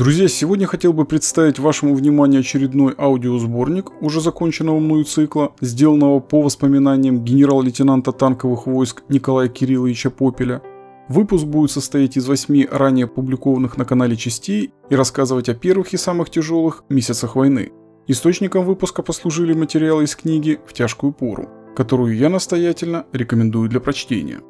Друзья, сегодня хотел бы представить вашему вниманию очередной аудиосборник уже законченного мною цикла, сделанного по воспоминаниям генерал-лейтенанта танковых войск Николая Кирилловича Попеля. Выпуск будет состоять из восьми ранее опубликованных на канале частей и рассказывать о первых и самых тяжелых месяцах войны. Источником выпуска послужили материалы из книги «В тяжкую пору», которую я настоятельно рекомендую для прочтения.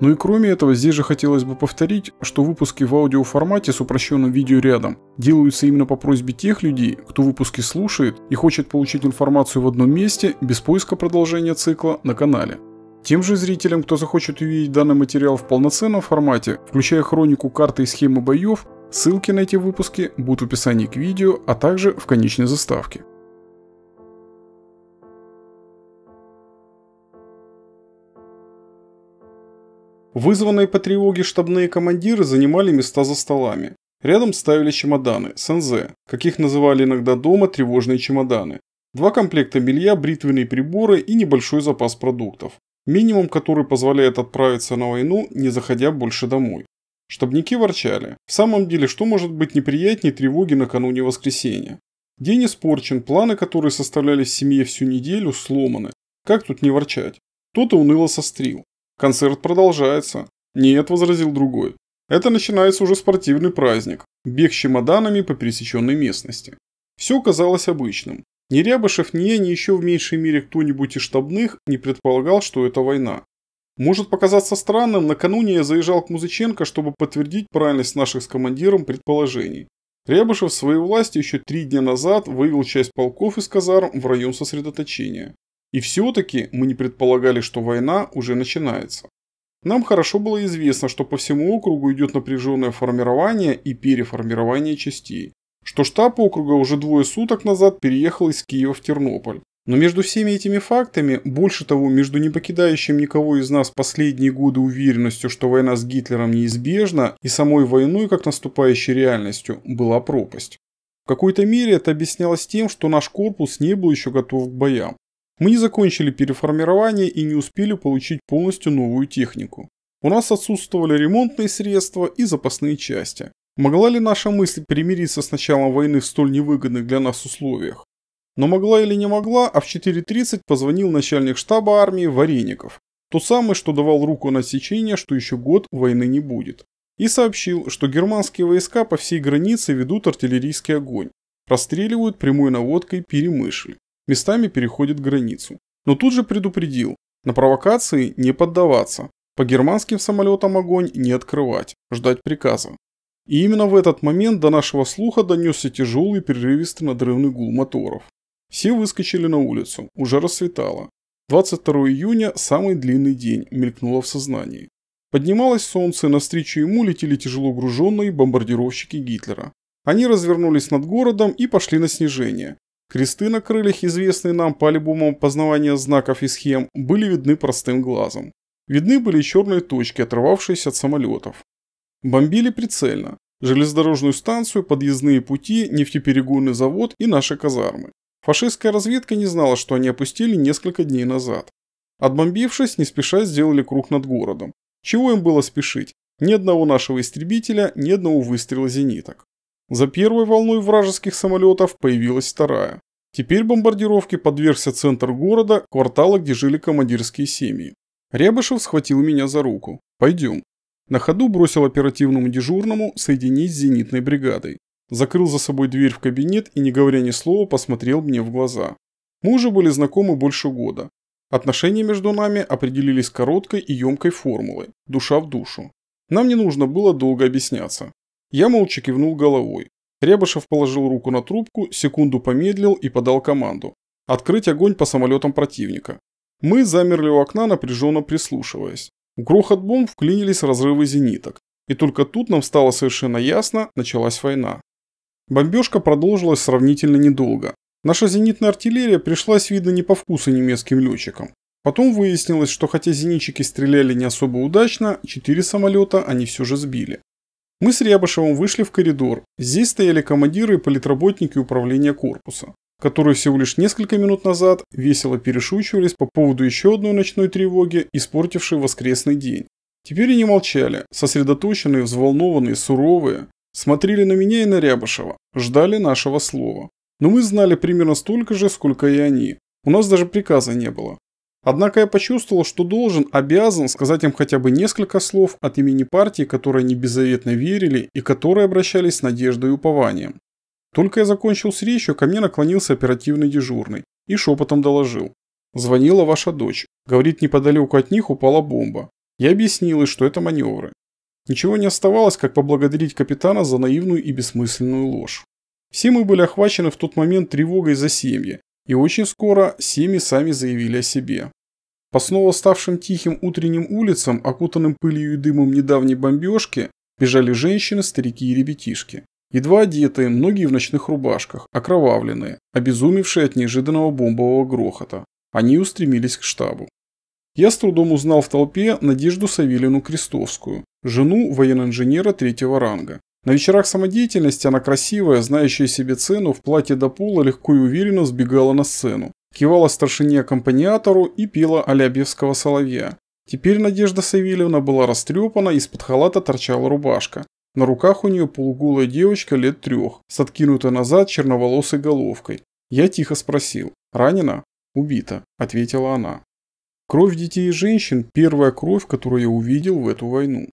Ну и кроме этого, здесь же хотелось бы повторить, что выпуски в аудиоформате с упрощенным видеорядом делаются именно по просьбе тех людей, кто выпуски слушает и хочет получить информацию в одном месте без поиска продолжения цикла на канале. Тем же зрителям, кто захочет увидеть данный материал в полноценном формате, включая хронику карты и схемы боев, ссылки на эти выпуски будут в описании к видео, а также в конечной заставке. Вызванные по тревоге штабные командиры занимали места за столами. Рядом ставили чемоданы, санзе, каких называли иногда дома тревожные чемоданы. Два комплекта белья, бритвенные приборы и небольшой запас продуктов. Минимум, который позволяет отправиться на войну, не заходя больше домой. Штабники ворчали. В самом деле, что может быть неприятнее тревоги накануне воскресенья? День испорчен, планы, которые составляли в семье всю неделю, сломаны. Как тут не ворчать? Кто-то уныло сострил. Концерт продолжается. Нет, возразил другой. Это начинается уже спортивный праздник. Бег с чемоданами по пересеченной местности. Все казалось обычным. Ни Рябышев, ни я, ни еще в меньшей мере кто-нибудь из штабных не предполагал, что это война. Может показаться странным, накануне я заезжал к Музыченко, чтобы подтвердить правильность наших с командиром предположений. Рябышев в своей власти еще три дня назад вывел часть полков из казарм в район сосредоточения. И все-таки мы не предполагали, что война уже начинается. Нам хорошо было известно, что по всему округу идет напряженное формирование и переформирование частей, что штаб округа уже двое суток назад переехал из Киева в Тернополь. Но между всеми этими фактами, больше того, между не покидающим никого из нас последние годы уверенностью, что война с Гитлером неизбежна, и самой войной как наступающей реальностью, была пропасть. В какой-то мере это объяснялось тем, что наш корпус не был еще готов к боям. Мы не закончили переформирование и не успели получить полностью новую технику. У нас отсутствовали ремонтные средства и запасные части. Могла ли наша мысль примириться с началом войны в столь невыгодных для нас условиях? Но могла или не могла, а в 4.30 позвонил начальник штаба армии Вареников, тот самый, что давал руку на сечение, что еще год войны не будет, и сообщил, что германские войска по всей границе ведут артиллерийский огонь, расстреливают прямой наводкой Перемышль местами переходит границу. Но тут же предупредил, на провокации не поддаваться, по германским самолетам огонь не открывать, ждать приказа. И именно в этот момент до нашего слуха донесся тяжелый прерывистый надрывный гул моторов. Все выскочили на улицу, уже рассветало. 22 июня – самый длинный день, мелькнуло в сознании. Поднималось солнце, навстречу ему летели тяжело груженные бомбардировщики Гитлера. Они развернулись над городом и пошли на снижение, Кресты на крыльях, известные нам по альбомам познавания знаков и схем, были видны простым глазом. Видны были черные точки, отрывавшиеся от самолетов. Бомбили прицельно. Железнодорожную станцию, подъездные пути, нефтеперегонный завод и наши казармы. Фашистская разведка не знала, что они опустили несколько дней назад. Отбомбившись, не спеша сделали круг над городом. Чего им было спешить? Ни одного нашего истребителя, ни одного выстрела зениток. За первой волной вражеских самолетов появилась вторая. Теперь бомбардировки подвергся центр города, квартала, где жили командирские семьи. Рябышев схватил меня за руку. «Пойдем». На ходу бросил оперативному дежурному соединить с зенитной бригадой. Закрыл за собой дверь в кабинет и, не говоря ни слова, посмотрел мне в глаза. Мы уже были знакомы больше года. Отношения между нами определились короткой и емкой формулой – душа в душу. Нам не нужно было долго объясняться. Я молча кивнул головой. Рябышев положил руку на трубку, секунду помедлил и подал команду. Открыть огонь по самолетам противника. Мы замерли у окна, напряженно прислушиваясь. В грохот бомб вклинились разрывы зениток. И только тут нам стало совершенно ясно, началась война. Бомбежка продолжилась сравнительно недолго. Наша зенитная артиллерия пришлась, видно, не по вкусу немецким летчикам. Потом выяснилось, что хотя зенитчики стреляли не особо удачно, четыре самолета они все же сбили. Мы с Рябышевым вышли в коридор. Здесь стояли командиры и политработники управления корпуса, которые всего лишь несколько минут назад весело перешучивались по поводу еще одной ночной тревоги, испортившей воскресный день. Теперь они молчали, сосредоточенные, взволнованные, суровые, смотрели на меня и на Рябышева, ждали нашего слова. Но мы знали примерно столько же, сколько и они. У нас даже приказа не было. Однако я почувствовал, что должен, обязан сказать им хотя бы несколько слов от имени партии, которые они беззаветно верили и которые обращались с надеждой и упованием. Только я закончил с речью, ко мне наклонился оперативный дежурный и шепотом доложил. Звонила ваша дочь. Говорит, неподалеку от них упала бомба. Я объяснил ей, что это маневры. Ничего не оставалось, как поблагодарить капитана за наивную и бессмысленную ложь. Все мы были охвачены в тот момент тревогой за семьи, и очень скоро семьи сами заявили о себе. По снова ставшим тихим утренним улицам, окутанным пылью и дымом недавней бомбежки, бежали женщины, старики и ребятишки. Едва одетые, многие в ночных рубашках, окровавленные, обезумевшие от неожиданного бомбового грохота. Они устремились к штабу. Я с трудом узнал в толпе Надежду Савелину Крестовскую, жену военно-инженера третьего ранга. На вечерах самодеятельности она красивая, знающая себе цену, в платье до пола легко и уверенно сбегала на сцену, Кивала старшине-аккомпаниатору и пила алябьевского соловья. Теперь Надежда Савельевна была растрепана, из-под халата торчала рубашка. На руках у нее полуголая девочка лет трех, с откинутой назад черноволосой головкой. Я тихо спросил, ранена? Убита, ответила она. Кровь детей и женщин – первая кровь, которую я увидел в эту войну.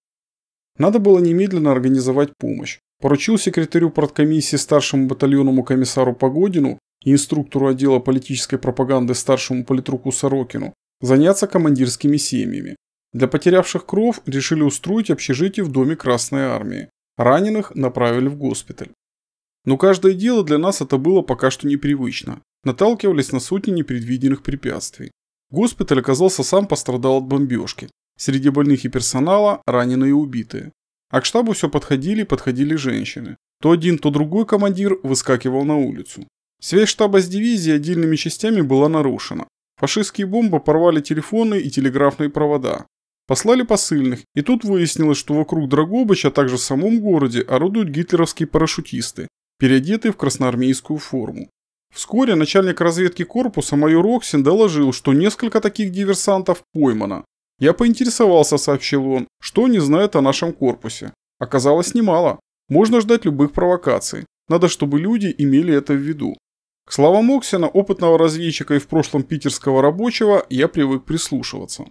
Надо было немедленно организовать помощь. Поручил секретарю парткомиссии старшему батальонному комиссару Погодину инструктору отдела политической пропаганды старшему политруку Сорокину заняться командирскими семьями. Для потерявших кров решили устроить общежитие в доме Красной Армии. Раненых направили в госпиталь. Но каждое дело для нас это было пока что непривычно. Наталкивались на сотни непредвиденных препятствий. Госпиталь оказался сам пострадал от бомбежки. Среди больных и персонала раненые и убитые. А к штабу все подходили и подходили женщины. То один, то другой командир выскакивал на улицу. Связь штаба с дивизией отдельными частями была нарушена. Фашистские бомбы порвали телефоны и телеграфные провода. Послали посыльных, и тут выяснилось, что вокруг Драгобыча, а также в самом городе, орудуют гитлеровские парашютисты, переодетые в красноармейскую форму. Вскоре начальник разведки корпуса майор Оксин доложил, что несколько таких диверсантов поймано. Я поинтересовался, сообщил он, что не знает о нашем корпусе. Оказалось немало. Можно ждать любых провокаций. Надо, чтобы люди имели это в виду. Слова словам опытного разведчика и в прошлом питерского рабочего, я привык прислушиваться.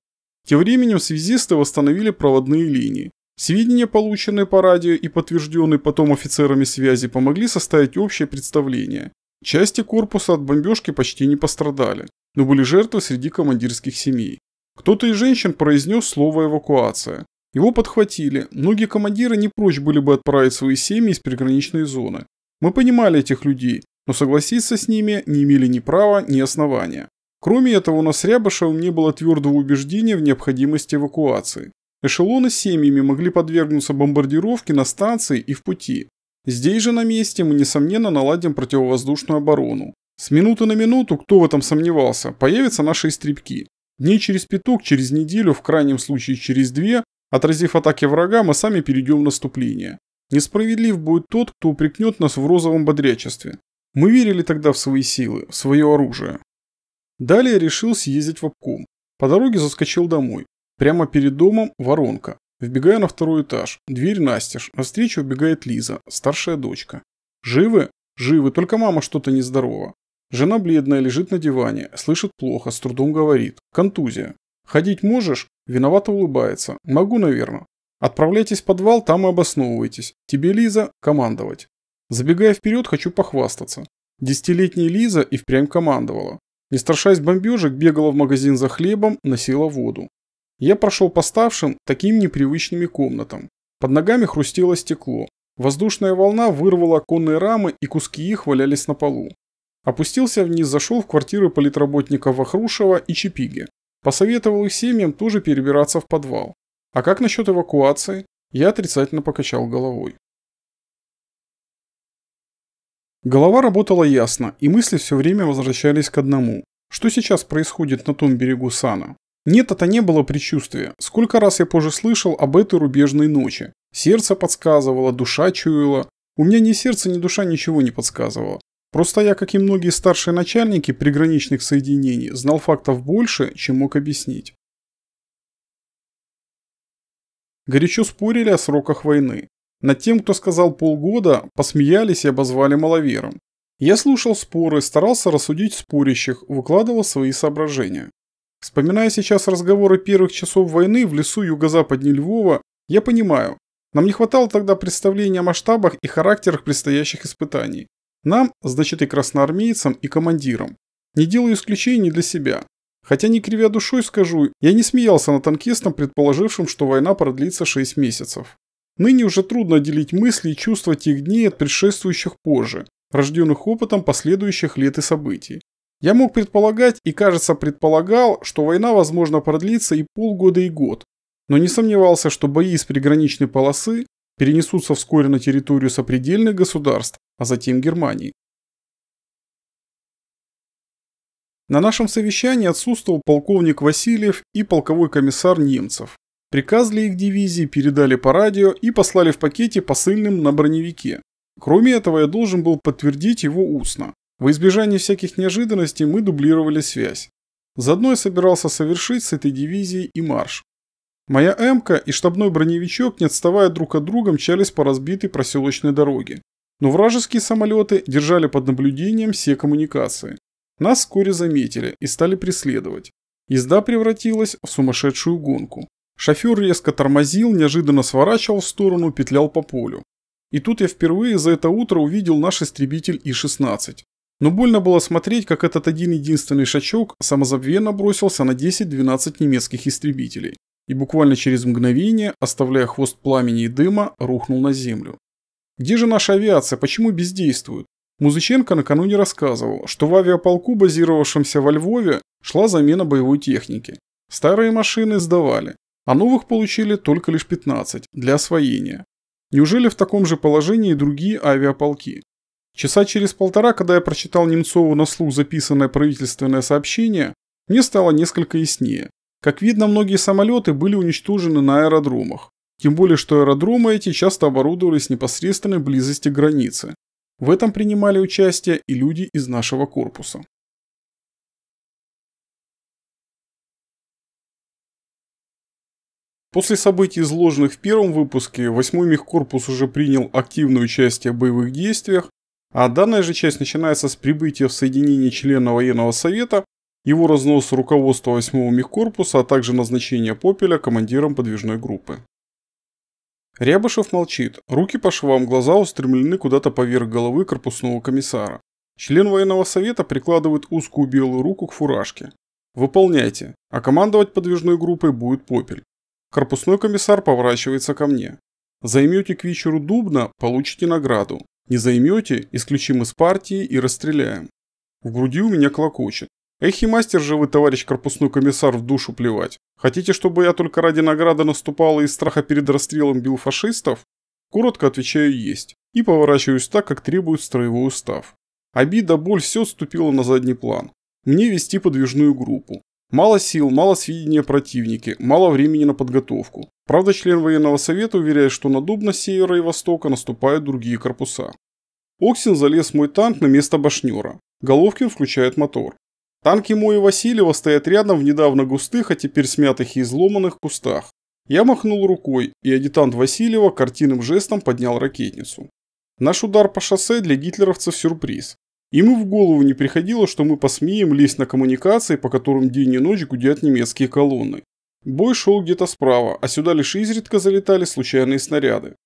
Тем временем связисты восстановили проводные линии. Сведения, полученные по радио и подтвержденные потом офицерами связи, помогли составить общее представление. Части корпуса от бомбежки почти не пострадали, но были жертвы среди командирских семей. Кто-то из женщин произнес слово «эвакуация». Его подхватили, многие командиры не прочь были бы отправить свои семьи из приграничной зоны. Мы понимали этих людей, но согласиться с ними не имели ни права, ни основания. Кроме этого, у нас Рябышевым не было твердого убеждения в необходимости эвакуации. Эшелоны с семьями могли подвергнуться бомбардировке на станции и в пути. Здесь же на месте мы, несомненно, наладим противовоздушную оборону. С минуты на минуту, кто в этом сомневался, появятся наши истребки. Дней через пяток, через неделю, в крайнем случае через две, отразив атаки врага, мы сами перейдем в наступление. Несправедлив будет тот, кто упрекнет нас в розовом бодрячестве. Мы верили тогда в свои силы, в свое оружие. Далее решил съездить в обком. По дороге заскочил домой. Прямо перед домом воронка. Вбегаю на второй этаж. Дверь настежь. Навстречу убегает Лиза, старшая дочка. Живы? Живы, только мама что-то нездорова. Жена бледная, лежит на диване, слышит плохо, с трудом говорит. Контузия. Ходить можешь? Виновато улыбается. Могу, наверное. Отправляйтесь в подвал, там и обосновывайтесь. Тебе, Лиза, командовать. Забегая вперед, хочу похвастаться. Десятилетняя Лиза и впрямь командовала. Не страшась бомбежек, бегала в магазин за хлебом, носила воду. Я прошел по ставшим, таким непривычными комнатам. Под ногами хрустело стекло. Воздушная волна вырвала оконные рамы, и куски их валялись на полу. Опустился вниз, зашел в квартиры политработников Вахрушева и Чепиги. Посоветовал их семьям тоже перебираться в подвал. А как насчет эвакуации? Я отрицательно покачал головой. Голова работала ясно, и мысли все время возвращались к одному. Что сейчас происходит на том берегу Сана? Нет, это не было предчувствия. Сколько раз я позже слышал об этой рубежной ночи. Сердце подсказывало, душа чуяла. У меня ни сердце, ни душа ничего не подсказывало. Просто я, как и многие старшие начальники приграничных соединений, знал фактов больше, чем мог объяснить. Горячо спорили о сроках войны. Над тем, кто сказал полгода, посмеялись и обозвали маловером. Я слушал споры, старался рассудить спорящих, выкладывал свои соображения. Вспоминая сейчас разговоры первых часов войны в лесу юго-западней Львова, я понимаю, нам не хватало тогда представления о масштабах и характерах предстоящих испытаний. Нам, значит и красноармейцам, и командирам. Не делаю исключений для себя. Хотя не кривя душой скажу, я не смеялся на танкистом, предположившим, что война продлится 6 месяцев. Ныне уже трудно отделить мысли и чувства тех дней от предшествующих позже, рожденных опытом последующих лет и событий. Я мог предполагать и, кажется, предполагал, что война, возможно, продлится и полгода, и год, но не сомневался, что бои из приграничной полосы перенесутся вскоре на территорию сопредельных государств, а затем Германии. На нашем совещании отсутствовал полковник Васильев и полковой комиссар Немцев. Приказ для их дивизии передали по радио и послали в пакете посыльным на броневике. Кроме этого, я должен был подтвердить его устно. В избежание всяких неожиданностей мы дублировали связь. Заодно я собирался совершить с этой дивизией и марш. Моя «Эмка» и штабной броневичок, не отставая друг от друга, мчались по разбитой проселочной дороге. Но вражеские самолеты держали под наблюдением все коммуникации. Нас вскоре заметили и стали преследовать. Езда превратилась в сумасшедшую гонку. Шофер резко тормозил, неожиданно сворачивал в сторону, петлял по полю. И тут я впервые за это утро увидел наш истребитель И-16. Но больно было смотреть, как этот один-единственный шачок самозабвенно бросился на 10-12 немецких истребителей и буквально через мгновение, оставляя хвост пламени и дыма, рухнул на землю. Где же наша авиация, почему бездействует? Музыченко накануне рассказывал, что в авиаполку, базировавшемся во Львове, шла замена боевой техники. Старые машины сдавали, а новых получили только лишь 15 для освоения. Неужели в таком же положении и другие авиаполки? Часа через полтора, когда я прочитал Немцову на слух записанное правительственное сообщение, мне стало несколько яснее. Как видно, многие самолеты были уничтожены на аэродромах. Тем более, что аэродромы эти часто оборудовались в непосредственной близости границы. В этом принимали участие и люди из нашего корпуса. После событий, изложенных в первом выпуске, 8-й мехкорпус уже принял активное участие в боевых действиях, а данная же часть начинается с прибытия в соединение члена военного совета, его разнос руководства 8-го мехкорпуса, а также назначение Попеля командиром подвижной группы. Рябышев молчит, руки по швам, глаза устремлены куда-то поверх головы корпусного комиссара. Член военного совета прикладывает узкую белую руку к фуражке. Выполняйте, а командовать подвижной группой будет Попель. Корпусной комиссар поворачивается ко мне. Займете к вечеру Дубна, получите награду. Не займете, исключим из партии и расстреляем. В груди у меня клокочет. Эхи мастер же вы, товарищ корпусной комиссар, в душу плевать. Хотите, чтобы я только ради награды наступал и из страха перед расстрелом бил фашистов? Коротко отвечаю «есть» и поворачиваюсь так, как требует строевой устав. Обида, боль, все отступило на задний план. Мне вести подвижную группу. Мало сил, мало сведения противники, мало времени на подготовку. Правда, член военного совета уверяет, что на Дубно севера и востока наступают другие корпуса. Оксин залез в мой танк на место башнера. Головкин включает мотор. Танки Мои Васильева стоят рядом в недавно густых, а теперь смятых и изломанных кустах. Я махнул рукой, и адъютант Васильева картинным жестом поднял ракетницу. Наш удар по шоссе для гитлеровцев сюрприз. Им и в голову не приходило, что мы посмеем лезть на коммуникации, по которым день и ночь гудят немецкие колонны. Бой шел где-то справа, а сюда лишь изредка залетали случайные снаряды.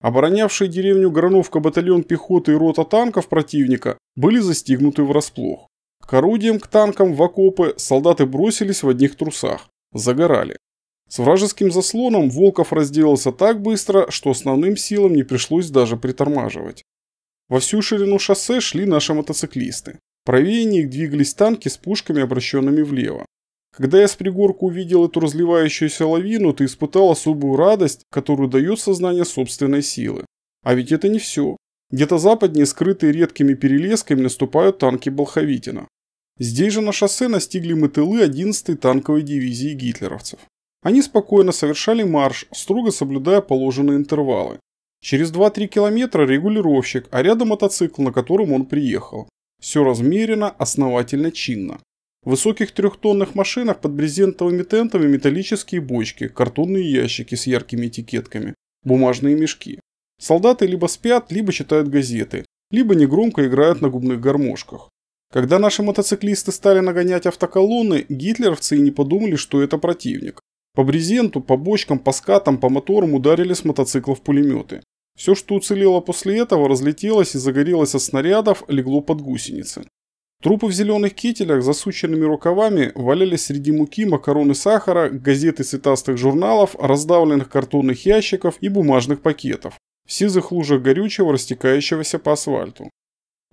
Оборонявшие деревню Грановка батальон пехоты и рота танков противника были застигнуты врасплох. К орудиям, к танкам, в окопы солдаты бросились в одних трусах. Загорали. С вражеским заслоном Волков разделался так быстро, что основным силам не пришлось даже притормаживать. Во всю ширину шоссе шли наши мотоциклисты. Правее них двигались танки с пушками, обращенными влево. Когда я с пригорка увидел эту разливающуюся лавину, ты испытал особую радость, которую дает сознание собственной силы. А ведь это не все. Где-то западнее, скрытые редкими перелесками, наступают танки Болховитина. Здесь же на шоссе настигли мы тылы 11-й танковой дивизии гитлеровцев. Они спокойно совершали марш, строго соблюдая положенные интервалы, Через 2-3 километра регулировщик, а рядом мотоцикл, на котором он приехал. Все размерено, основательно, чинно. В высоких трехтонных машинах под брезентовыми тентами металлические бочки, картонные ящики с яркими этикетками, бумажные мешки. Солдаты либо спят, либо читают газеты, либо негромко играют на губных гармошках. Когда наши мотоциклисты стали нагонять автоколонны, гитлеровцы и не подумали, что это противник. По брезенту, по бочкам, по скатам, по моторам ударили с мотоциклов пулеметы. Все, что уцелело после этого, разлетелось и загорелось от снарядов, легло под гусеницы. Трупы в зеленых кителях с засученными рукавами валялись среди муки, макароны сахара, газет и цветастых журналов, раздавленных картонных ящиков и бумажных пакетов, в сизых лужах горючего, растекающегося по асфальту.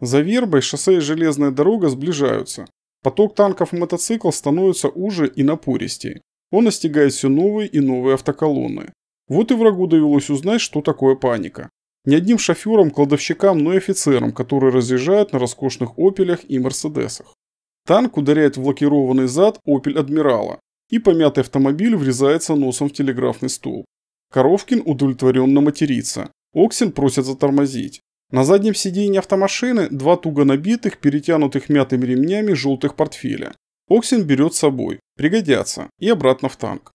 За вербой шоссе и железная дорога сближаются. Поток танков и мотоцикл становится уже и напористей. Он настигает все новые и новые автоколонны. Вот и врагу довелось узнать, что такое паника. Ни одним шоферам, кладовщикам, но и офицерам, которые разъезжают на роскошных «Опелях» и «Мерседесах». Танк ударяет в лакированный зад «Опель Адмирала», и помятый автомобиль врезается носом в телеграфный столб. Коровкин удовлетворенно матерится. Оксин просит затормозить. На заднем сиденье автомашины два туго набитых, перетянутых мятыми ремнями желтых портфеля. Оксин берет с собой, пригодятся, и обратно в танк.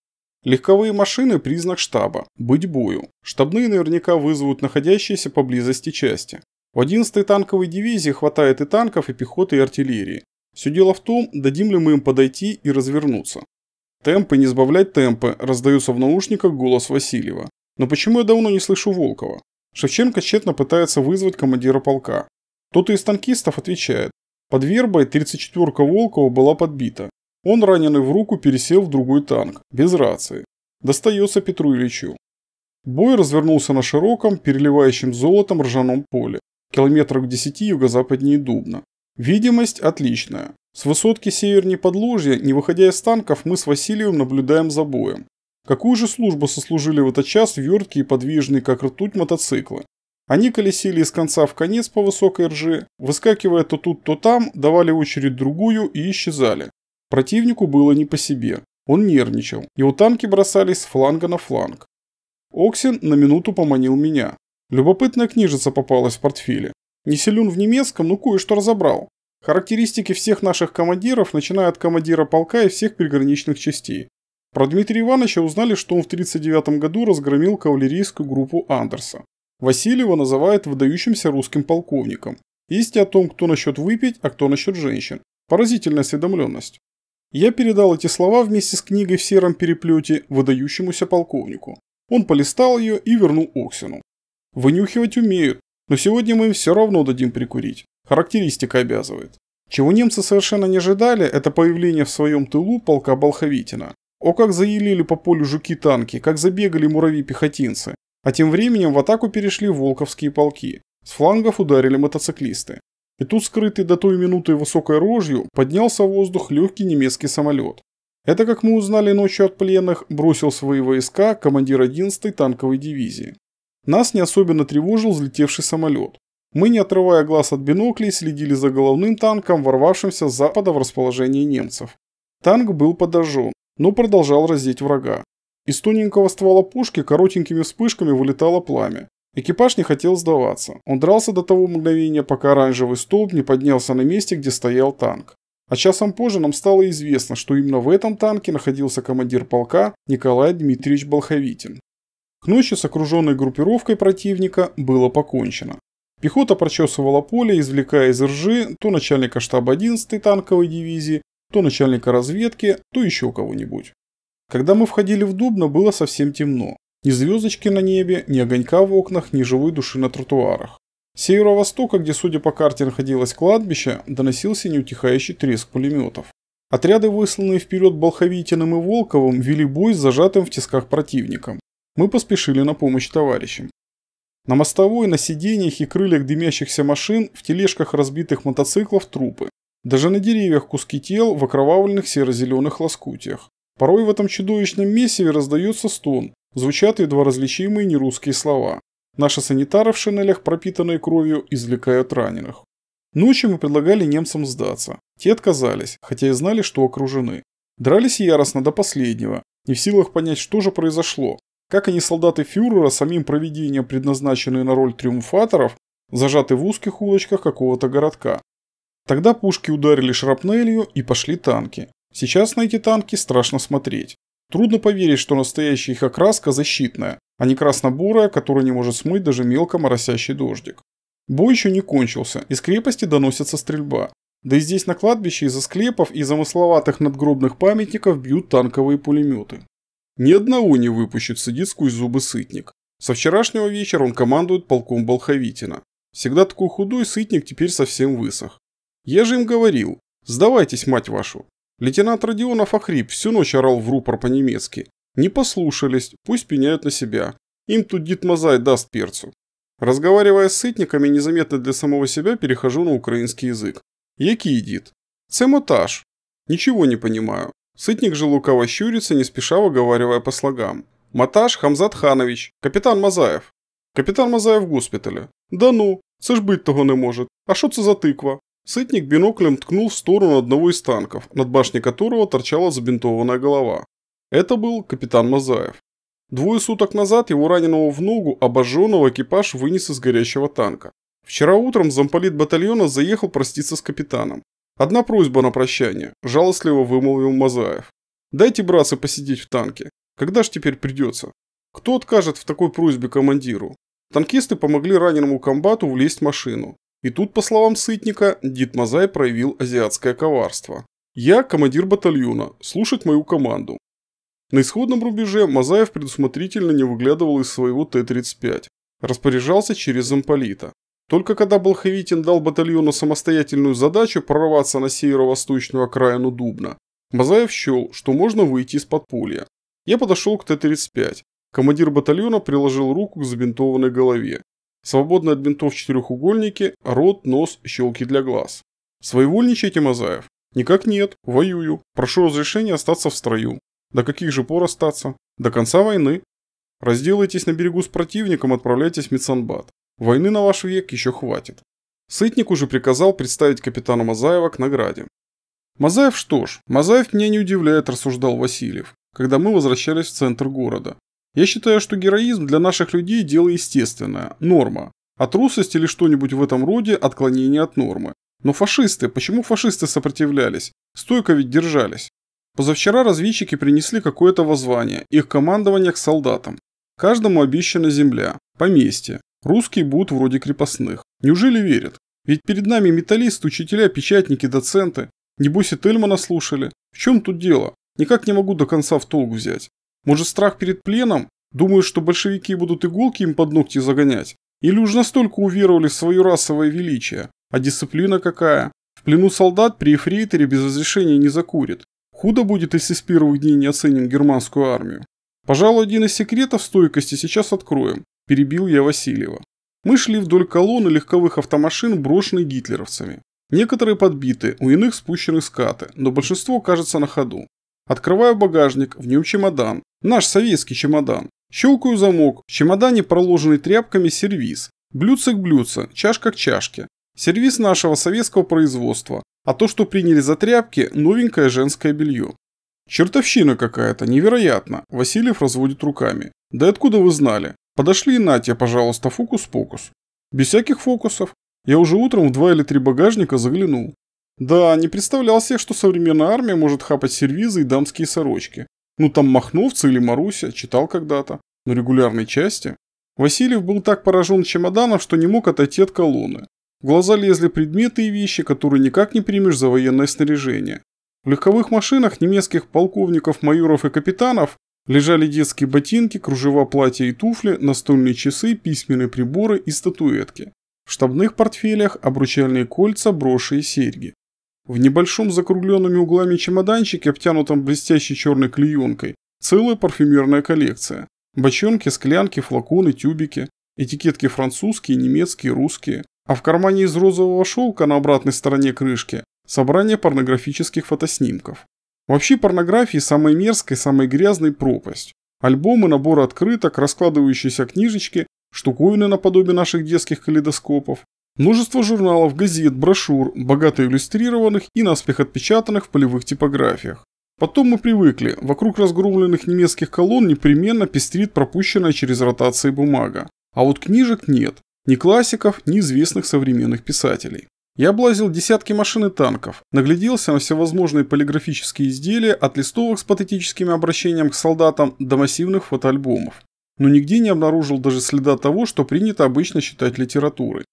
Легковые машины – признак штаба. Быть бою. Штабные наверняка вызовут находящиеся поблизости части. В 11-й танковой дивизии хватает и танков, и пехоты, и артиллерии. Все дело в том, дадим ли мы им подойти и развернуться. Темпы, не сбавлять темпы, Раздаются в наушниках голос Васильева. Но почему я давно не слышу Волкова? Шевченко тщетно пытается вызвать командира полка. Кто-то из танкистов отвечает. Под вербой 34-ка Волкова была подбита. Он, раненый в руку, пересел в другой танк, без рации. Достается Петру Ильичу. Бой развернулся на широком, переливающем золотом ржаном поле, километрах в десяти юго-западнее Дубна. Видимость отличная. С высотки севернее подложья, не выходя из танков, мы с Василием наблюдаем за боем. Какую же службу сослужили в этот час верткие и подвижные, как ртуть, мотоциклы? Они колесили из конца в конец по высокой ржи, выскакивая то тут, то там, давали очередь другую и исчезали, Противнику было не по себе. Он нервничал. Его танки бросались с фланга на фланг. Оксен на минуту поманил меня. Любопытная книжица попалась в портфеле. Не силен в немецком, но кое-что разобрал. Характеристики всех наших командиров, начиная от командира полка и всех приграничных частей. Про Дмитрия Ивановича узнали, что он в 1939 году разгромил кавалерийскую группу Андерса. Васильева называют выдающимся русским полковником. Есть о том, кто насчет выпить, а кто насчет женщин. Поразительная осведомленность. Я передал эти слова вместе с книгой в сером переплете выдающемуся полковнику. Он полистал ее и вернул Оксину. Вынюхивать умеют, но сегодня мы им все равно дадим прикурить. Характеристика обязывает. Чего немцы совершенно не ожидали, это появление в своем тылу полка Болховитина. О, как заелили по полю жуки-танки, как забегали муравьи-пехотинцы. А тем временем в атаку перешли волковские полки. С флангов ударили мотоциклисты. И тут, скрытый до той минуты высокой рожью, поднялся в воздух легкий немецкий самолет. Это, как мы узнали ночью от пленных, бросил свои войска командир 11-й танковой дивизии. Нас не особенно тревожил взлетевший самолет. Мы, не отрывая глаз от биноклей, следили за головным танком, ворвавшимся с запада в расположение немцев. Танк был подожжен, но продолжал раздеть врага. Из тоненького ствола пушки коротенькими вспышками вылетало пламя. Экипаж не хотел сдаваться. Он дрался до того мгновения, пока оранжевый столб не поднялся на месте, где стоял танк. А часом позже нам стало известно, что именно в этом танке находился командир полка Николай Дмитриевич Болховитин. К ночи с окруженной группировкой противника было покончено. Пехота прочесывала поле, извлекая из ржи то начальника штаба 11-й танковой дивизии, то начальника разведки, то еще кого-нибудь. Когда мы входили в Дубно, было совсем темно. Ни звездочки на небе, ни огонька в окнах, ни живой души на тротуарах. С северо-востока, где, судя по карте, находилось кладбище, доносился неутихающий треск пулеметов. Отряды, высланные вперед Болховитиным и Волковым, вели бой с зажатым в тисках противником. Мы поспешили на помощь товарищам. На мостовой, на сиденьях и крыльях дымящихся машин, в тележках разбитых мотоциклов трупы. Даже на деревьях куски тел в окровавленных серо-зеленых лоскутиях. Порой в этом чудовищном месиве раздается стон, звучат едва различимые нерусские слова. Наши санитары в шинелях, пропитанные кровью, извлекают раненых. Ночью мы предлагали немцам сдаться. Те отказались, хотя и знали, что окружены. Дрались яростно до последнего, не в силах понять, что же произошло. Как они, солдаты фюрера, самим проведением предназначенные на роль триумфаторов, зажаты в узких улочках какого-то городка. Тогда пушки ударили шрапнелью и пошли танки. Сейчас на эти танки страшно смотреть. Трудно поверить, что настоящая их окраска защитная, а не красно-бурая, которая не может смыть даже мелко моросящий дождик. Бой еще не кончился, из крепости доносится стрельба. Да и здесь на кладбище из-за склепов и замысловатых надгробных памятников бьют танковые пулеметы. Ни одного не выпущет, сидит сквозь зубы сытник. Со вчерашнего вечера он командует полком Болховитина. Всегда такой худой сытник теперь совсем высох. Я же им говорил, сдавайтесь, мать вашу. Лейтенант Родионов охрип, всю ночь орал в рупор по-немецки. Не послушались, пусть пеняют на себя. Им тут Дед Мазай даст перцу. Разговаривая с сытниками, незаметно для самого себя перехожу на украинский язык. Який дід? Це мотаж. Ничего не понимаю. Сытник же лукаво щурится, не спеша выговаривая по слогам. Маташ Хамзат Ханович, капитан Мазаев. Капитан Мазаев в госпитале. Да ну, це ж бить того не может. А что це за тыква? Сытник биноклем ткнул в сторону одного из танков, над башней которого торчала забинтованная голова. Это был капитан Мазаев. Двое суток назад его раненого в ногу, обожженного экипаж вынес из горящего танка. Вчера утром замполит батальона заехал проститься с капитаном. «Одна просьба на прощание», – жалостливо вымолвил Мазаев. «Дайте, братцы, посидеть в танке. Когда ж теперь придется? Кто откажет в такой просьбе командиру?» Танкисты помогли раненому комбату влезть в машину. И тут, по словам Сытника, Дид Мазай проявил азиатское коварство. «Я командир батальона, слушать мою команду». На исходном рубеже Мазаев предусмотрительно не выглядывал из своего Т-35. Распоряжался через замполита. Только когда Болховитин дал батальону самостоятельную задачу прорваться на северо-восточную окраину Дубна, Мазаев счел, что можно выйти из подполья. Я подошел к Т-35. Командир батальона приложил руку к забинтованной голове. Свободно от бинтов четырехугольники, рот, нос, щелки для глаз. Своевольничайте, Мазаев? Никак нет, воюю. Прошу разрешения остаться в строю. До каких же пор остаться? До конца войны. Разделайтесь на берегу с противником, отправляйтесь в Мецанбат. Войны на ваш век еще хватит. Сытник уже приказал представить капитана Мазаева к награде. Мазаев что ж, Мазаев меня не удивляет, рассуждал Васильев, когда мы возвращались в центр города. Я считаю, что героизм для наших людей – дело естественное, норма, а трусость или что-нибудь в этом роде – отклонение от нормы. Но фашисты, почему фашисты сопротивлялись? Стойко ведь держались. Позавчера разведчики принесли какое-то воззвание, их командование к солдатам. Каждому обещана земля, поместье. Русские будут вроде крепостных. Неужели верят? Ведь перед нами металлисты, учителя, печатники, доценты. Небось и Тельмана слушали. В чем тут дело? Никак не могу до конца в толк взять. Может, страх перед пленом? Думаю, что большевики будут иголки им под ногти загонять? Или уж настолько уверовали в свое расовое величие? А дисциплина какая? В плену солдат при эфрейтере без разрешения не закурит. Худо будет, если с первых дней не оценим германскую армию. Пожалуй, один из секретов стойкости сейчас откроем, перебил я Васильева. Мы шли вдоль колонны легковых автомашин, брошенных гитлеровцами. Некоторые подбиты, у иных спущены скаты, но большинство кажется на ходу. Открываю багажник, в нем чемодан. Наш советский чемодан. Щелкаю замок, в чемодане проложенный тряпками сервис. Блюдце к блюдце, чашка к чашке. Сервис нашего советского производства. А то, что приняли за тряпки, новенькое женское белье. Чертовщина какая-то, невероятно. Васильев разводит руками. Да откуда вы знали? Подошли и Натя, пожалуйста, фокус-покус. Без всяких фокусов. Я уже утром в два или три багажника заглянул. Да, не представлял себе, что современная армия может хапать сервизы и дамские сорочки. Ну там Махновцы или Маруся, читал когда-то, но регулярной части. Васильев был так поражен чемоданом, что не мог отойти от колонны. В глаза лезли предметы и вещи, которые никак не примешь за военное снаряжение. В легковых машинах немецких полковников, майоров и капитанов лежали детские ботинки, кружева платья и туфли, настольные часы, письменные приборы и статуэтки. В штабных портфелях обручальные кольца, броши и серьги. В небольшом закругленными углами чемоданчике, обтянутом блестящей черной клеенкой, целая парфюмерная коллекция. Бочонки, склянки, флаконы, тюбики, этикетки французские, немецкие, русские. А в кармане из розового шелка на обратной стороне крышки собрание порнографических фотоснимков. Вообще порнографии самая мерзкая, самая грязная пропасть. Альбомы, наборы открыток, раскладывающиеся книжечки, штуковины наподобие наших детских калейдоскопов, Множество журналов, газет, брошюр, богато иллюстрированных и наспех отпечатанных в полевых типографиях. Потом мы привыкли, вокруг разгромленных немецких колонн непременно пестрит пропущенная через ротации бумага. А вот книжек нет, ни классиков, ни известных современных писателей. Я облазил десятки машин и танков, нагляделся на всевозможные полиграфические изделия от листовок с патетическими обращением к солдатам до массивных фотоальбомов. Но нигде не обнаружил даже следа того, что принято обычно считать литературой.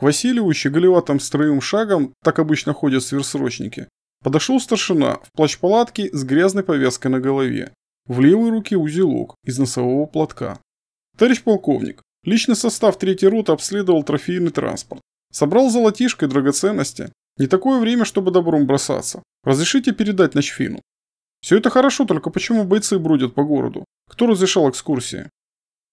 К Василию щеголеватым строевым шагом, так обычно ходят сверсрочники, подошел старшина в плащ-палатке с грязной повязкой на голове. В левой руке узелок из носового платка. Товарищ полковник, личный состав третьей роты обследовал трофейный транспорт. Собрал золотишко и драгоценности. Не такое время, чтобы добром бросаться. Разрешите передать на Чфину. Все это хорошо, только почему бойцы бродят по городу? Кто разрешал экскурсии?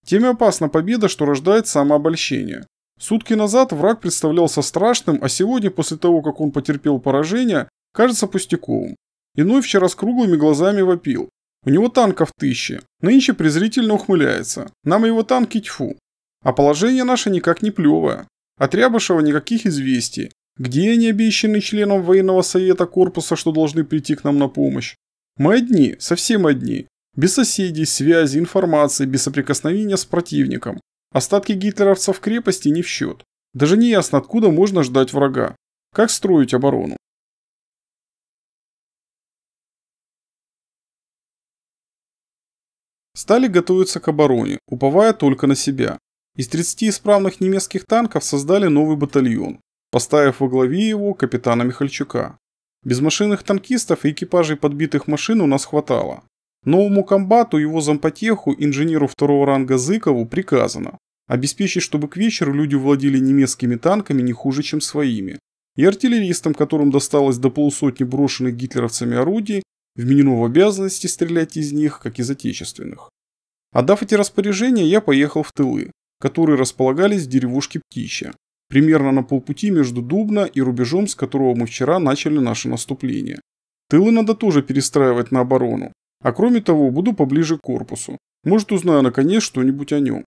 Теме опасна победа, что рождает самообольщение. Сутки назад враг представлялся страшным, а сегодня, после того, как он потерпел поражение, кажется пустяковым. Иной вчера с круглыми глазами вопил. У него танков тысячи. Нынче презрительно ухмыляется. Нам его танки тьфу. А положение наше никак не плевое. От Рябышева никаких известий. Где они обещаны членам военного совета корпуса, что должны прийти к нам на помощь? Мы одни, совсем одни. Без соседей, связи, информации, без соприкосновения с противником. Остатки гитлеровцев в крепости не в счет. Даже не ясно, откуда можно ждать врага. Как строить оборону? Стали готовиться к обороне, уповая только на себя. Из 30 исправных немецких танков создали новый батальон, поставив во главе его капитана Михальчука. Без машинных танкистов и экипажей подбитых машин у нас хватало, Новому комбату, его зампотеху, инженеру второго ранга Зыкову приказано обеспечить, чтобы к вечеру люди владели немецкими танками не хуже, чем своими. И артиллеристам, которым досталось до полусотни брошенных гитлеровцами орудий, вменено в обязанности стрелять из них, как из отечественных. Отдав эти распоряжения, я поехал в тылы, которые располагались в деревушке Птища, примерно на полпути между Дубно и рубежом, с которого мы вчера начали наше наступление. Тылы надо тоже перестраивать на оборону, а кроме того, буду поближе к корпусу. Может, узнаю наконец что-нибудь о нем.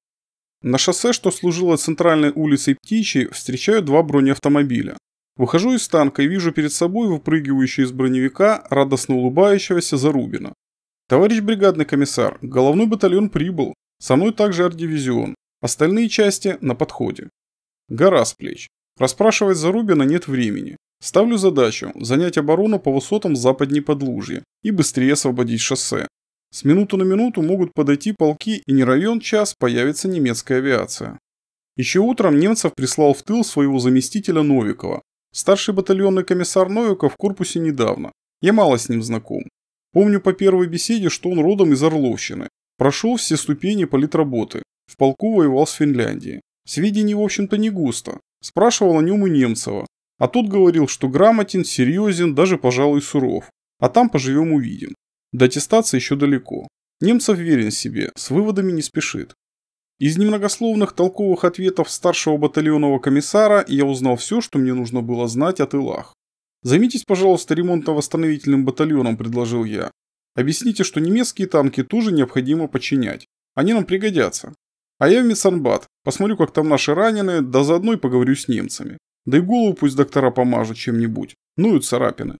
На шоссе, что служило центральной улицей Птичьей, встречаю два бронеавтомобиля. Выхожу из танка и вижу перед собой выпрыгивающего из броневика, радостно улыбающегося Зарубина. «Товарищ бригадный комиссар, головной батальон прибыл. Со мной также арт-дивизион. Остальные части на подходе». Гора с плеч. Расспрашивать Зарубина нет времени. Ставлю задачу – занять оборону по высотам западней подлужья и быстрее освободить шоссе. С минуту на минуту могут подойти полки и не равен час появится немецкая авиация. Еще утром немцев прислал в тыл своего заместителя Новикова. Старший батальонный комиссар Новиков в корпусе недавно. Я мало с ним знаком. Помню по первой беседе, что он родом из Орловщины. Прошел все ступени политработы. В полку воевал с Финляндией. Сведений, в общем-то, не густо. Спрашивал о нем у Немцева. А тут говорил, что грамотен, серьезен, даже, пожалуй, суров. А там поживем увидим. До аттестации еще далеко. Немцев верен себе, с выводами не спешит. Из немногословных толковых ответов старшего батальонного комиссара я узнал все, что мне нужно было знать о тылах. «Займитесь, пожалуйста, ремонтно-восстановительным батальоном», – предложил я. «Объясните, что немецкие танки тоже необходимо починять. Они нам пригодятся. А я в Мисанбат, посмотрю, как там наши раненые, да заодно и поговорю с немцами. Да и голову пусть доктора помажут чем-нибудь. Ну и царапины.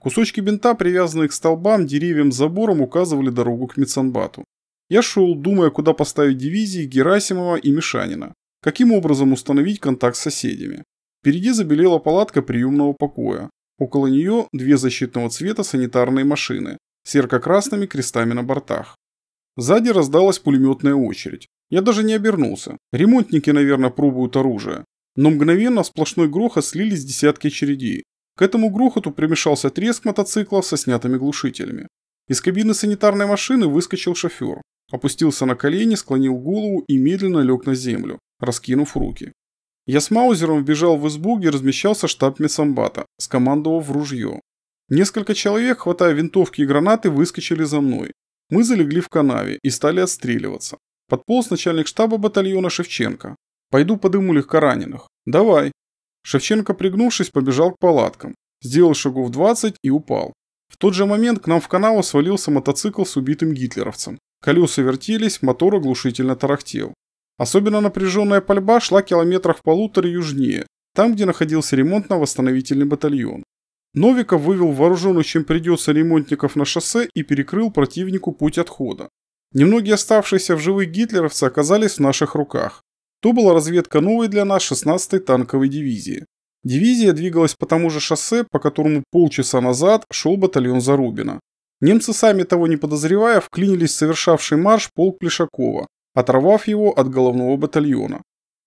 Кусочки бинта, привязанные к столбам, деревьям, заборам, указывали дорогу к Мецанбату. Я шел, думая, куда поставить дивизии Герасимова и Мишанина. Каким образом установить контакт с соседями. Впереди забелела палатка приемного покоя. Около нее две защитного цвета санитарные машины серко красными крестами на бортах. Сзади раздалась пулеметная очередь. Я даже не обернулся. Ремонтники, наверное, пробуют оружие но мгновенно в сплошной грохот слились десятки очередей. К этому грохоту примешался треск мотоцикла со снятыми глушителями. Из кабины санитарной машины выскочил шофер. Опустился на колени, склонил голову и медленно лег на землю, раскинув руки. Я с Маузером вбежал в избу, где размещался штаб Месамбата, скомандовав в ружье. Несколько человек, хватая винтовки и гранаты, выскочили за мной. Мы залегли в канаве и стали отстреливаться. Подполз начальник штаба батальона Шевченко. Пойду подыму раненых. Давай. Шевченко, пригнувшись, побежал к палаткам. Сделал шагов 20 и упал. В тот же момент к нам в канаву свалился мотоцикл с убитым гитлеровцем. Колеса вертелись, мотор оглушительно тарахтел. Особенно напряженная пальба шла километрах полутора южнее, там, где находился ремонтно-восстановительный батальон. Новиков вывел вооруженных, чем придется, ремонтников на шоссе и перекрыл противнику путь отхода. Немногие оставшиеся в живых гитлеровцы оказались в наших руках. То была разведка новой для нас 16-й танковой дивизии. Дивизия двигалась по тому же шоссе, по которому полчаса назад шел батальон Зарубина. Немцы, сами того не подозревая, вклинились в совершавший марш полк Плешакова, оторвав его от головного батальона.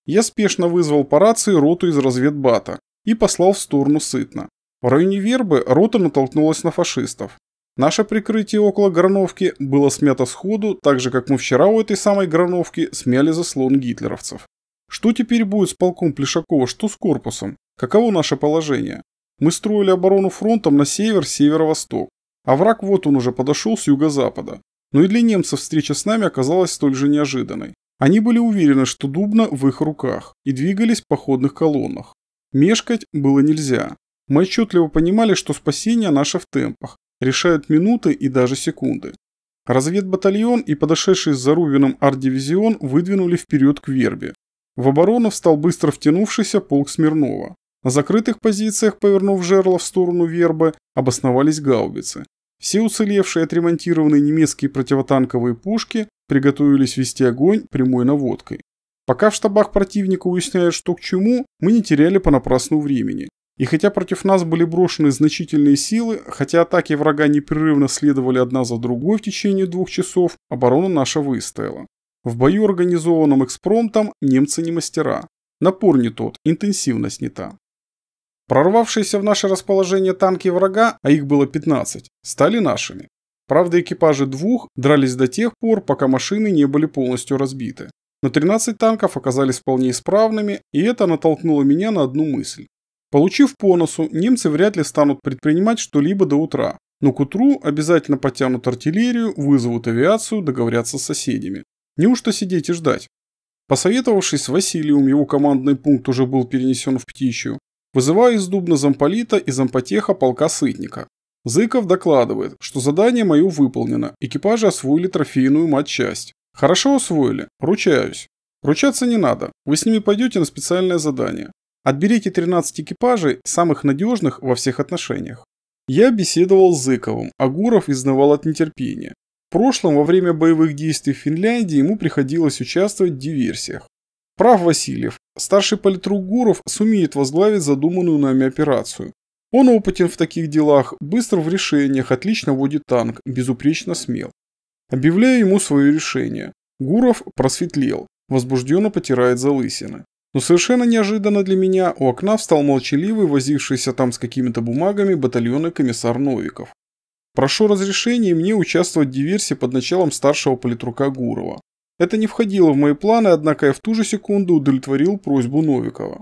Я спешно вызвал по рации роту из разведбата и послал в сторону сытно. В районе Вербы рота натолкнулась на фашистов. Наше прикрытие около Грановки было смято сходу, так же, как мы вчера у этой самой Грановки смяли заслон гитлеровцев. Что теперь будет с полком Плешакова, что с корпусом? Каково наше положение? Мы строили оборону фронтом на север, северо-восток. А враг вот он уже подошел с юго-запада. Но и для немцев встреча с нами оказалась столь же неожиданной. Они были уверены, что Дубна в их руках, и двигались в походных колоннах. Мешкать было нельзя. Мы отчетливо понимали, что спасение наше в темпах, решают минуты и даже секунды. Разведбатальон и подошедший с Рубином арт-дивизион выдвинули вперед к Вербе. В оборону встал быстро втянувшийся полк Смирнова. На закрытых позициях, повернув жерло в сторону Вербы, обосновались гаубицы. Все уцелевшие отремонтированные немецкие противотанковые пушки приготовились вести огонь прямой наводкой. Пока в штабах противника уясняют, что к чему, мы не теряли понапрасну времени. И хотя против нас были брошены значительные силы, хотя атаки врага непрерывно следовали одна за другой в течение двух часов, оборона наша выстояла. В бою, организованном экспромтом, немцы не мастера. Напор не тот, интенсивность не та. Прорвавшиеся в наше расположение танки врага, а их было 15, стали нашими. Правда, экипажи двух дрались до тех пор, пока машины не были полностью разбиты. Но 13 танков оказались вполне исправными, и это натолкнуло меня на одну мысль. Получив по носу, немцы вряд ли станут предпринимать что-либо до утра, но к утру обязательно потянут артиллерию, вызовут авиацию, договорятся с соседями. Неужто сидеть и ждать? Посоветовавшись с Василием, его командный пункт уже был перенесен в Птичью, вызывая из Дубна замполита и зампотеха полка Сытника. Зыков докладывает, что задание мое выполнено, экипажи освоили трофейную матчасть. Хорошо освоили, ручаюсь. Ручаться не надо, вы с ними пойдете на специальное задание. Отберите 13 экипажей, самых надежных во всех отношениях. Я беседовал с Зыковым, а Гуров изнавал от нетерпения. В прошлом, во время боевых действий в Финляндии, ему приходилось участвовать в диверсиях. Прав Васильев, старший политрук Гуров сумеет возглавить задуманную нами операцию. Он опытен в таких делах, быстро в решениях, отлично водит танк, безупречно смел. Объявляю ему свое решение. Гуров просветлел, возбужденно потирает залысины. Но совершенно неожиданно для меня у окна встал молчаливый, возившийся там с какими-то бумагами батальонный комиссар Новиков. Прошу разрешения мне участвовать в диверсии под началом старшего политрука Гурова. Это не входило в мои планы, однако я в ту же секунду удовлетворил просьбу Новикова.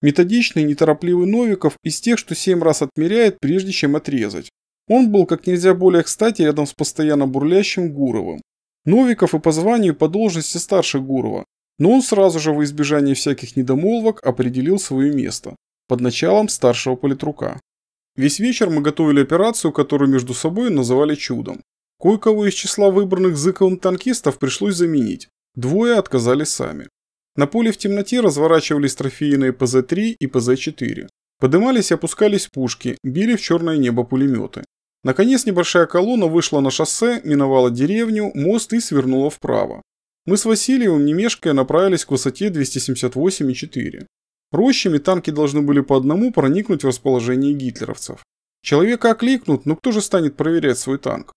Методичный, неторопливый Новиков из тех, что семь раз отмеряет, прежде чем отрезать. Он был как нельзя более кстати рядом с постоянно бурлящим Гуровым. Новиков и по званию по должности старше Гурова, но он сразу же во избежание всяких недомолвок определил свое место, под началом старшего политрука. Весь вечер мы готовили операцию, которую между собой называли чудом. Кое-кого из числа выбранных Зыковым танкистов пришлось заменить, двое отказались сами. На поле в темноте разворачивались трофейные ПЗ-3 и ПЗ-4. Подымались и опускались пушки, били в черное небо пулеметы. Наконец небольшая колонна вышла на шоссе, миновала деревню, мост и свернула вправо. Мы с Василием, не мешкая, направились к высоте 278,4. Рощами танки должны были по одному проникнуть в расположение гитлеровцев. Человека окликнут, но кто же станет проверять свой танк?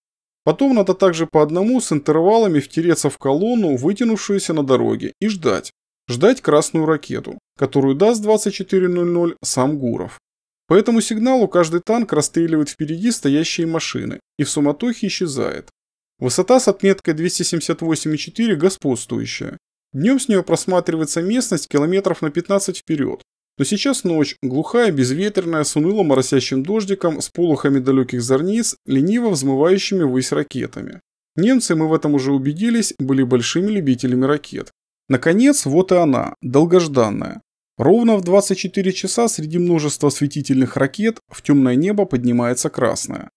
Потом надо также по одному с интервалами втереться в колонну, вытянувшуюся на дороге, и ждать. Ждать красную ракету, которую даст 24.00 сам Гуров. По этому сигналу каждый танк расстреливает впереди стоящие машины и в суматохе исчезает. Высота с отметкой 278,4 господствующая. Днем с нее просматривается местность километров на 15 вперед. Но сейчас ночь, глухая, безветренная, с уныло моросящим дождиком, с полухами далеких зорниц, лениво взмывающими ввысь ракетами. Немцы, мы в этом уже убедились, были большими любителями ракет. Наконец, вот и она, долгожданная. Ровно в 24 часа среди множества светительных ракет в темное небо поднимается красная.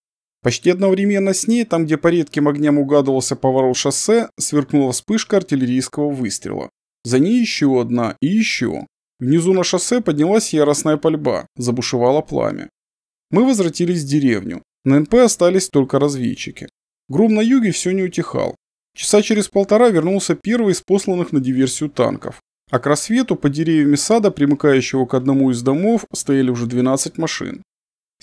Почти одновременно с ней, там где по редким огням угадывался поворот шоссе, сверкнула вспышка артиллерийского выстрела. За ней еще одна и еще. Внизу на шоссе поднялась яростная пальба, забушевало пламя. Мы возвратились в деревню. На НП остались только разведчики. Гром на юге все не утихал. Часа через полтора вернулся первый из посланных на диверсию танков. А к рассвету под деревьями сада, примыкающего к одному из домов, стояли уже 12 машин.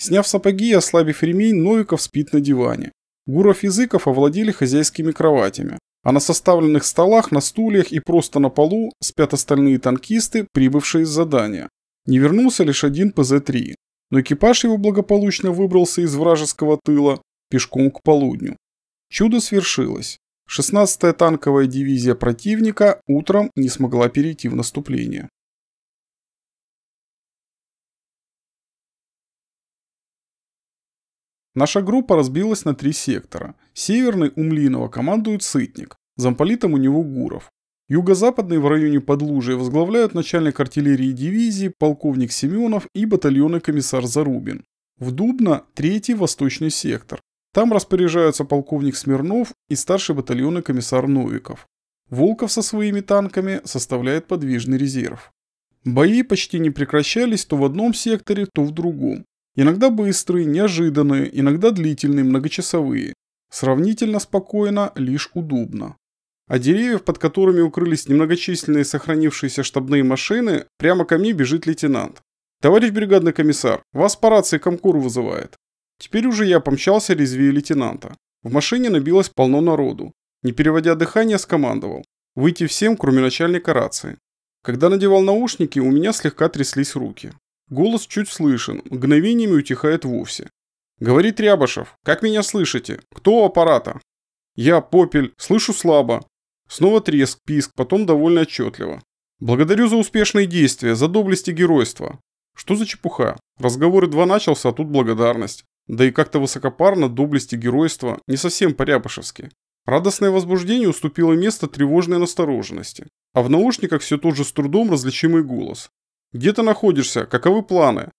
Сняв сапоги и ослабив ремень, Новиков спит на диване. Гуров и Зыков овладели хозяйскими кроватями, а на составленных столах, на стульях и просто на полу спят остальные танкисты, прибывшие с задания. Не вернулся лишь один ПЗ-3, но экипаж его благополучно выбрался из вражеского тыла пешком к полудню. Чудо свершилось. 16-я танковая дивизия противника утром не смогла перейти в наступление. Наша группа разбилась на три сектора. Северный Умлинова командует Сытник, замполитом у него Гуров. Юго-западный в районе Подлужия возглавляют начальник артиллерии дивизии, полковник Семенов и батальонный комиссар Зарубин. В Дубно – третий восточный сектор. Там распоряжаются полковник Смирнов и старший батальонный комиссар Новиков. Волков со своими танками составляет подвижный резерв. Бои почти не прекращались то в одном секторе, то в другом. Иногда быстрые, неожиданные, иногда длительные, многочасовые. Сравнительно спокойно, лишь удобно. А деревьев, под которыми укрылись немногочисленные сохранившиеся штабные машины, прямо ко мне бежит лейтенант. «Товарищ бригадный комиссар, вас по рации Комкур вызывает». Теперь уже я помчался резвее лейтенанта. В машине набилось полно народу. Не переводя дыхание, скомандовал. Выйти всем, кроме начальника рации. Когда надевал наушники, у меня слегка тряслись руки. Голос чуть слышен, мгновениями утихает вовсе. «Говорит Рябошев, как меня слышите? Кто у аппарата?» «Я, Попель, слышу слабо». Снова треск, писк, потом довольно отчетливо. «Благодарю за успешные действия, за доблесть и геройство». Что за чепуха? Разговор едва начался, а тут благодарность. Да и как-то высокопарно доблесть и геройство, не совсем по-рябошевски. Радостное возбуждение уступило место тревожной настороженности. А в наушниках все тот же с трудом различимый голос. Где ты находишься? Каковы планы?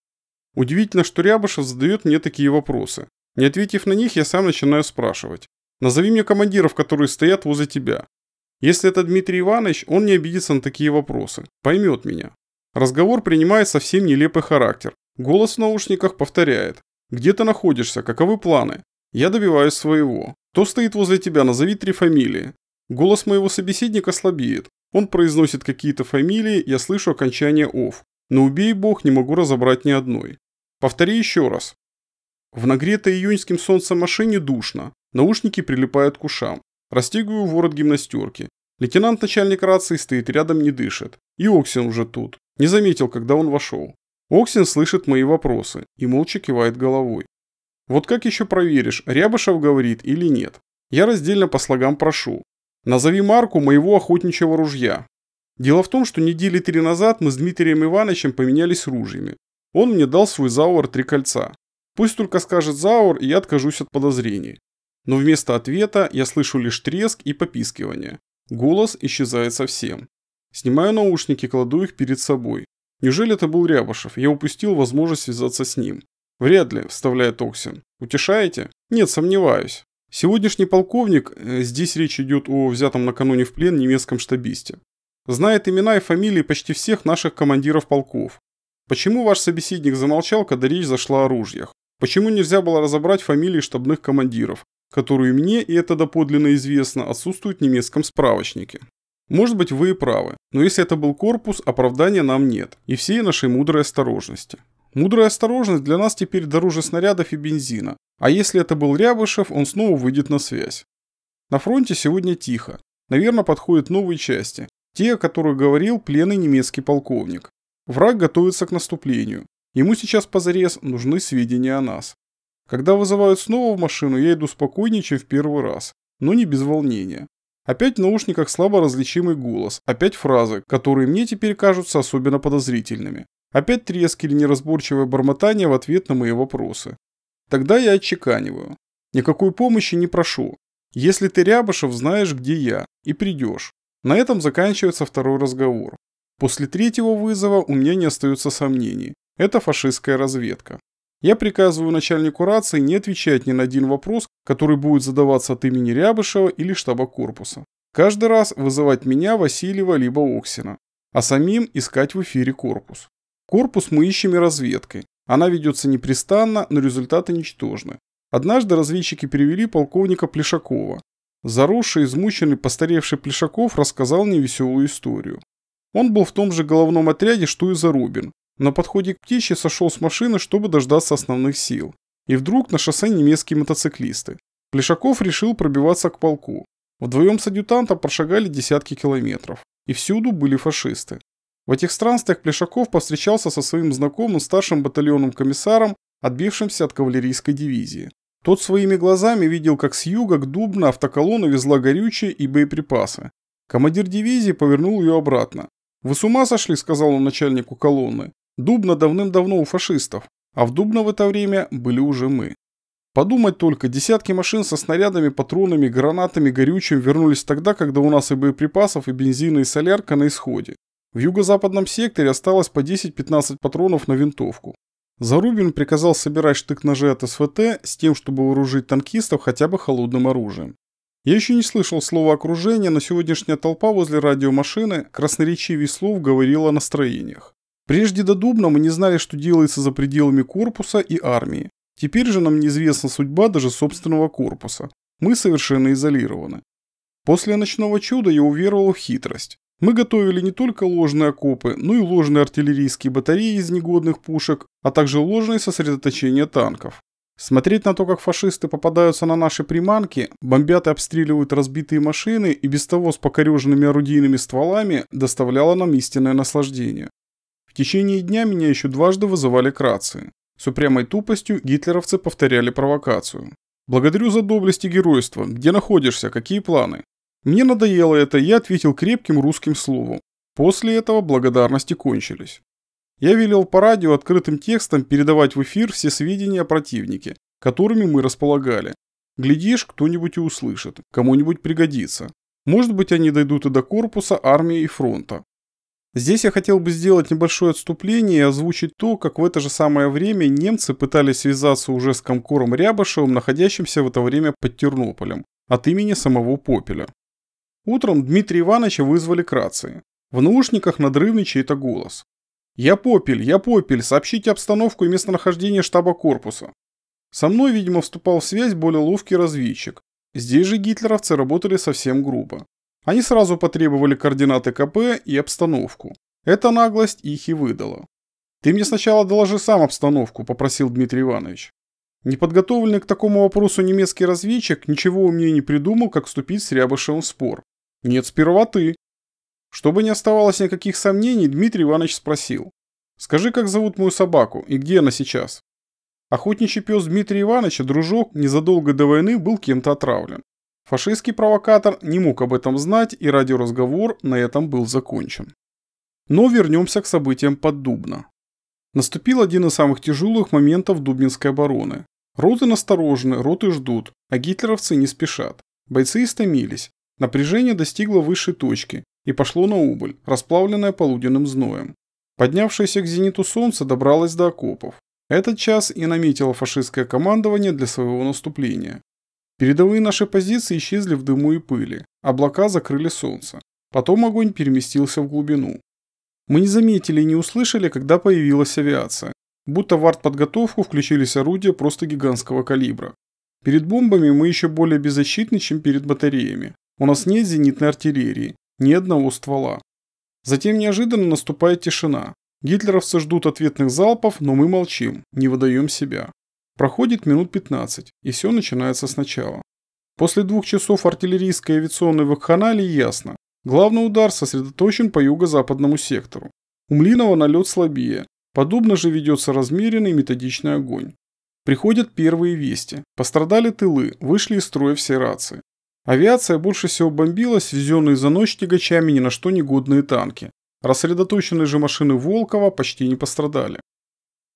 Удивительно, что Рябышев задает мне такие вопросы. Не ответив на них, я сам начинаю спрашивать. Назови мне командиров, которые стоят возле тебя. Если это Дмитрий Иванович, он не обидится на такие вопросы. Поймет меня. Разговор принимает совсем нелепый характер. Голос в наушниках повторяет. «Где ты находишься? Каковы планы?» «Я добиваюсь своего. Кто стоит возле тебя? Назови три фамилии». Голос моего собеседника слабеет. Он произносит какие-то фамилии, я слышу окончание «ов», но убей бог, не могу разобрать ни одной. Повтори еще раз. В нагретой июньским солнцем машине душно, наушники прилипают к ушам. Растягиваю ворот гимнастерки. Лейтенант начальник рации стоит рядом, не дышит. И Оксин уже тут. Не заметил, когда он вошел. Оксин слышит мои вопросы и молча кивает головой. Вот как еще проверишь, Рябышев говорит или нет? Я раздельно по слогам прошу. Назови марку моего охотничьего ружья. Дело в том, что недели три назад мы с Дмитрием Ивановичем поменялись ружьями. Он мне дал свой Заур «Три кольца». Пусть только скажет Заур, и я откажусь от подозрений. Но вместо ответа я слышу лишь треск и попискивание. Голос исчезает совсем. Снимаю наушники, кладу их перед собой. Неужели это был Рябышев? Я упустил возможность связаться с ним. Вряд ли, вставляет Оксин. Утешаете? Нет, сомневаюсь. Сегодняшний полковник, э, здесь речь идет о взятом накануне в плен немецком штабисте, знает имена и фамилии почти всех наших командиров полков. Почему ваш собеседник замолчал, когда речь зашла о ружьях? Почему нельзя было разобрать фамилии штабных командиров, которые мне, и это доподлинно известно, отсутствуют в немецком справочнике? Может быть, вы и правы, но если это был корпус, оправдания нам нет, и всей нашей мудрой осторожности. Мудрая осторожность для нас теперь дороже снарядов и бензина. А если это был Рябышев, он снова выйдет на связь. На фронте сегодня тихо. Наверное, подходят новые части. Те, о которых говорил пленный немецкий полковник. Враг готовится к наступлению. Ему сейчас позарез нужны сведения о нас. Когда вызывают снова в машину, я иду спокойнее, чем в первый раз. Но не без волнения. Опять в наушниках слабо различимый голос, опять фразы, которые мне теперь кажутся особенно подозрительными. Опять треск или неразборчивое бормотание в ответ на мои вопросы. Тогда я отчеканиваю. Никакой помощи не прошу. Если ты, Рябышев, знаешь, где я, и придешь. На этом заканчивается второй разговор. После третьего вызова у меня не остается сомнений. Это фашистская разведка. Я приказываю начальнику рации не отвечать ни на один вопрос, который будет задаваться от имени Рябышева или штаба корпуса. Каждый раз вызывать меня, Васильева, либо Оксина. А самим искать в эфире корпус. Корпус мы ищем и разведкой. Она ведется непрестанно, но результаты ничтожны. Однажды разведчики перевели полковника Плешакова. Заросший, измученный, постаревший Плешаков рассказал невеселую историю. Он был в том же головном отряде, что и Зарубин. На подходе к птичье сошел с машины, чтобы дождаться основных сил. И вдруг на шоссе немецкие мотоциклисты. Плешаков решил пробиваться к полку. Вдвоем с адъютантом прошагали десятки километров. И всюду были фашисты. В этих странствиях Плешаков повстречался со своим знакомым старшим батальонным комиссаром, отбившимся от кавалерийской дивизии. Тот своими глазами видел, как с юга к Дубна автоколонна везла горючее и боеприпасы. Командир дивизии повернул ее обратно. «Вы с ума сошли?» – сказал он начальнику колонны. «Дубна давным-давно у фашистов, а в Дубна в это время были уже мы». Подумать только, десятки машин со снарядами, патронами, гранатами, горючим вернулись тогда, когда у нас и боеприпасов, и бензина, и солярка на исходе. В юго-западном секторе осталось по 10-15 патронов на винтовку. Зарубин приказал собирать штык-ножи от СВТ с тем, чтобы вооружить танкистов хотя бы холодным оружием. Я еще не слышал слова окружения, но сегодняшняя толпа возле радиомашины красноречивее слов говорила о настроениях. Прежде до Дубна мы не знали, что делается за пределами корпуса и армии. Теперь же нам неизвестна судьба даже собственного корпуса. Мы совершенно изолированы. После ночного чуда я уверовал в хитрость. Мы готовили не только ложные окопы, но и ложные артиллерийские батареи из негодных пушек, а также ложные сосредоточения танков. Смотреть на то, как фашисты попадаются на наши приманки, бомбят и обстреливают разбитые машины и без того с покореженными орудийными стволами, доставляло нам истинное наслаждение. В течение дня меня еще дважды вызывали к рации. С упрямой тупостью гитлеровцы повторяли провокацию. «Благодарю за доблесть и геройство. Где находишься? Какие планы?» Мне надоело это, и я ответил крепким русским словом. После этого благодарности кончились. Я велел по радио открытым текстом передавать в эфир все сведения о противнике, которыми мы располагали. Глядишь, кто-нибудь и услышит, кому-нибудь пригодится. Может быть, они дойдут и до корпуса, армии и фронта. Здесь я хотел бы сделать небольшое отступление и озвучить то, как в это же самое время немцы пытались связаться уже с комкором Рябышевым, находящимся в это время под Тернополем, от имени самого Попеля. Утром Дмитрия Ивановича вызвали к рации. В наушниках надрывничает голос. «Я Попель, я Попель, сообщите обстановку и местонахождение штаба корпуса». Со мной, видимо, вступал в связь более ловкий разведчик. Здесь же гитлеровцы работали совсем грубо. Они сразу потребовали координаты КП и обстановку. Эта наглость их и выдала. «Ты мне сначала доложи сам обстановку», – попросил Дмитрий Иванович. Неподготовленный к такому вопросу немецкий разведчик ничего умнее не придумал, как вступить с Рябышевым в спор. «Нет, сперва ты». Чтобы не оставалось никаких сомнений, Дмитрий Иванович спросил. «Скажи, как зовут мою собаку и где она сейчас?» Охотничий пес Дмитрия Ивановича, дружок, незадолго до войны был кем-то отравлен. Фашистский провокатор не мог об этом знать, и радиоразговор на этом был закончен. Но вернемся к событиям под Дубно. Наступил один из самых тяжелых моментов Дубинской обороны. Роты насторожены, роты ждут, а гитлеровцы не спешат. Бойцы истомились, Напряжение достигло высшей точки и пошло на убыль, расплавленное полуденным зноем. Поднявшееся к зениту солнце добралось до окопов. Этот час и наметило фашистское командование для своего наступления. Передовые наши позиции исчезли в дыму и пыли, облака закрыли солнце. Потом огонь переместился в глубину. Мы не заметили и не услышали, когда появилась авиация. Будто в артподготовку включились орудия просто гигантского калибра. Перед бомбами мы еще более беззащитны, чем перед батареями. У нас нет зенитной артиллерии, ни одного ствола. Затем неожиданно наступает тишина. Гитлеровцы ждут ответных залпов, но мы молчим, не выдаем себя. Проходит минут 15, и все начинается сначала. После двух часов артиллерийской и авиационной вакханалии ясно. Главный удар сосредоточен по юго-западному сектору. У Млинова налет слабее. Подобно же ведется размеренный методичный огонь. Приходят первые вести. Пострадали тылы, вышли из строя все рации. Авиация больше всего бомбилась, везенные за ночь тягачами ни на что негодные танки. Рассредоточенные же машины Волкова почти не пострадали.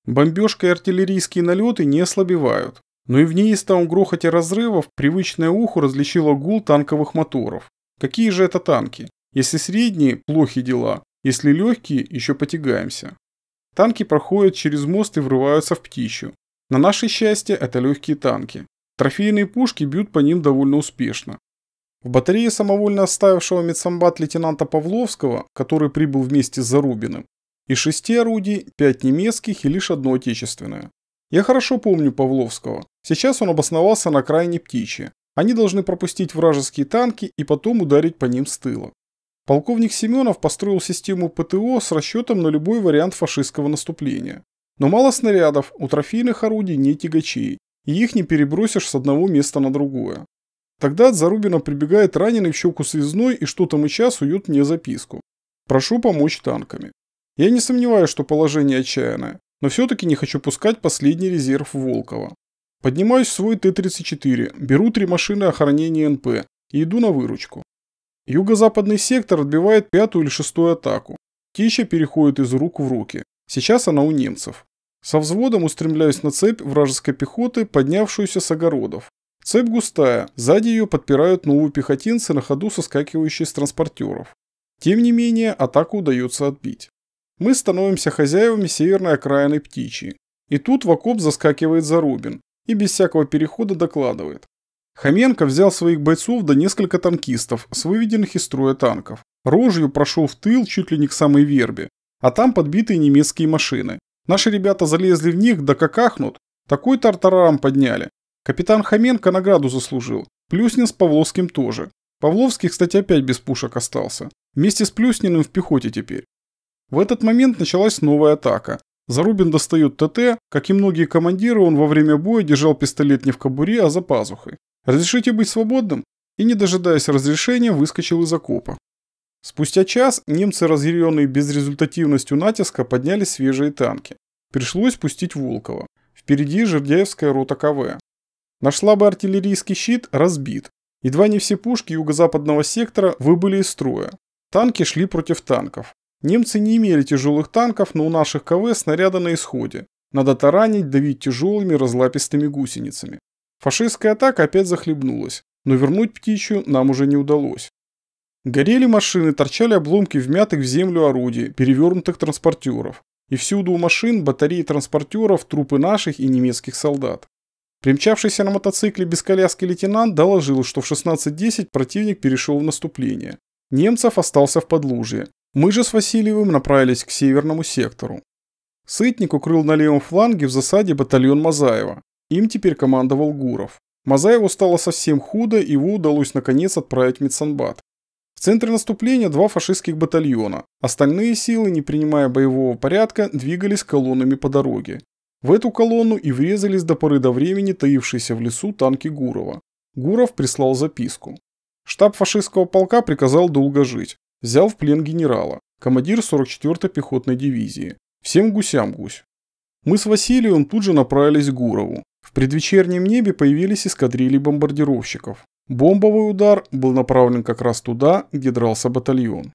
Бомбежка и артиллерийские налеты не ослабевают, но и в неистовом грохоте разрывов привычное ухо различило гул танковых моторов. Какие же это танки? Если средние – плохи дела, если легкие – еще потягаемся. Танки проходят через мост и врываются в птичью. На наше счастье это легкие танки. Трофейные пушки бьют по ним довольно успешно. В батарее самовольно оставившего медсамбат лейтенанта Павловского, который прибыл вместе с Зарубиным, и шести орудий, пять немецких и лишь одно отечественное. Я хорошо помню Павловского. Сейчас он обосновался на крайне птичьи. Они должны пропустить вражеские танки и потом ударить по ним с тыла. Полковник Семенов построил систему ПТО с расчетом на любой вариант фашистского наступления. Но мало снарядов, у трофейных орудий не тягачей, и их не перебросишь с одного места на другое. Тогда от Зарубина прибегает раненый в щеку связной и что-то мыча сует мне записку. Прошу помочь танками. Я не сомневаюсь, что положение отчаянное, но все-таки не хочу пускать последний резерв Волкова. Поднимаюсь в свой Т-34, беру три машины охранения НП и иду на выручку. Юго-западный сектор отбивает пятую или шестую атаку. Тища переходит из рук в руки. Сейчас она у немцев. Со взводом устремляюсь на цепь вражеской пехоты, поднявшуюся с огородов. Цепь густая, сзади ее подпирают новые пехотинцы на ходу соскакивающие с транспортеров. Тем не менее, атаку удается отбить. Мы становимся хозяевами северной окраины птичьи. И тут в окоп заскакивает Зарубин и без всякого перехода докладывает. Хоменко взял своих бойцов до да несколько танкистов с выведенных из строя танков. Рожью прошел в тыл чуть ли не к самой вербе, а там подбитые немецкие машины. Наши ребята залезли в них, да какахнут. ахнут, такой тартарарам подняли, Капитан Хоменко награду заслужил. Плюснин с Павловским тоже. Павловский, кстати, опять без пушек остался. Вместе с Плюсниным в пехоте теперь. В этот момент началась новая атака. Зарубин достает ТТ, как и многие командиры, он во время боя держал пистолет не в кобуре, а за пазухой. «Разрешите быть свободным?» И, не дожидаясь разрешения, выскочил из окопа. Спустя час немцы, разъяренные безрезультативностью натиска, подняли свежие танки. Пришлось пустить Волкова. Впереди Жердяевская рота КВ. Наш слабый артиллерийский щит разбит. Едва не все пушки юго-западного сектора выбыли из строя. Танки шли против танков. Немцы не имели тяжелых танков, но у наших КВ снаряды на исходе. Надо таранить, давить тяжелыми разлапистыми гусеницами. Фашистская атака опять захлебнулась, но вернуть птичью нам уже не удалось. Горели машины, торчали обломки вмятых в землю орудий, перевернутых транспортеров. И всюду у машин батареи транспортеров, трупы наших и немецких солдат. Примчавшийся на мотоцикле без коляски лейтенант доложил, что в 16.10 противник перешел в наступление. Немцев остался в подлужье. Мы же с Васильевым направились к северному сектору. Сытник укрыл на левом фланге в засаде батальон Мазаева. Им теперь командовал Гуров. Мазаеву стало совсем худо, и его удалось наконец отправить в Митсанбат. В центре наступления два фашистских батальона. Остальные силы, не принимая боевого порядка, двигались колоннами по дороге. В эту колонну и врезались до поры до времени таившиеся в лесу танки Гурова. Гуров прислал записку. Штаб фашистского полка приказал долго жить. Взял в плен генерала, командир 44-й пехотной дивизии. Всем гусям гусь. Мы с Василием тут же направились к Гурову. В предвечернем небе появились эскадрильи бомбардировщиков. Бомбовый удар был направлен как раз туда, где дрался батальон.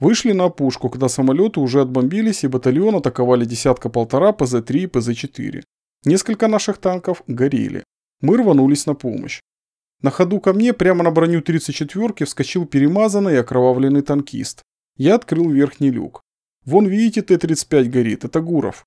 Вышли на пушку, когда самолеты уже отбомбились и батальон атаковали десятка-полтора ПЗ-3 и ПЗ-4. Несколько наших танков горели. Мы рванулись на помощь. На ходу ко мне прямо на броню 34-ки вскочил перемазанный и окровавленный танкист. Я открыл верхний люк. Вон, видите, Т-35 горит, это Гуров.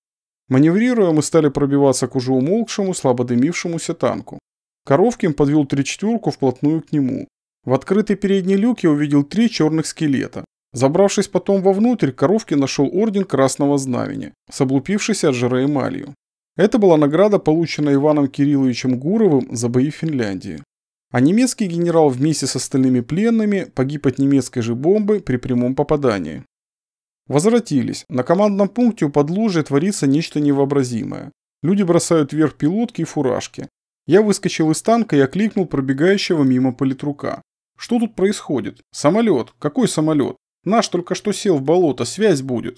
Маневрируя, мы стали пробиваться к уже умолкшему, слабо дымившемуся танку. Коровкин подвел 34-ку вплотную к нему. В открытый передний люк я увидел три черных скелета. Забравшись потом вовнутрь, Коровки нашел орден Красного Знамени, соблупившийся облупившейся от жары эмалью. Это была награда, полученная Иваном Кирилловичем Гуровым за бои в Финляндии. А немецкий генерал вместе с остальными пленными погиб от немецкой же бомбы при прямом попадании. Возвратились. На командном пункте у подлужи творится нечто невообразимое. Люди бросают вверх пилотки и фуражки. Я выскочил из танка и окликнул пробегающего мимо политрука. Что тут происходит? Самолет? Какой самолет? Наш только что сел в болото, связь будет.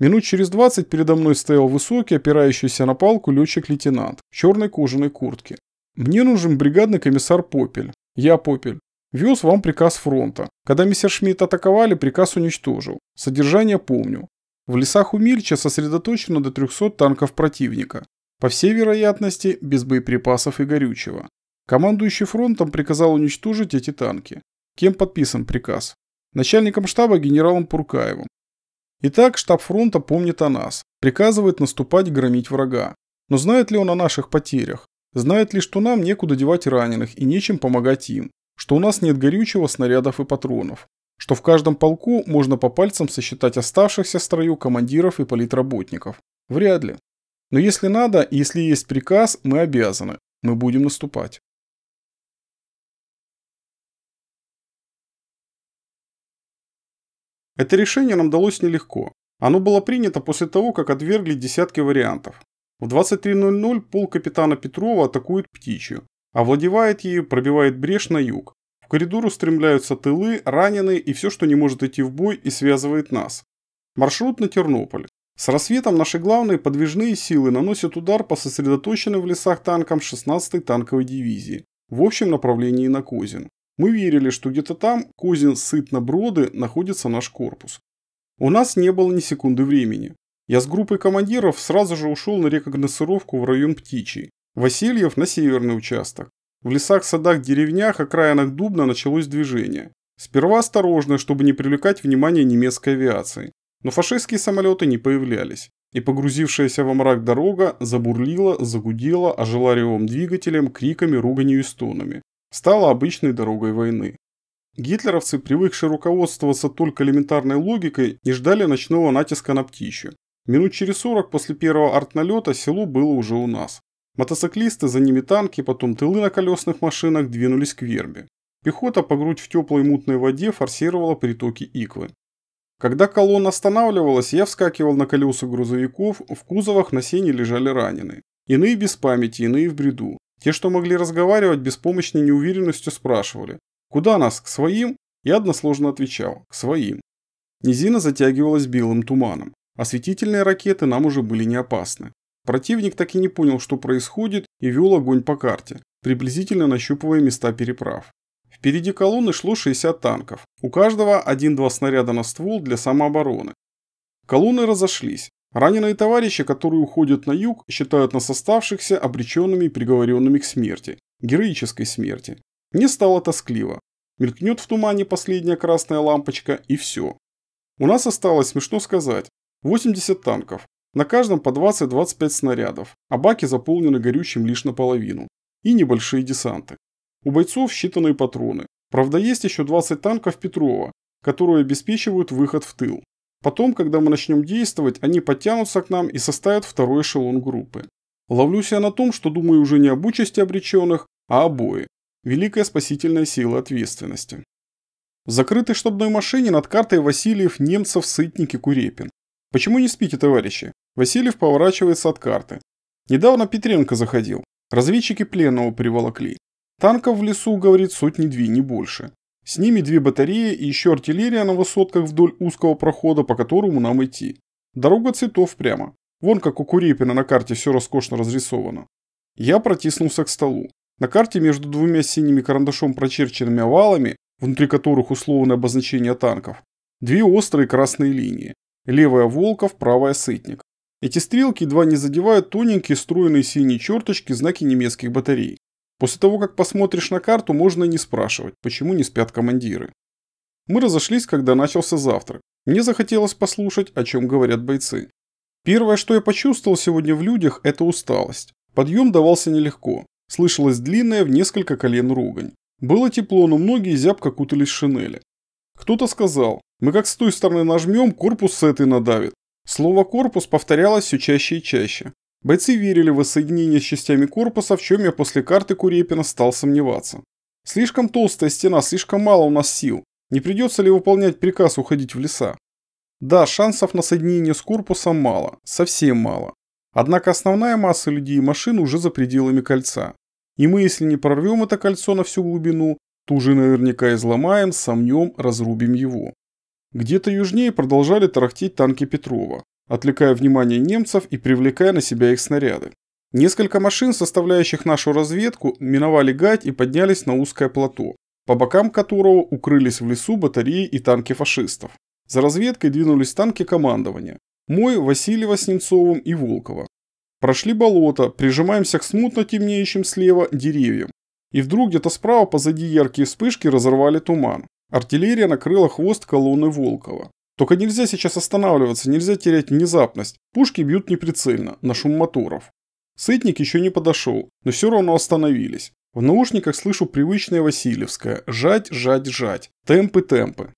Минут через двадцать передо мной стоял высокий, опирающийся на палку летчик-лейтенант в черной кожаной куртке. «Мне нужен бригадный комиссар Попель. Я Попель. Вез вам приказ фронта. Когда мистер Шмидт атаковали, приказ уничтожил. Содержание помню. В лесах Умильча сосредоточено до 300 танков противника. По всей вероятности, без боеприпасов и горючего. Командующий фронтом приказал уничтожить эти танки. Кем подписан приказ? начальником штаба генералом Пуркаевым. Итак, штаб фронта помнит о нас, приказывает наступать громить врага. Но знает ли он о наших потерях? Знает ли, что нам некуда девать раненых и нечем помогать им? Что у нас нет горючего, снарядов и патронов? Что в каждом полку можно по пальцам сосчитать оставшихся в строю командиров и политработников? Вряд ли. Но если надо, если есть приказ, мы обязаны. Мы будем наступать. Это решение нам далось нелегко. Оно было принято после того, как отвергли десятки вариантов. В 23.00 пол капитана Петрова атакует птичью, овладевает ею, пробивает брешь на юг. В коридор устремляются тылы, раненые и все, что не может идти в бой и связывает нас. Маршрут на Тернополь. С рассветом наши главные подвижные силы наносят удар по сосредоточенным в лесах танкам 16-й танковой дивизии в общем направлении на Козин. Мы верили, что где-то там, Козин сытно броды, находится наш корпус. У нас не было ни секунды времени. Я с группой командиров сразу же ушел на рекогносцировку в район Птичий, Васильев на северный участок. В лесах, садах, деревнях, окраинах Дубна началось движение. Сперва осторожно, чтобы не привлекать внимание немецкой авиации. Но фашистские самолеты не появлялись. И погрузившаяся во мрак дорога забурлила, загудела, ожила ревом двигателем, криками, руганью и стонами стала обычной дорогой войны. Гитлеровцы, привыкшие руководствоваться только элементарной логикой, не ждали ночного натиска на птичью. Минут через 40 после первого артналета село было уже у нас. Мотоциклисты, за ними танки, потом тылы на колесных машинах двинулись к вербе. Пехота по грудь в теплой мутной воде форсировала притоки Иквы. Когда колонна останавливалась, я вскакивал на колеса грузовиков, в кузовах на сене лежали раненые. Иные без памяти, иные в бреду. Те, что могли разговаривать, беспомощной неуверенностью спрашивали «Куда нас? К своим?» Я односложно отвечал «К своим». Низина затягивалась белым туманом. Осветительные ракеты нам уже были не опасны. Противник так и не понял, что происходит, и вел огонь по карте, приблизительно нащупывая места переправ. Впереди колонны шло 60 танков, у каждого 1-2 снаряда на ствол для самообороны. Колонны разошлись, Раненые товарищи, которые уходят на юг, считают нас оставшихся обреченными и приговоренными к смерти. Героической смерти. Мне стало тоскливо. Мелькнет в тумане последняя красная лампочка и все. У нас осталось, смешно сказать, 80 танков. На каждом по 20-25 снарядов, а баки заполнены горючим лишь наполовину. И небольшие десанты. У бойцов считанные патроны. Правда, есть еще 20 танков Петрова, которые обеспечивают выход в тыл. Потом, когда мы начнем действовать, они подтянутся к нам и составят второй эшелон группы. Ловлюсь я на том, что думаю уже не об участи обреченных, а обои. Великая спасительная сила ответственности. В закрытой штабной машине над картой Васильев, Немцев, Сытник и Курепин. Почему не спите, товарищи? Васильев поворачивается от карты. Недавно Петренко заходил. Разведчики пленного приволокли. Танков в лесу, говорит, сотни две, не больше. С ними две батареи и еще артиллерия на высотках вдоль узкого прохода, по которому нам идти. Дорога цветов прямо. Вон как у Курепина на карте все роскошно разрисовано. Я протиснулся к столу. На карте между двумя синими карандашом прочерченными овалами, внутри которых условное обозначение танков, две острые красные линии. Левая Волков, правая Сытник. Эти стрелки едва не задевают тоненькие струйные синие черточки знаки немецких батарей. После того, как посмотришь на карту, можно и не спрашивать, почему не спят командиры. Мы разошлись, когда начался завтрак. Мне захотелось послушать, о чем говорят бойцы. Первое, что я почувствовал сегодня в людях, это усталость. Подъем давался нелегко. Слышалась длинная в несколько колен ругань. Было тепло, но многие зябко кутались в шинели. Кто-то сказал, мы как с той стороны нажмем, корпус с этой надавит. Слово «корпус» повторялось все чаще и чаще. Бойцы верили в воссоединение с частями корпуса, в чем я после карты Курепина стал сомневаться. Слишком толстая стена, слишком мало у нас сил. Не придется ли выполнять приказ уходить в леса? Да, шансов на соединение с корпусом мало, совсем мало. Однако основная масса людей и машин уже за пределами кольца. И мы, если не прорвем это кольцо на всю глубину, то уже наверняка изломаем, сомнем, разрубим его. Где-то южнее продолжали тарахтеть танки Петрова отвлекая внимание немцев и привлекая на себя их снаряды. Несколько машин, составляющих нашу разведку, миновали гать и поднялись на узкое плато, по бокам которого укрылись в лесу батареи и танки фашистов. За разведкой двинулись танки командования. Мой, Васильева с и Волкова. Прошли болото, прижимаемся к смутно темнеющим слева деревьям. И вдруг где-то справа позади яркие вспышки разорвали туман. Артиллерия накрыла хвост колонны Волкова. Только нельзя сейчас останавливаться, нельзя терять внезапность. Пушки бьют неприцельно, на шум моторов. Сытник еще не подошел, но все равно остановились. В наушниках слышу привычное Васильевское «жать, жать, жать», темпы, темпы.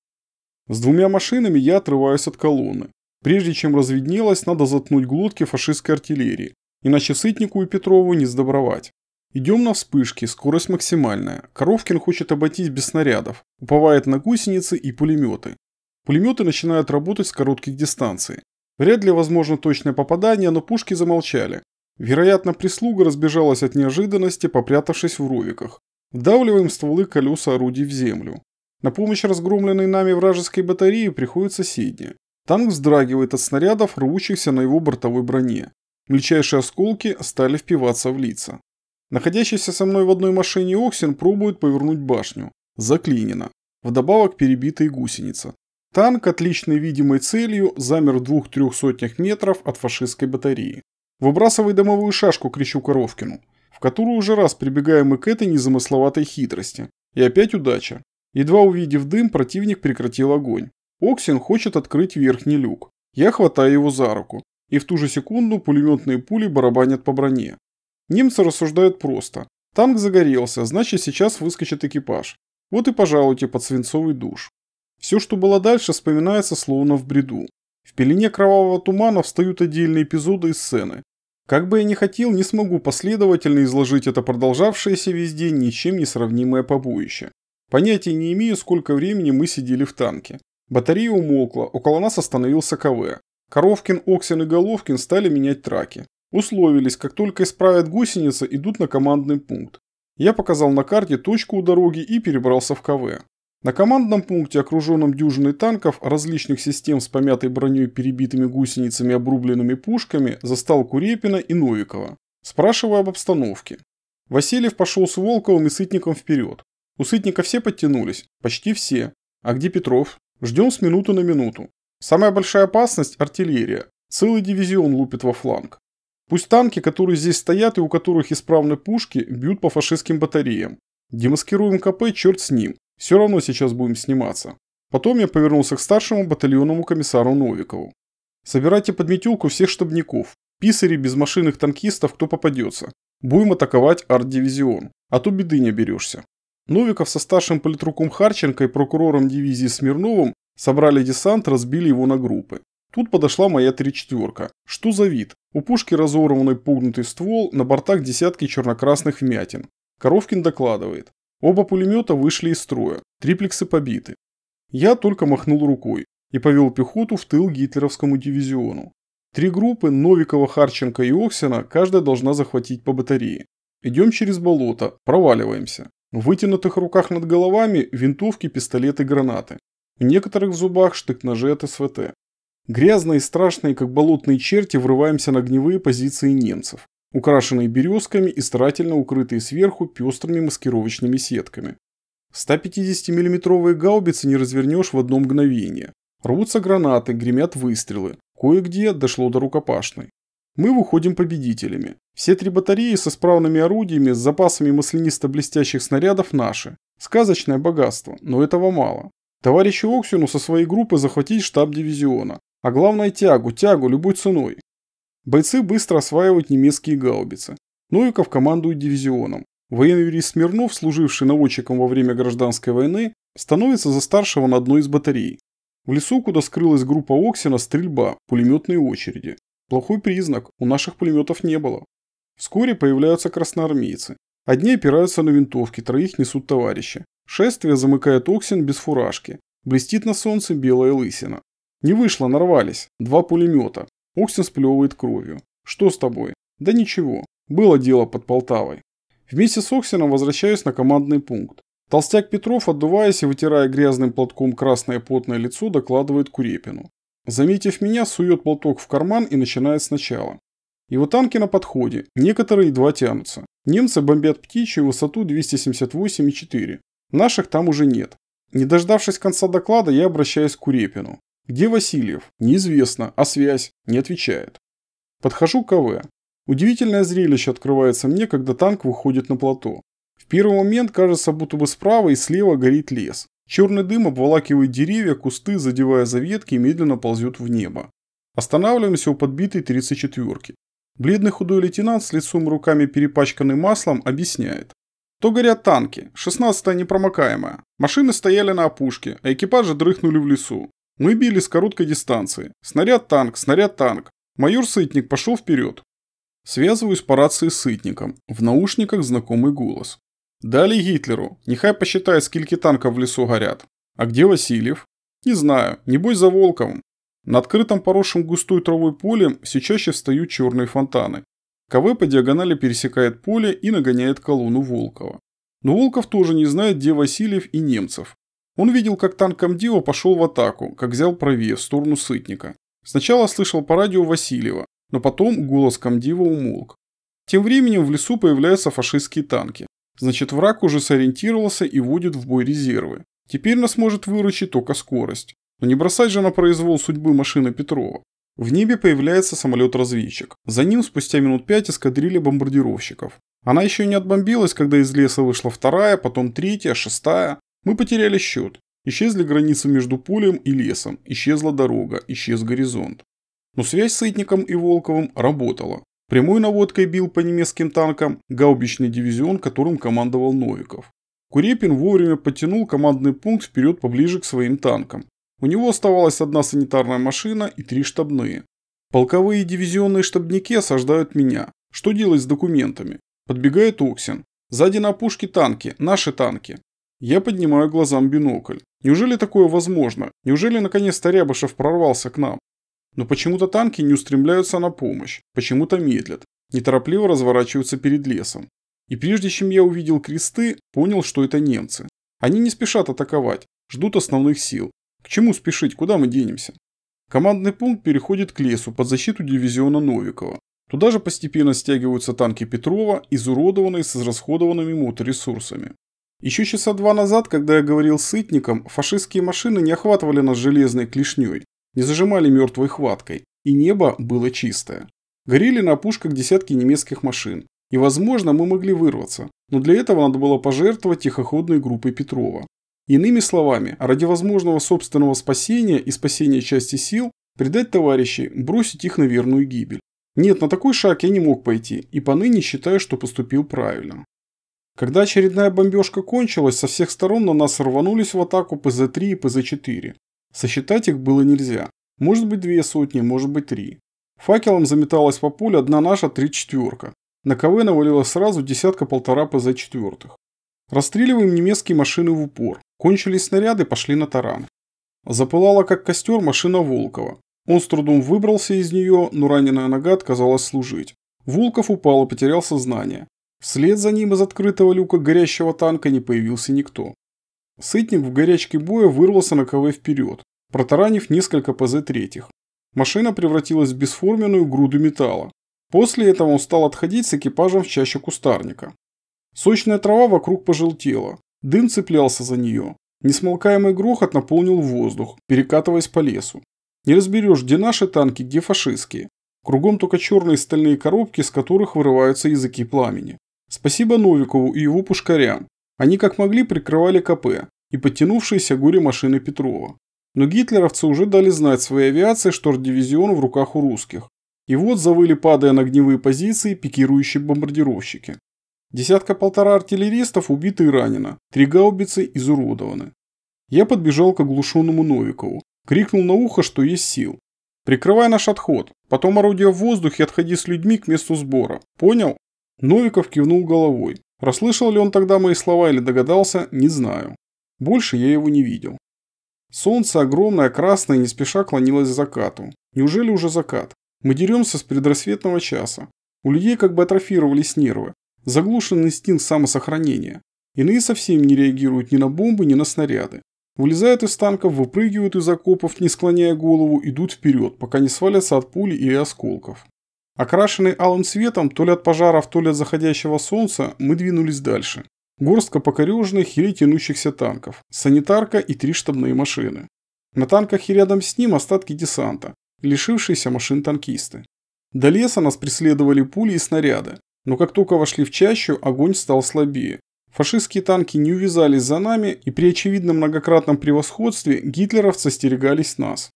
С двумя машинами я отрываюсь от колонны. Прежде чем разведнелось, надо заткнуть глотки фашистской артиллерии, иначе Сытнику и Петрову не сдобровать. Идем на вспышки, скорость максимальная. Коровкин хочет обойтись без снарядов, уповает на гусеницы и пулеметы. Пулеметы начинают работать с коротких дистанций. Вряд ли возможно точное попадание, но пушки замолчали. Вероятно, прислуга разбежалась от неожиданности, попрятавшись в ровиках. Вдавливаем стволы колеса орудий в землю. На помощь разгромленной нами вражеской батареи приходят соседи. Танк вздрагивает от снарядов, рвущихся на его бортовой броне. Мельчайшие осколки стали впиваться в лица. Находящийся со мной в одной машине Оксин пробует повернуть башню. Заклинено. Вдобавок перебитая гусеница. Танк, отличной видимой целью, замер в двух-трех сотнях метров от фашистской батареи. «Выбрасывай домовую шашку!» – кричу Коровкину, в которую уже раз прибегаем мы к этой незамысловатой хитрости. И опять удача. Едва увидев дым, противник прекратил огонь. Оксин хочет открыть верхний люк. Я хватаю его за руку. И в ту же секунду пулеметные пули барабанят по броне. Немцы рассуждают просто. Танк загорелся, значит сейчас выскочит экипаж. Вот и пожалуйте под свинцовый душ. Все, что было дальше, вспоминается словно в бреду. В пелене кровавого тумана встают отдельные эпизоды и сцены. Как бы я ни хотел, не смогу последовательно изложить это продолжавшееся весь день ничем не сравнимое побоище. Понятия не имею, сколько времени мы сидели в танке. Батарея умолкла, около нас остановился КВ. Коровкин, Оксин и Головкин стали менять траки. Условились, как только исправят гусеницы, идут на командный пункт. Я показал на карте точку у дороги и перебрался в КВ. На командном пункте, окруженном дюжиной танков различных систем с помятой броней, перебитыми гусеницами, обрубленными пушками, застал Курепина и Новикова, спрашивая об обстановке. Васильев пошел с Волковым и Сытником вперед. У Сытника все подтянулись, почти все. А где Петров? Ждем с минуты на минуту. Самая большая опасность – артиллерия. Целый дивизион лупит во фланг. Пусть танки, которые здесь стоят и у которых исправны пушки, бьют по фашистским батареям. Демаскируем КП, черт с ним. Все равно сейчас будем сниматься. Потом я повернулся к старшему батальонному комиссару Новикову. Собирайте под метелку всех штабников, писарей, безмашинных танкистов, кто попадется. Будем атаковать арт-дивизион, а то беды не берешься. Новиков со старшим политруком Харченко и прокурором дивизии Смирновым собрали десант, разбили его на группы. Тут подошла моя три четверка. Что за вид? У пушки разорванный пугнутый ствол, на бортах десятки черно-красных вмятин. Коровкин докладывает. Оба пулемета вышли из строя, триплексы побиты. Я только махнул рукой и повел пехоту в тыл гитлеровскому дивизиону. Три группы Новикова, Харченко и Оксина, каждая должна захватить по батарее. Идем через болото, проваливаемся. В вытянутых руках над головами винтовки, пистолеты, гранаты. В некоторых зубах штык-ножи от СВТ. Грязные и страшные, как болотные черти, врываемся на огневые позиции немцев украшенные березками и старательно укрытые сверху пестрыми маскировочными сетками. 150 миллиметровые гаубицы не развернешь в одно мгновение. Рвутся гранаты, гремят выстрелы. Кое-где дошло до рукопашной. Мы выходим победителями. Все три батареи со справными орудиями, с запасами маслянисто-блестящих снарядов наши. Сказочное богатство, но этого мало. Товарищу Оксину со своей группы захватить штаб дивизиона. А главное тягу, тягу любой ценой. Бойцы быстро осваивают немецкие гаубицы. Новиков командует дивизионом. Военный юрист Смирнов, служивший наводчиком во время гражданской войны, становится за старшего на одной из батарей. В лесу, куда скрылась группа Оксина, стрельба, пулеметные очереди. Плохой признак, у наших пулеметов не было. Вскоре появляются красноармейцы. Одни опираются на винтовки, троих несут товарищи. Шествие замыкает Оксин без фуражки. Блестит на солнце белая лысина. Не вышло, нарвались. Два пулемета. Оксен сплевывает кровью. Что с тобой? Да ничего. Было дело под Полтавой. Вместе с Оксеном возвращаюсь на командный пункт. Толстяк Петров, отдуваясь и вытирая грязным платком красное потное лицо, докладывает Курепину. Заметив меня, сует платок в карман и начинает сначала. Его танки на подходе, некоторые едва тянутся. Немцы бомбят птичью высоту 278,4. Наших там уже нет. Не дождавшись конца доклада, я обращаюсь к Курепину. Где Васильев? Неизвестно, а связь? Не отвечает. Подхожу к КВ. Удивительное зрелище открывается мне, когда танк выходит на плато. В первый момент кажется, будто бы справа и слева горит лес. Черный дым обволакивает деревья, кусты, задевая за ветки, и медленно ползет в небо. Останавливаемся у подбитой 34-ки. Бледный худой лейтенант с лицом и руками перепачканный маслом объясняет. То горят танки, 16-я непромокаемая. Машины стояли на опушке, а экипажи дрыхнули в лесу. Мы били с короткой дистанции. Снаряд-танк, снаряд-танк. Майор Сытник пошел вперед. Связываюсь по рации с Сытником. В наушниках знакомый голос. Дали Гитлеру. Нехай посчитает, скольки танков в лесу горят. А где Васильев? Не знаю. Небось за Волковым. На открытом поросшем густой травой поле все чаще встают черные фонтаны. КВ по диагонали пересекает поле и нагоняет колонну Волкова. Но Волков тоже не знает, где Васильев и немцев. Он видел, как танк Амдива пошел в атаку, как взял правее, в сторону Сытника. Сначала слышал по радио Васильева, но потом голос Камдива умолк. Тем временем в лесу появляются фашистские танки. Значит, враг уже сориентировался и вводит в бой резервы. Теперь нас может выручить только скорость. Но не бросать же на произвол судьбы машины Петрова. В небе появляется самолет-разведчик. За ним спустя минут пять эскадрилья бомбардировщиков. Она еще не отбомбилась, когда из леса вышла вторая, потом третья, шестая. Мы потеряли счет. Исчезли границы между полем и лесом, исчезла дорога, исчез горизонт. Но связь с Итником и Волковым работала. Прямой наводкой бил по немецким танкам гаубичный дивизион, которым командовал Новиков. Курепин вовремя потянул командный пункт вперед поближе к своим танкам. У него оставалась одна санитарная машина и три штабные. Полковые дивизионные штабники осаждают меня. Что делать с документами? Подбегает Оксин. Сзади на пушке танки, наши танки. Я поднимаю глазам бинокль. Неужели такое возможно? Неужели наконец-то Рябышев прорвался к нам? Но почему-то танки не устремляются на помощь, почему-то медлят, неторопливо разворачиваются перед лесом. И прежде чем я увидел кресты, понял, что это немцы. Они не спешат атаковать, ждут основных сил. К чему спешить, куда мы денемся? Командный пункт переходит к лесу под защиту дивизиона Новикова. Туда же постепенно стягиваются танки Петрова, изуродованные с израсходованными муторесурсами. Еще часа два назад, когда я говорил с Сытником, фашистские машины не охватывали нас железной клешней, не зажимали мертвой хваткой, и небо было чистое. Горели на пушках десятки немецких машин, и, возможно, мы могли вырваться, но для этого надо было пожертвовать тихоходной группой Петрова. Иными словами, ради возможного собственного спасения и спасения части сил, предать товарищей, бросить их на верную гибель. Нет, на такой шаг я не мог пойти, и поныне считаю, что поступил правильно. Когда очередная бомбежка кончилась, со всех сторон на нас рванулись в атаку ПЗ-3 и ПЗ-4. Сосчитать их было нельзя. Может быть две сотни, может быть три. Факелом заметалась по полю одна наша три четверка. На КВ навалилось сразу десятка-полтора ПЗ-4. Расстреливаем немецкие машины в упор. Кончились снаряды, пошли на таран. Запылала как костер машина Волкова. Он с трудом выбрался из нее, но раненая нога отказалась служить. Волков упал и потерял сознание. Вслед за ним из открытого люка горящего танка не появился никто. Сытник в горячке боя вырвался на КВ вперед, протаранив несколько ПЗ-3. Машина превратилась в бесформенную груду металла. После этого он стал отходить с экипажем в чаще кустарника. Сочная трава вокруг пожелтела, дым цеплялся за нее. Несмолкаемый грохот наполнил воздух, перекатываясь по лесу. Не разберешь, где наши танки, где фашистские. Кругом только черные стальные коробки, из которых вырываются языки пламени. Спасибо Новикову и его пушкарям. Они как могли прикрывали КП и подтянувшиеся горе машины Петрова. Но гитлеровцы уже дали знать своей авиации, что арт-дивизион в руках у русских. И вот завыли, падая на огневые позиции, пикирующие бомбардировщики. Десятка-полтора артиллеристов убиты и ранено, три гаубицы изуродованы. Я подбежал к оглушенному Новикову, крикнул на ухо, что есть сил. «Прикрывай наш отход, потом орудия в воздухе отходи с людьми к месту сбора. Понял?» Новиков кивнул головой. Расслышал ли он тогда мои слова или догадался, не знаю. Больше я его не видел. Солнце огромное, красное, не спеша клонилось к закату. Неужели уже закат? Мы деремся с предрассветного часа. У людей как бы атрофировались нервы. Заглушен инстинкт самосохранения. Иные совсем не реагируют ни на бомбы, ни на снаряды. Вылезают из танков, выпрыгивают из окопов, не склоняя голову, идут вперед, пока не свалятся от пули или осколков. Окрашенный алым светом, то ли от пожаров, то ли от заходящего солнца, мы двинулись дальше. Горстка покореженных или тянущихся танков, санитарка и три штабные машины. На танках и рядом с ним остатки десанта, лишившиеся машин танкисты. До леса нас преследовали пули и снаряды, но как только вошли в чащу, огонь стал слабее. Фашистские танки не увязались за нами, и при очевидном многократном превосходстве гитлеровцы стерегались нас.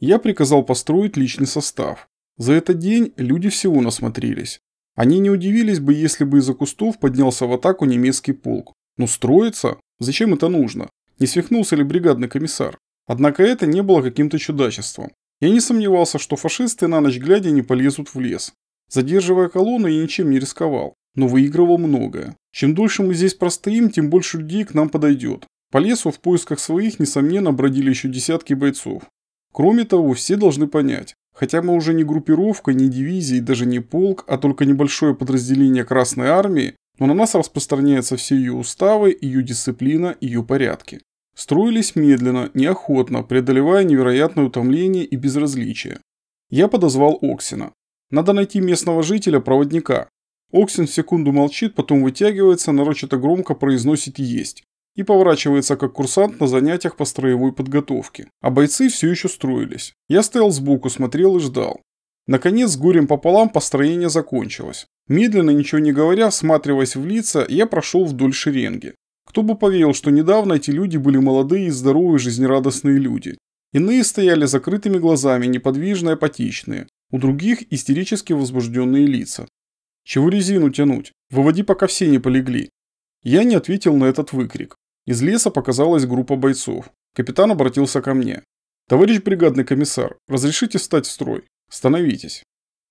Я приказал построить личный состав. За этот день люди всего насмотрелись. Они не удивились бы, если бы из-за кустов поднялся в атаку немецкий полк. Но строится? Зачем это нужно? Не свихнулся ли бригадный комиссар? Однако это не было каким-то чудачеством. Я не сомневался, что фашисты на ночь глядя не полезут в лес. Задерживая колонну, я ничем не рисковал, но выигрывал многое. Чем дольше мы здесь простоим, тем больше людей к нам подойдет. По лесу в поисках своих, несомненно, бродили еще десятки бойцов. Кроме того, все должны понять, Хотя мы уже не группировка, не дивизия и даже не полк, а только небольшое подразделение Красной Армии, но на нас распространяются все ее уставы, ее дисциплина, ее порядки. Строились медленно, неохотно, преодолевая невероятное утомление и безразличие. Я подозвал Оксина. Надо найти местного жителя, проводника. Оксин секунду молчит, потом вытягивается, нарочито громко произносит «есть» и поворачивается как курсант на занятиях по строевой подготовке. А бойцы все еще строились. Я стоял сбоку, смотрел и ждал. Наконец, с горем пополам построение закончилось. Медленно, ничего не говоря, всматриваясь в лица, я прошел вдоль шеренги. Кто бы поверил, что недавно эти люди были молодые и здоровые жизнерадостные люди. Иные стояли закрытыми глазами, неподвижные, апатичные. У других истерически возбужденные лица. Чего резину тянуть? Выводи, пока все не полегли. Я не ответил на этот выкрик. Из леса показалась группа бойцов. Капитан обратился ко мне. «Товарищ бригадный комиссар, разрешите встать в строй? Становитесь».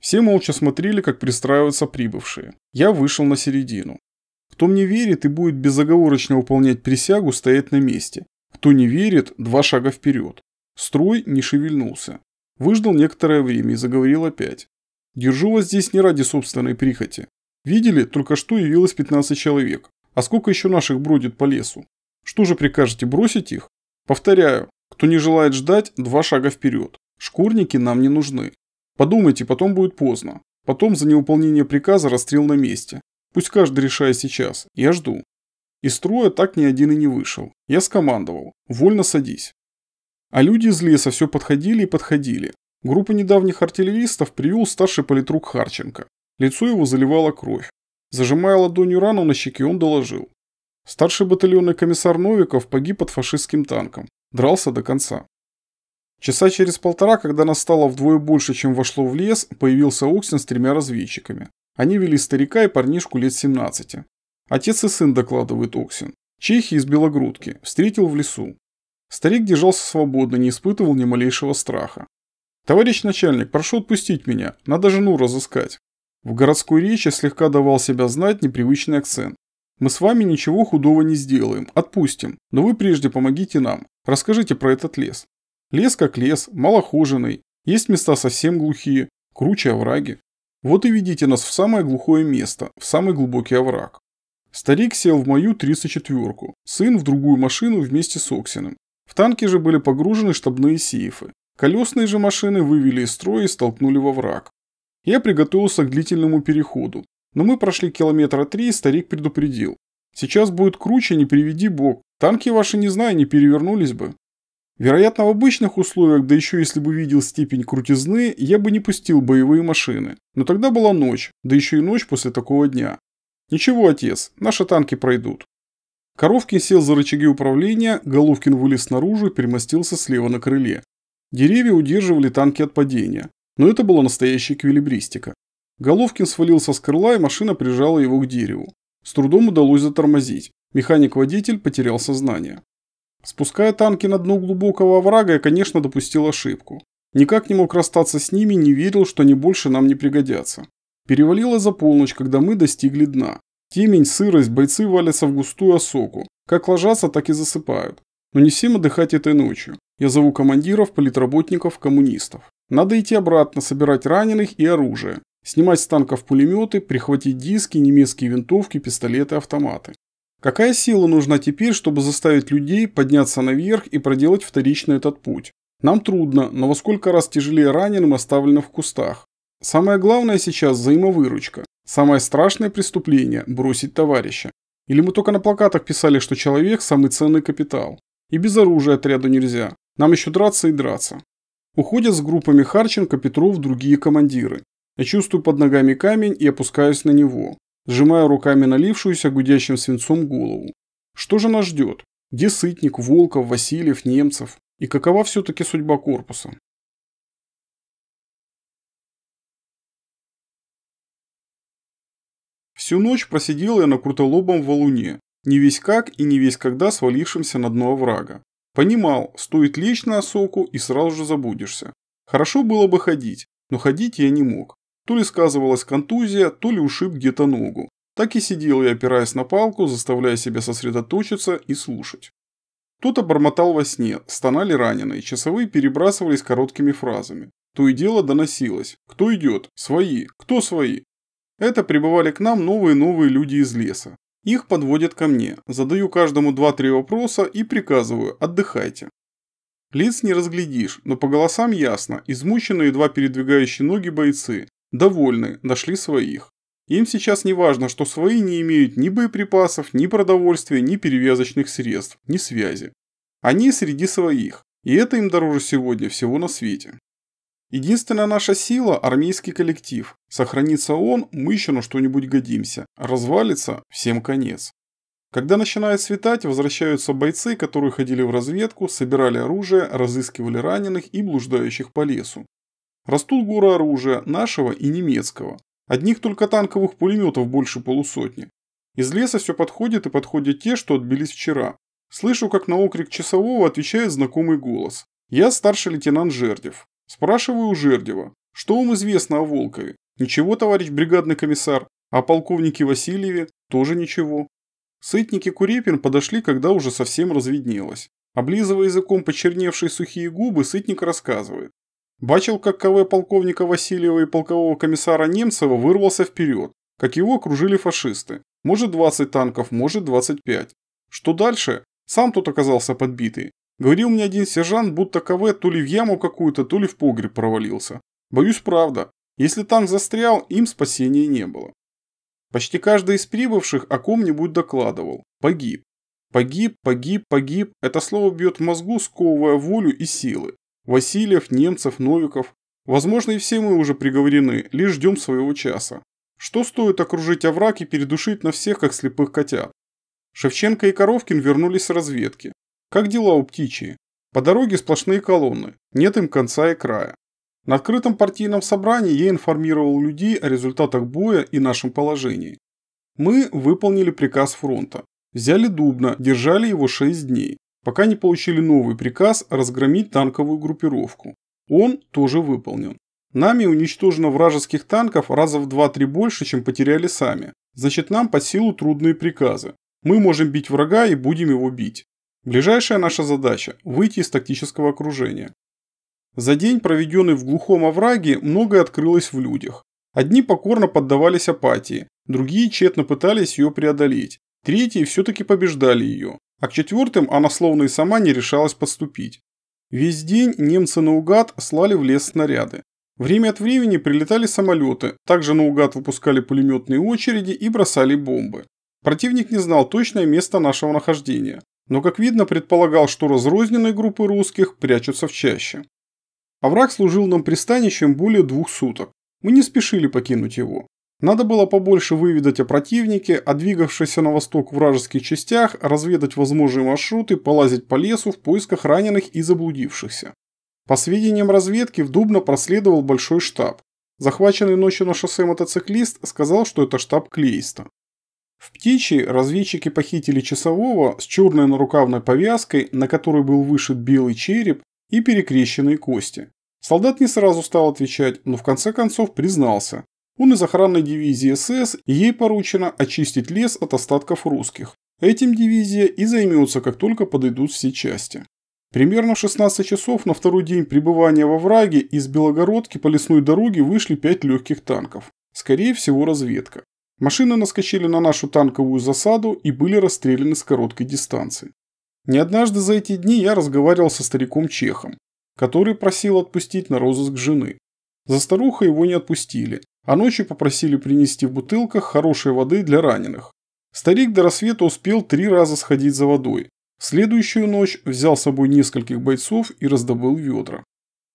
Все молча смотрели, как пристраиваются прибывшие. Я вышел на середину. Кто мне верит и будет безоговорочно выполнять присягу, стоять на месте. Кто не верит, два шага вперед. Строй не шевельнулся. Выждал некоторое время и заговорил опять. Держу вас здесь не ради собственной прихоти. Видели, только что явилось 15 человек. А сколько еще наших бродит по лесу? Что же прикажете, бросить их? Повторяю, кто не желает ждать, два шага вперед. Шкурники нам не нужны. Подумайте, потом будет поздно. Потом за неуполнение приказа расстрел на месте. Пусть каждый решает сейчас. Я жду. Из строя так ни один и не вышел. Я скомандовал. Вольно садись. А люди из леса все подходили и подходили. Группу недавних артиллеристов привел старший политрук Харченко. Лицо его заливало кровь. Зажимая ладонью рану на щеке, он доложил. Старший батальонный комиссар Новиков погиб под фашистским танком. Дрался до конца. Часа через полтора, когда нас стало вдвое больше, чем вошло в лес, появился Оксин с тремя разведчиками. Они вели старика и парнишку лет 17. Отец и сын, докладывает Оксин. Чехи из Белогрудки. Встретил в лесу. Старик держался свободно, не испытывал ни малейшего страха. «Товарищ начальник, прошу отпустить меня, надо жену разыскать». В городской речи слегка давал себя знать непривычный акцент. Мы с вами ничего худого не сделаем, отпустим, но вы прежде помогите нам. Расскажите про этот лес. Лес как лес, малохоженный, есть места совсем глухие, круче овраги. Вот и ведите нас в самое глухое место, в самый глубокий овраг. Старик сел в мою 34-ку, сын в другую машину вместе с Оксиным. В танке же были погружены штабные сейфы. Колесные же машины вывели из строя и столкнули во враг. Я приготовился к длительному переходу. Но мы прошли километра три, и старик предупредил. Сейчас будет круче, не приведи бог. Танки ваши, не знаю, не перевернулись бы. Вероятно, в обычных условиях, да еще если бы видел степень крутизны, я бы не пустил боевые машины. Но тогда была ночь, да еще и ночь после такого дня. Ничего, отец, наши танки пройдут. Коровкин сел за рычаги управления, Головкин вылез наружу и перемостился слева на крыле. Деревья удерживали танки от падения, но это была настоящая эквилибристика. Головкин свалился с крыла, и машина прижала его к дереву. С трудом удалось затормозить. Механик-водитель потерял сознание. Спуская танки на дно глубокого оврага, я, конечно, допустил ошибку. Никак не мог расстаться с ними, не верил, что они больше нам не пригодятся. Перевалило за полночь, когда мы достигли дна. Темень, сырость, бойцы валятся в густую осоку. Как ложатся, так и засыпают. Но не всем отдыхать этой ночью. Я зову командиров, политработников, коммунистов. Надо идти обратно, собирать раненых и оружие. Снимать с танков пулеметы, прихватить диски, немецкие винтовки, пистолеты, автоматы. Какая сила нужна теперь, чтобы заставить людей подняться наверх и проделать вторично этот путь? Нам трудно, но во сколько раз тяжелее раненым оставлено в кустах. Самое главное сейчас – взаимовыручка. Самое страшное преступление – бросить товарища. Или мы только на плакатах писали, что человек – самый ценный капитал. И без оружия отряду нельзя. Нам еще драться и драться. Уходят с группами Харченко, Петров, другие командиры. Я чувствую под ногами камень и опускаюсь на него, сжимая руками налившуюся гудящим свинцом голову. Что же нас ждет? Где Сытник, Волков, Васильев, Немцев? И какова все-таки судьба корпуса? Всю ночь просидел я на крутолобом валуне, не весь как и не весь когда свалившимся на дно оврага. Понимал, стоит лечь на осоку и сразу же забудешься. Хорошо было бы ходить, но ходить я не мог. То ли сказывалась контузия, то ли ушиб где-то ногу. Так и сидел я, опираясь на палку, заставляя себя сосредоточиться и слушать. Кто-то бормотал во сне, стонали раненые, часовые перебрасывались короткими фразами. То и дело доносилось. Кто идет? Свои. Кто свои? Это прибывали к нам новые-новые люди из леса. Их подводят ко мне, задаю каждому 2-3 вопроса и приказываю «отдыхайте». Лиц не разглядишь, но по голосам ясно, измученные едва передвигающие ноги бойцы, довольны, нашли своих. Им сейчас не важно, что свои не имеют ни боеприпасов, ни продовольствия, ни перевязочных средств, ни связи. Они среди своих, и это им дороже сегодня всего на свете. Единственная наша сила – армейский коллектив. Сохранится он, мы еще на что-нибудь годимся. Развалится – всем конец. Когда начинает светать, возвращаются бойцы, которые ходили в разведку, собирали оружие, разыскивали раненых и блуждающих по лесу. Растут горы оружия, нашего и немецкого. Одних только танковых пулеметов больше полусотни. Из леса все подходит и подходят те, что отбились вчера. Слышу, как на окрик часового отвечает знакомый голос. Я старший лейтенант Жердев. Спрашиваю у Жердева, что вам известно о Волкове? Ничего, товарищ бригадный комиссар. О полковнике Васильеве тоже ничего. Сытники Курепин подошли, когда уже совсем разведнелось. Облизывая языком почерневшие сухие губы, Сытник рассказывает, Бачил, как КВ полковника Васильева и полкового комиссара Немцева вырвался вперед, как его окружили фашисты. Может 20 танков, может 25. Что дальше? Сам тут оказался подбитый. Говорил мне один сержант, будто КВ то ли в яму какую-то, то ли в погреб провалился. Боюсь, правда. Если танк застрял, им спасения не было. Почти каждый из прибывших о ком-нибудь докладывал. Погиб. Погиб, погиб, погиб. Это слово бьет в мозгу, сковывая волю и силы. Васильев, Немцев, Новиков. Возможно, и все мы уже приговорены, лишь ждем своего часа. Что стоит окружить овраг и передушить на всех, как слепых котят? Шевченко и Коровкин вернулись с разведки. Как дела у птичьи? По дороге сплошные колонны, нет им конца и края. На открытом партийном собрании я информировал людей о результатах боя и нашем положении. Мы выполнили приказ фронта. Взяли Дубна, держали его 6 дней пока не получили новый приказ разгромить танковую группировку. Он тоже выполнен. Нами уничтожено вражеских танков раза в 2-3 больше, чем потеряли сами. Значит, нам по силу трудные приказы. Мы можем бить врага и будем его бить. Ближайшая наша задача – выйти из тактического окружения. За день, проведенный в глухом овраге, многое открылось в людях. Одни покорно поддавались апатии, другие тщетно пытались ее преодолеть, Третьи все-таки побеждали ее, а к четвертым она словно и сама не решалась подступить. Весь день немцы наугад слали в лес снаряды. Время от времени прилетали самолеты, также наугад выпускали пулеметные очереди и бросали бомбы. Противник не знал точное место нашего нахождения, но, как видно, предполагал, что разрозненные группы русских прячутся в чаще. Овраг а служил нам пристанищем более двух суток. Мы не спешили покинуть его. Надо было побольше выведать о противнике, о двигавшейся на восток вражеских частях, разведать возможные маршруты, полазить по лесу в поисках раненых и заблудившихся. По сведениям разведки, в Дубно проследовал большой штаб. Захваченный ночью на шоссе мотоциклист сказал, что это штаб Клейста. В Птичьи разведчики похитили часового с черной нарукавной повязкой, на которой был вышит белый череп и перекрещенные кости. Солдат не сразу стал отвечать, но в конце концов признался. Он из охранной дивизии СС, и ей поручено очистить лес от остатков русских. Этим дивизия и займется, как только подойдут все части. Примерно в 16 часов на второй день пребывания во враге из Белогородки по лесной дороге вышли 5 легких танков. Скорее всего разведка. Машины наскочили на нашу танковую засаду и были расстреляны с короткой дистанции. Не однажды за эти дни я разговаривал со стариком Чехом, который просил отпустить на розыск жены. За старуха его не отпустили, а ночью попросили принести в бутылках хорошей воды для раненых. Старик до рассвета успел три раза сходить за водой. В следующую ночь взял с собой нескольких бойцов и раздобыл ведра.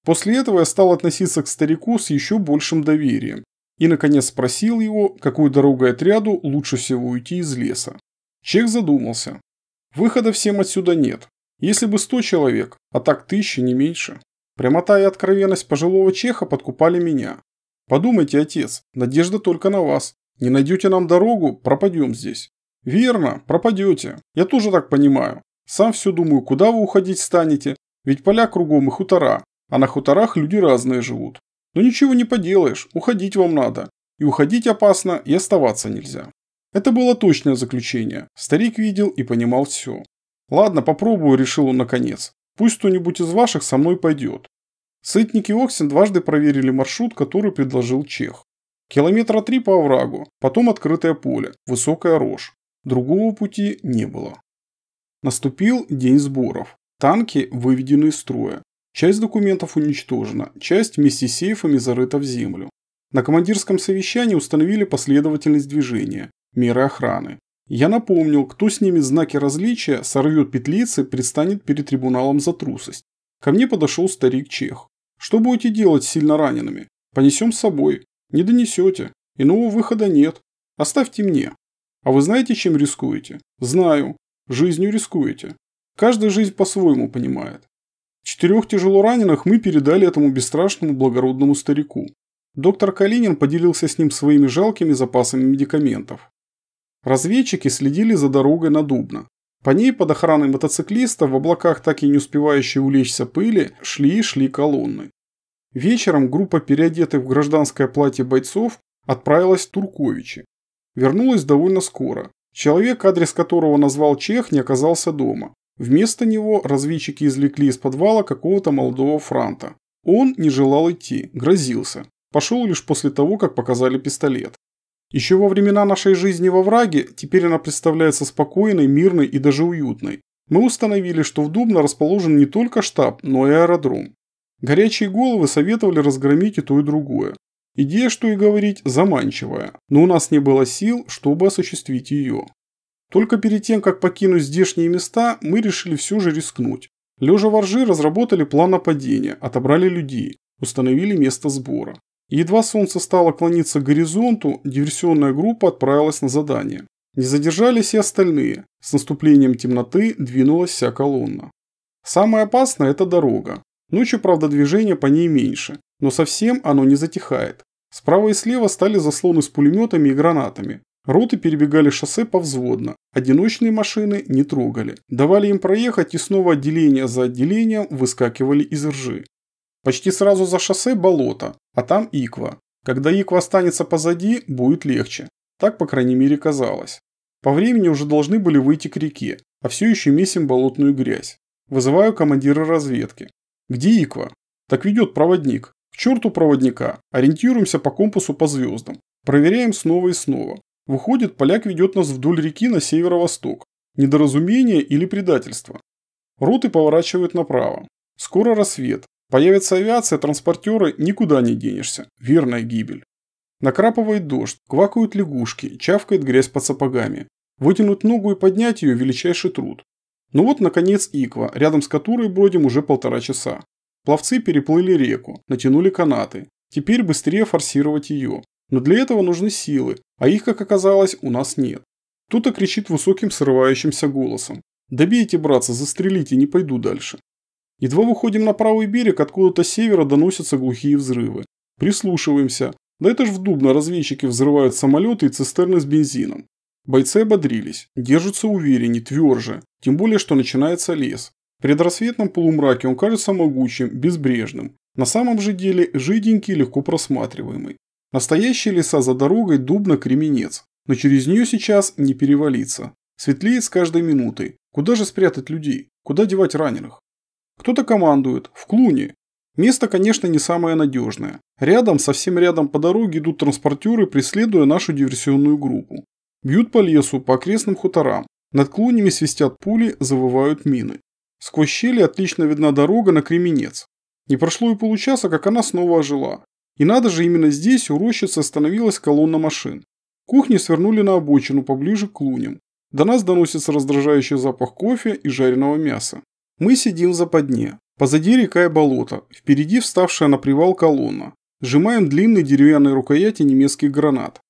После этого я стал относиться к старику с еще большим доверием и, наконец, спросил его, какую дорогой отряду лучше всего уйти из леса. Чех задумался. Выхода всем отсюда нет. Если бы сто человек, а так тысячи, не меньше. Прямота и откровенность пожилого чеха подкупали меня. Подумайте, отец, надежда только на вас. Не найдете нам дорогу, пропадем здесь. Верно, пропадете. Я тоже так понимаю. Сам все думаю, куда вы уходить станете, ведь поля кругом и хутора, а на хуторах люди разные живут. Но ничего не поделаешь, уходить вам надо. И уходить опасно, и оставаться нельзя. Это было точное заключение. Старик видел и понимал все. Ладно, попробую, решил он наконец. Пусть кто-нибудь из ваших со мной пойдет. Сытники Оксен дважды проверили маршрут, который предложил Чех. Километра три по оврагу, потом открытое поле, высокая рожь. Другого пути не было. Наступил день сборов. Танки выведены из строя. Часть документов уничтожена, часть вместе с сейфами зарыта в землю. На командирском совещании установили последовательность движения, меры охраны. Я напомнил, кто снимет знаки различия, сорвет петлицы, предстанет перед трибуналом за трусость. Ко мне подошел старик Чех. Что будете делать с сильно ранеными? Понесем с собой. Не донесете. Иного выхода нет. Оставьте мне. А вы знаете, чем рискуете? Знаю. Жизнью рискуете. Каждая жизнь по-своему понимает. Четырех тяжело раненых мы передали этому бесстрашному благородному старику. Доктор Калинин поделился с ним своими жалкими запасами медикаментов. Разведчики следили за дорогой на Дубно, по ней под охраной мотоциклиста, в облаках так и не успевающей улечься пыли, шли и шли колонны. Вечером группа переодетых в гражданское платье бойцов отправилась в Турковичи. Вернулась довольно скоро. Человек, адрес которого назвал Чех, не оказался дома. Вместо него разведчики извлекли из подвала какого-то молодого франта. Он не желал идти, грозился. Пошел лишь после того, как показали пистолет. Еще во времена нашей жизни во враге, теперь она представляется спокойной, мирной и даже уютной. Мы установили, что в Дубно расположен не только штаб, но и аэродром. Горячие головы советовали разгромить и то, и другое. Идея, что и говорить, заманчивая, но у нас не было сил, чтобы осуществить ее. Только перед тем, как покинуть здешние места, мы решили все же рискнуть. Лежа во разработали план нападения, отобрали людей, установили место сбора едва солнце стало клониться к горизонту, диверсионная группа отправилась на задание. Не задержались и остальные. С наступлением темноты двинулась вся колонна. Самое опасное – это дорога. Ночью, правда, движение по ней меньше, но совсем оно не затихает. Справа и слева стали заслоны с пулеметами и гранатами. Роты перебегали шоссе повзводно, одиночные машины не трогали. Давали им проехать и снова отделение за отделением выскакивали из ржи. Почти сразу за шоссе болото, а там Иква. Когда Иква останется позади, будет легче. Так, по крайней мере, казалось. По времени уже должны были выйти к реке, а все еще месим болотную грязь. Вызываю командира разведки. Где Иква? Так ведет проводник. К черту проводника. Ориентируемся по компасу по звездам. Проверяем снова и снова. Выходит, поляк ведет нас вдоль реки на северо-восток. Недоразумение или предательство. Роты поворачивают направо. Скоро рассвет. Появится авиация, транспортеры, никуда не денешься. Верная гибель. Накрапывает дождь, квакают лягушки, чавкает грязь под сапогами. Вытянуть ногу и поднять ее – величайший труд. Ну вот, наконец, Иква, рядом с которой бродим уже полтора часа. Пловцы переплыли реку, натянули канаты. Теперь быстрее форсировать ее. Но для этого нужны силы, а их, как оказалось, у нас нет. Кто-то кричит высоким срывающимся голосом. «Добейте, братца, застрелите, не пойду дальше». Едва выходим на правый берег, откуда-то с севера доносятся глухие взрывы. Прислушиваемся. Да это ж в Дубно разведчики взрывают самолеты и цистерны с бензином. Бойцы ободрились, держатся увереннее, тверже, тем более, что начинается лес. В предрассветном полумраке он кажется могучим, безбрежным. На самом же деле жиденький, легко просматриваемый. Настоящие леса за дорогой Дубно-Кременец, но через нее сейчас не перевалиться. Светлеет с каждой минутой. Куда же спрятать людей? Куда девать раненых? Кто-то командует. В Клуне. Место, конечно, не самое надежное. Рядом, совсем рядом по дороге идут транспортеры, преследуя нашу диверсионную группу. Бьют по лесу, по окрестным хуторам. Над клонями свистят пули, завывают мины. Сквозь щели отлично видна дорога на Кременец. Не прошло и получаса, как она снова ожила. И надо же, именно здесь у рощицы остановилась колонна машин. Кухни свернули на обочину поближе к луням. До нас доносится раздражающий запах кофе и жареного мяса. Мы сидим в западне. Позади река и болото, впереди вставшая на привал колонна. Сжимаем длинные деревянные рукояти немецких гранат.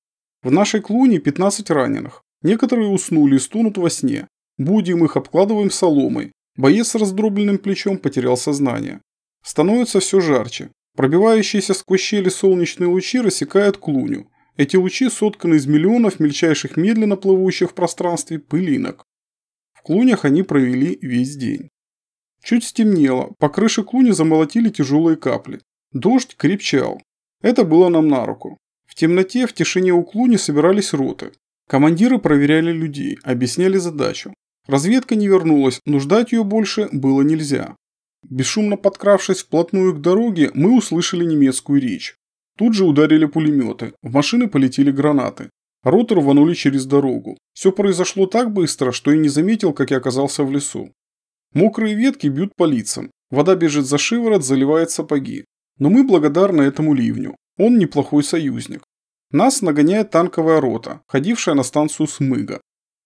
В нашей клуне 15 раненых. Некоторые уснули и стонут во сне. Будем их, обкладываем соломой. Боец с раздробленным плечом потерял сознание. Становится все жарче. Пробивающиеся сквозь щели солнечные лучи рассекают клуню. Эти лучи сотканы из миллионов мельчайших медленно плывущих в пространстве пылинок. В клунях они провели весь день. Чуть стемнело, по крыше клуни замолотили тяжелые капли. Дождь крепчал. Это было нам на руку. В темноте, в тишине у клуни собирались роты. Командиры проверяли людей, объясняли задачу. Разведка не вернулась, нуждать ее больше было нельзя. Бесшумно подкравшись вплотную к дороге, мы услышали немецкую речь. Тут же ударили пулеметы, в машины полетели гранаты. Роты рванули через дорогу. Все произошло так быстро, что и не заметил, как я оказался в лесу. Мокрые ветки бьют по лицам, вода бежит за шиворот, заливает сапоги. Но мы благодарны этому ливню. Он неплохой союзник. Нас нагоняет танковая рота, ходившая на станцию Смыга.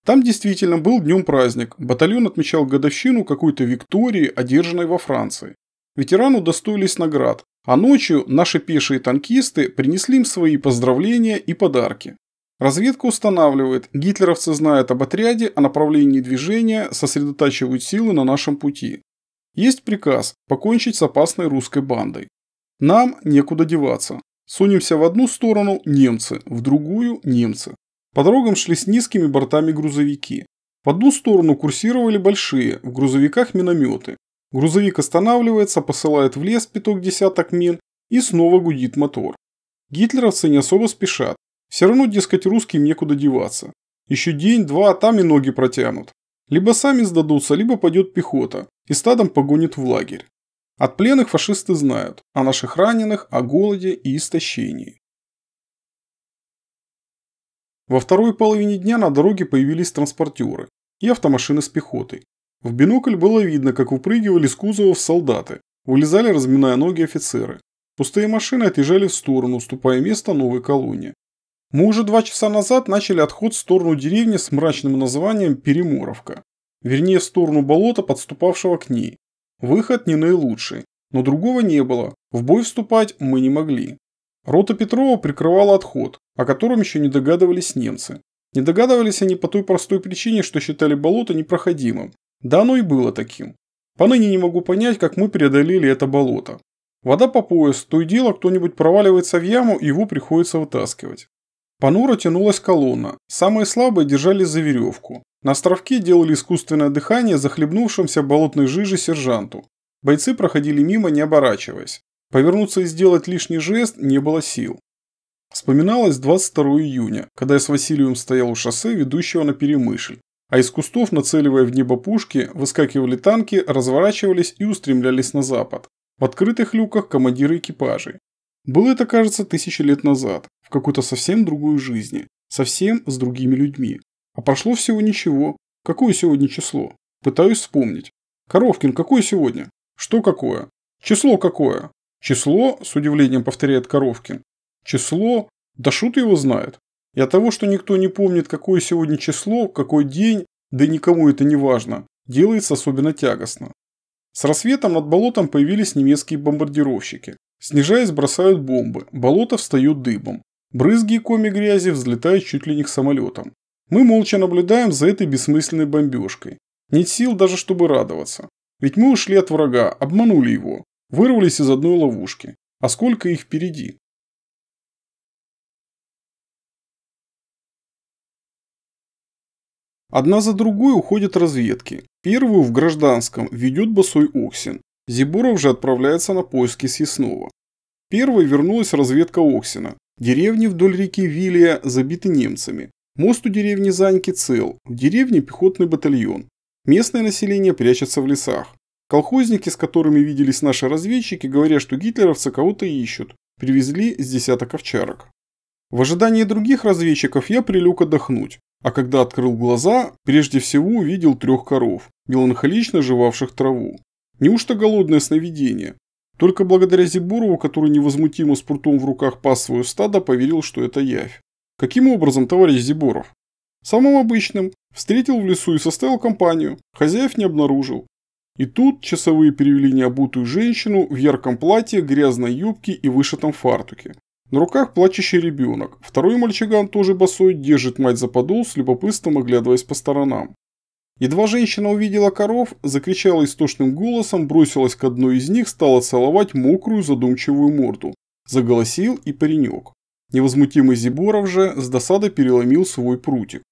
Там действительно был днем праздник. Батальон отмечал годовщину какой-то Виктории, одержанной во Франции. Ветерану достоились наград, а ночью наши пешие танкисты принесли им свои поздравления и подарки. Разведка устанавливает, гитлеровцы знают об отряде, о направлении движения, сосредотачивают силы на нашем пути. Есть приказ покончить с опасной русской бандой. Нам некуда деваться. Сунемся в одну сторону – немцы, в другую – немцы. По дорогам шли с низкими бортами грузовики. В одну сторону курсировали большие, в грузовиках минометы. Грузовик останавливается, посылает в лес пяток десяток мин и снова гудит мотор. Гитлеровцы не особо спешат, все равно, дескать, русским некуда деваться. Еще день-два, а там и ноги протянут. Либо сами сдадутся, либо пойдет пехота и стадом погонит в лагерь. От пленных фашисты знают, о наших раненых, о голоде и истощении. Во второй половине дня на дороге появились транспортеры и автомашины с пехотой. В бинокль было видно, как выпрыгивали с кузовов солдаты, вылезали, разминая ноги офицеры. Пустые машины отъезжали в сторону, уступая место новой колонии. Мы уже два часа назад начали отход в сторону деревни с мрачным названием Переморовка. Вернее, в сторону болота, подступавшего к ней. Выход не наилучший, но другого не было, в бой вступать мы не могли. Рота Петрова прикрывала отход, о котором еще не догадывались немцы. Не догадывались они по той простой причине, что считали болото непроходимым. Да оно и было таким. Поныне не могу понять, как мы преодолели это болото. Вода по пояс, то и дело кто-нибудь проваливается в яму, его приходится вытаскивать. Понуро тянулась колонна, самые слабые держались за веревку. На островке делали искусственное дыхание захлебнувшимся болотной жижи сержанту. Бойцы проходили мимо, не оборачиваясь. Повернуться и сделать лишний жест не было сил. Вспоминалось 22 июня, когда я с Василием стоял у шоссе, ведущего на Перемышль, а из кустов, нацеливая в небо пушки, выскакивали танки, разворачивались и устремлялись на запад. В открытых люках командиры экипажей. Было это, кажется, тысячи лет назад в какую-то совсем другую жизнь, совсем с другими людьми. А прошло всего ничего. Какое сегодня число? Пытаюсь вспомнить. Коровкин, какое сегодня? Что какое? Число какое? Число, с удивлением повторяет Коровкин. Число? Да шут его знает. И от того, что никто не помнит, какое сегодня число, какой день, да никому это не важно, делается особенно тягостно. С рассветом над болотом появились немецкие бомбардировщики. Снижаясь, бросают бомбы, болото встает дыбом. Брызги и коми грязи взлетают чуть ли не к самолетам. Мы молча наблюдаем за этой бессмысленной бомбежкой. Нет сил даже, чтобы радоваться. Ведь мы ушли от врага, обманули его, вырвались из одной ловушки. А сколько их впереди? Одна за другой уходят разведки. Первую в гражданском ведет босой Оксин. Зибуров же отправляется на поиски Съяснова. Первой вернулась разведка Оксина. Деревни вдоль реки Вилия забиты немцами. Мост у деревни Заньки цел, в деревне пехотный батальон. Местное население прячется в лесах. Колхозники, с которыми виделись наши разведчики, говорят, что гитлеровцы кого-то ищут. Привезли с десяток овчарок. В ожидании других разведчиков я прилег отдохнуть, а когда открыл глаза, прежде всего увидел трех коров, меланхолично жевавших траву. Неужто голодное сновидение? Только благодаря Зибурову, который невозмутимо с прутом в руках пас свое стадо, поверил, что это явь. Каким образом, товарищ Зиборов? Самым обычным. Встретил в лесу и составил компанию. Хозяев не обнаружил. И тут часовые перевели необутую женщину в ярком платье, грязной юбке и вышитом фартуке. На руках плачущий ребенок. Второй мальчиган, тоже босой, держит мать за подол, с любопытством оглядываясь по сторонам. Едва женщина увидела коров, закричала истошным голосом, бросилась к одной из них, стала целовать мокрую задумчивую морду. Заголосил и паренек. Невозмутимый Зиборов же с досадой переломил свой прутик.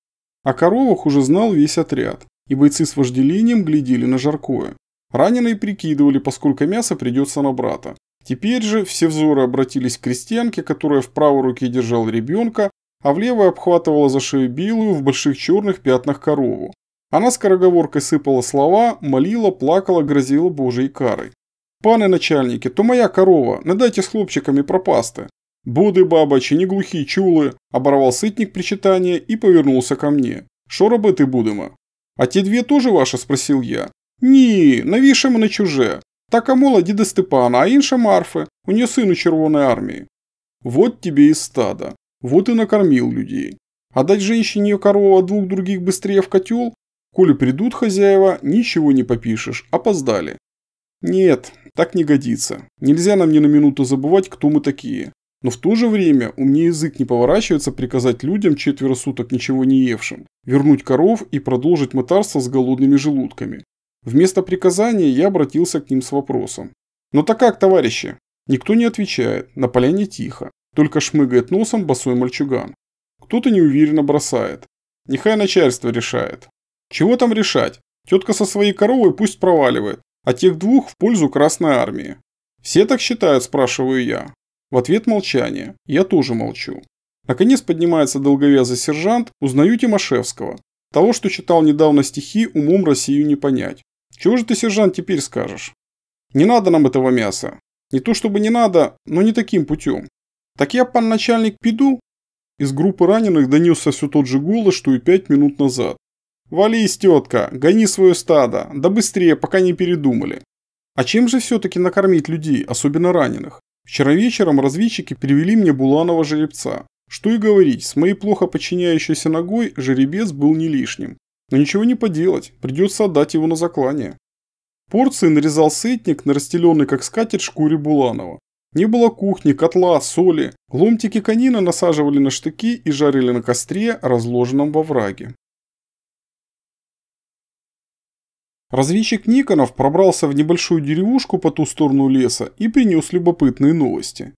О коровах уже знал весь отряд, и бойцы с вожделением глядели на жаркое. Раненые прикидывали, поскольку мясо придется на брата. Теперь же все взоры обратились к крестьянке, которая в правой руке держала ребенка, а в левой обхватывала за шею белую в больших черных пятнах корову. Она скороговоркой сыпала слова, молила, плакала, грозила божьей карой. «Паны начальники, то моя корова, надайте с хлопчиками пропасты». «Буды, бабачи, не глухие, чулы!» – оборвал сытник причитание и повернулся ко мне. «Шо робити будемо?» «А те две тоже ваши?» – спросил я. «Ні, навішемо на чуже. Така мола діда Степана, а інша Марфи, у нее сын у Червоной армии». «Вот тебе и стада, Вот и накормил людей. А дать женщине ее корову, а двух других быстрее в котел? Коли придут хозяева, ничего не попишешь, опоздали. Нет, так не годится. Нельзя нам ни на минуту забывать, кто мы такие. Но в то же время у меня язык не поворачивается приказать людям, четверо суток ничего не евшим, вернуть коров и продолжить мытарство с голодными желудками. Вместо приказания я обратился к ним с вопросом. ну так как, товарищи?» Никто не отвечает, на поляне тихо, только шмыгает носом босой мальчуган. Кто-то неуверенно бросает. Нехай начальство решает. Чего там решать? Тетка со своей коровой пусть проваливает, а тех двух в пользу Красной Армии. Все так считают, спрашиваю я. В ответ молчание. Я тоже молчу. Наконец поднимается долговязый сержант, узнаю Тимошевского. Того, что читал недавно стихи, умом Россию не понять. Чего же ты, сержант, теперь скажешь? Не надо нам этого мяса. Не то чтобы не надо, но не таким путем. Так я, пан начальник, пиду? Из группы раненых донесся все тот же голос, что и пять минут назад. «Вались, тетка, гони свое стадо, да быстрее, пока не передумали». А чем же все-таки накормить людей, особенно раненых? Вчера вечером разведчики привели мне Буланова жеребца. Что и говорить, с моей плохо подчиняющейся ногой жеребец был не лишним. Но ничего не поделать, придется отдать его на заклание. Порции нарезал сытник на расстеленной как скатерть шкуре Буланова. Не было кухни, котла, соли. Ломтики конина насаживали на штыки и жарили на костре, разложенном во враге. Разведчик Никонов пробрался в небольшую деревушку по ту сторону леса и принес любопытные новости.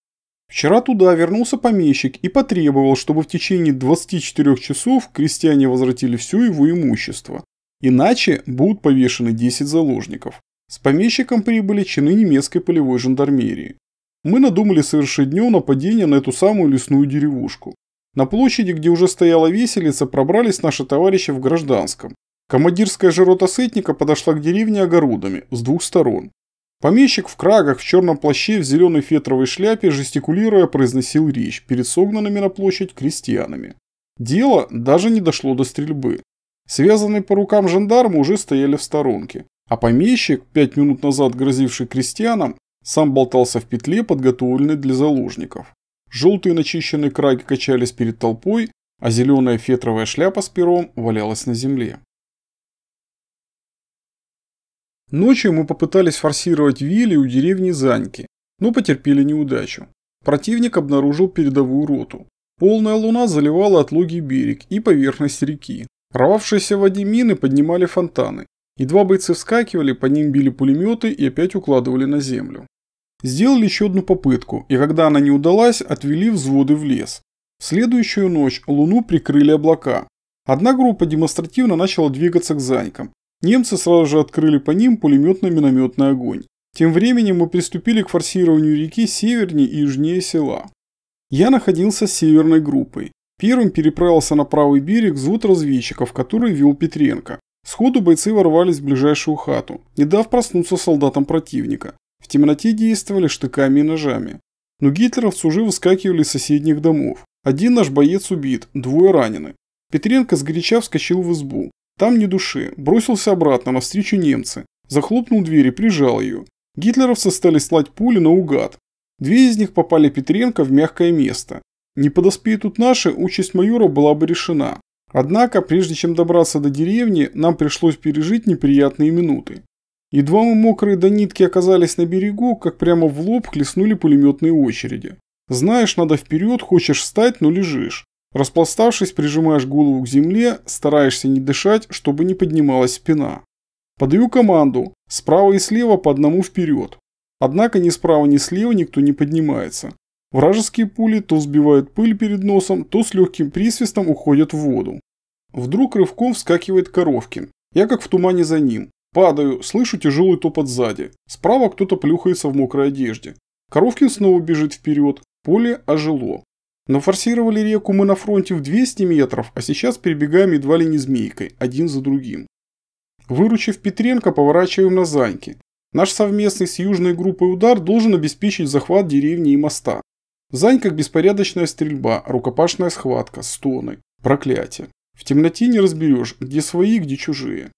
Вчера туда вернулся помещик и потребовал, чтобы в течение 24 часов крестьяне возвратили все его имущество. Иначе будут повешены 10 заложников. С помещиком прибыли чины немецкой полевой жандармерии. Мы надумали совершить днем нападение на эту самую лесную деревушку. На площади, где уже стояла веселица, пробрались наши товарищи в гражданском. Командирская же рота сытника подошла к деревне огородами с двух сторон. Помещик в крагах, в черном плаще, в зеленой фетровой шляпе, жестикулируя, произносил речь перед согнанными на площадь крестьянами. Дело даже не дошло до стрельбы. Связанные по рукам жандармы уже стояли в сторонке, а помещик, пять минут назад грозивший крестьянам, сам болтался в петле, подготовленной для заложников. Желтые начищенные краги качались перед толпой, а зеленая фетровая шляпа с пером валялась на земле. Ночью мы попытались форсировать вилли у деревни Заньки, но потерпели неудачу. Противник обнаружил передовую роту. Полная луна заливала отлоги берег и поверхность реки. Рвавшиеся в воде мины поднимали фонтаны. И два бойцы вскакивали, по ним били пулеметы и опять укладывали на землю. Сделали еще одну попытку, и когда она не удалась, отвели взводы в лес. В следующую ночь луну прикрыли облака. Одна группа демонстративно начала двигаться к Занькам, Немцы сразу же открыли по ним пулеметно-минометный огонь. Тем временем мы приступили к форсированию реки севернее и южнее села. Я находился с северной группой. Первым переправился на правый берег взвод разведчиков, который вел Петренко. Сходу бойцы ворвались в ближайшую хату, не дав проснуться солдатам противника. В темноте действовали штыками и ножами. Но гитлеровцы уже выскакивали из соседних домов. Один наш боец убит, двое ранены. Петренко сгоряча вскочил в избу. Там ни души. Бросился обратно, навстречу немцы. Захлопнул дверь и прижал ее. Гитлеровцы стали слать пули наугад. Две из них попали Петренко в мягкое место. Не подоспеют тут наши, участь майора была бы решена. Однако, прежде чем добраться до деревни, нам пришлось пережить неприятные минуты. Едва мы мокрые до нитки оказались на берегу, как прямо в лоб хлестнули пулеметные очереди. Знаешь, надо вперед, хочешь встать, но лежишь. Распластавшись, прижимаешь голову к земле, стараешься не дышать, чтобы не поднималась спина. Подаю команду, справа и слева по одному вперед. Однако ни справа, ни слева никто не поднимается. Вражеские пули то сбивают пыль перед носом, то с легким присвистом уходят в воду. Вдруг рывком вскакивает Коровкин. Я как в тумане за ним. Падаю, слышу тяжелый топот сзади. Справа кто-то плюхается в мокрой одежде. Коровкин снова бежит вперед. Поле ожило. Но форсировали реку мы на фронте в 200 метров, а сейчас перебегаем едва ли не змейкой, один за другим. Выручив Петренко, поворачиваем на Заньки. Наш совместный с южной группой удар должен обеспечить захват деревни и моста. В Заньках беспорядочная стрельба, рукопашная схватка, стоны, проклятие. В темноте не разберешь, где свои, где чужие.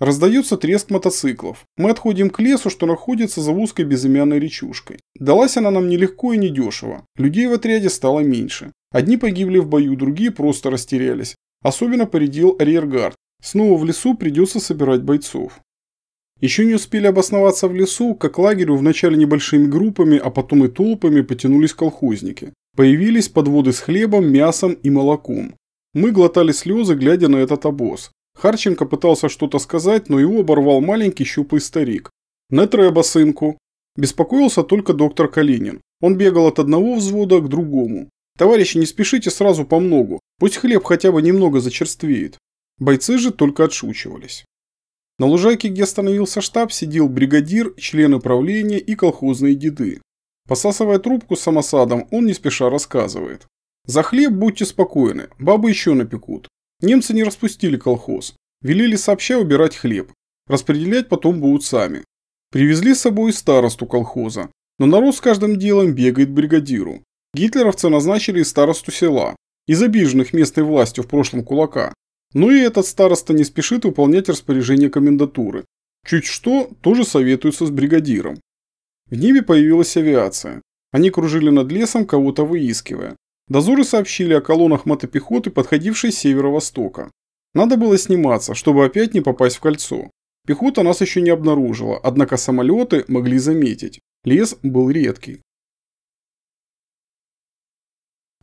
Раздается треск мотоциклов. Мы отходим к лесу, что находится за узкой безымянной речушкой. Далась она нам нелегко и недешево. Людей в отряде стало меньше. Одни погибли в бою, другие просто растерялись. Особенно поредил арьергард. Снова в лесу придется собирать бойцов. Еще не успели обосноваться в лесу, как к лагерю вначале небольшими группами, а потом и толпами потянулись колхозники. Появились подводы с хлебом, мясом и молоком. Мы глотали слезы, глядя на этот обоз. Харченко пытался что-то сказать, но его оборвал маленький щуплый старик. «Не треба, сынку!» Беспокоился только доктор Калинин. Он бегал от одного взвода к другому. «Товарищи, не спешите сразу по многу. Пусть хлеб хотя бы немного зачерствеет». Бойцы же только отшучивались. На лужайке, где остановился штаб, сидел бригадир, члены правления и колхозные деды. Посасывая трубку с самосадом, он не спеша рассказывает. «За хлеб будьте спокойны, бабы еще напекут. Немцы не распустили колхоз, велели сообща убирать хлеб, распределять потом будут сами. Привезли с собой старосту колхоза, но народ с каждым делом бегает бригадиру. Гитлеровцы назначили старосту села, из обиженных местной властью в прошлом кулака. Но ну и этот староста не спешит выполнять распоряжение комендатуры. Чуть что, тоже советуются с бригадиром. В небе появилась авиация. Они кружили над лесом, кого-то выискивая. Дозоры сообщили о колоннах мотопехоты, подходившей с северо-востока. Надо было сниматься, чтобы опять не попасть в кольцо. Пехота нас еще не обнаружила, однако самолеты могли заметить. Лес был редкий.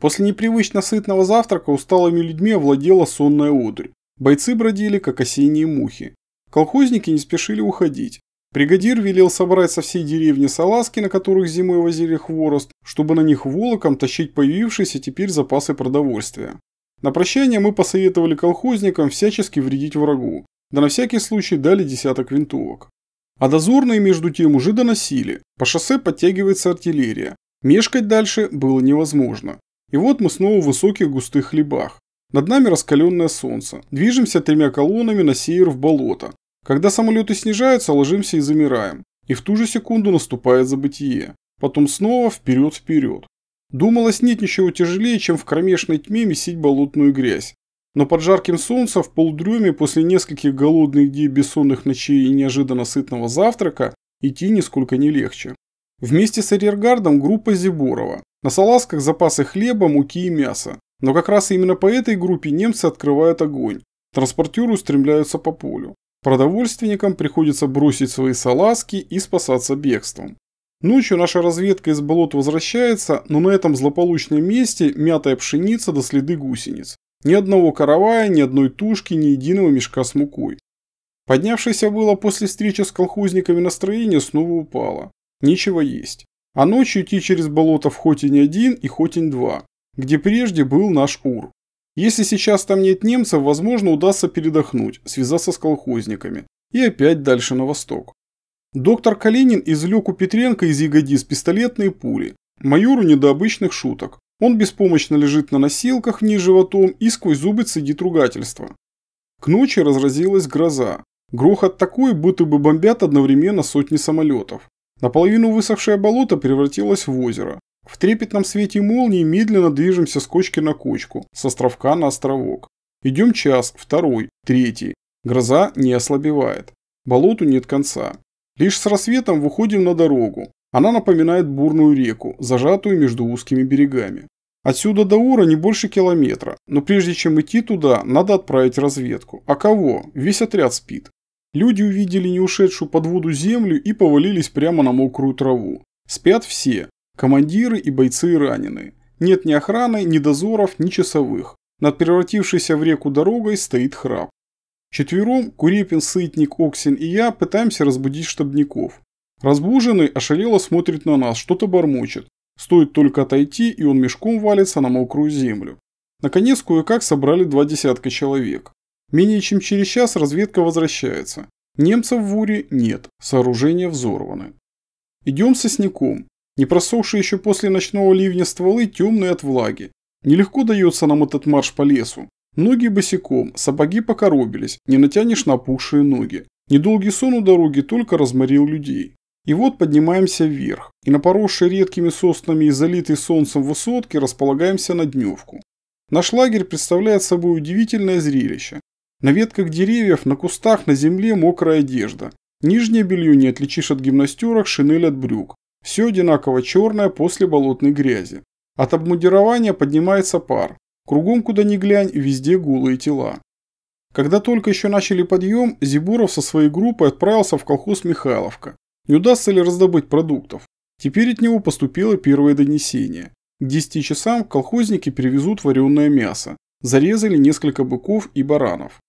После непривычно сытного завтрака усталыми людьми овладела сонная одурь. Бойцы бродили, как осенние мухи. Колхозники не спешили уходить. Бригадир велел собрать со всей деревни салазки, на которых зимой возили хворост, чтобы на них волоком тащить появившиеся теперь запасы продовольствия. На прощание мы посоветовали колхозникам всячески вредить врагу, да на всякий случай дали десяток винтовок. А дозорные между тем уже доносили, по шоссе подтягивается артиллерия, мешкать дальше было невозможно. И вот мы снова в высоких густых хлебах. Над нами раскаленное солнце, движемся тремя колоннами на север в болото, когда самолеты снижаются, ложимся и замираем. И в ту же секунду наступает забытие. Потом снова вперед-вперед. Думалось, нет ничего тяжелее, чем в кромешной тьме месить болотную грязь. Но под жарким солнцем в полдреме после нескольких голодных дней бессонных ночей и неожиданно сытного завтрака идти нисколько не легче. Вместе с арьергардом группа Зиборова. На салазках запасы хлеба, муки и мяса. Но как раз именно по этой группе немцы открывают огонь. Транспортеры устремляются по полю. Продовольственникам приходится бросить свои салазки и спасаться бегством. Ночью наша разведка из болот возвращается, но на этом злополучном месте мятая пшеница до следы гусениц. Ни одного каравая, ни одной тушки, ни единого мешка с мукой. Поднявшееся было после встречи с колхозниками настроение снова упало. Нечего есть. А ночью идти через болото в Хотень-1 и Хотень-2, где прежде был наш Ур. Если сейчас там нет немцев, возможно, удастся передохнуть, связаться с колхозниками и опять дальше на восток. Доктор Калинин извлек у Петренко из ягодиц пистолетные пули. Майору не до обычных шуток. Он беспомощно лежит на носилках вниз животом и сквозь зубы сидит ругательство. К ночи разразилась гроза. Грохот такой, будто бы бомбят одновременно сотни самолетов. Наполовину высохшее болото превратилось в озеро. В трепетном свете молнии медленно движемся с кочки на кочку, с островка на островок. Идем час, второй, третий. Гроза не ослабевает. Болоту нет конца. Лишь с рассветом выходим на дорогу. Она напоминает бурную реку, зажатую между узкими берегами. Отсюда до Ура не больше километра, но прежде чем идти туда, надо отправить разведку. А кого? Весь отряд спит. Люди увидели не ушедшую под воду землю и повалились прямо на мокрую траву. Спят все, Командиры и бойцы ранены. Нет ни охраны, ни дозоров, ни часовых. Над превратившейся в реку дорогой стоит храп. Четвером Курепин, Сытник, Оксин и я пытаемся разбудить штабников. Разбуженный ошалело смотрит на нас, что-то бормочет. Стоит только отойти, и он мешком валится на мокрую землю. Наконец, кое-как собрали два десятка человек. Менее чем через час разведка возвращается. Немцев в Уре нет, сооружения взорваны. Идем со сняком. Не просохшие еще после ночного ливня стволы темные от влаги. Нелегко дается нам этот марш по лесу. Ноги босиком, сапоги покоробились, не натянешь напухшие ноги. Недолгий сон у дороги только разморил людей. И вот поднимаемся вверх, и на поросшей редкими соснами и залитой солнцем высотке располагаемся на дневку. Наш лагерь представляет собой удивительное зрелище. На ветках деревьев, на кустах, на земле мокрая одежда. Нижнее белье не отличишь от гимнастерок, шинель от брюк. Все одинаково черное после болотной грязи. От обмундирования поднимается пар. Кругом куда ни глянь, везде гулые тела. Когда только еще начали подъем, Зибуров со своей группой отправился в колхоз Михайловка. Не удастся ли раздобыть продуктов? Теперь от него поступило первое донесение. К 10 часам колхозники привезут вареное мясо. Зарезали несколько быков и баранов.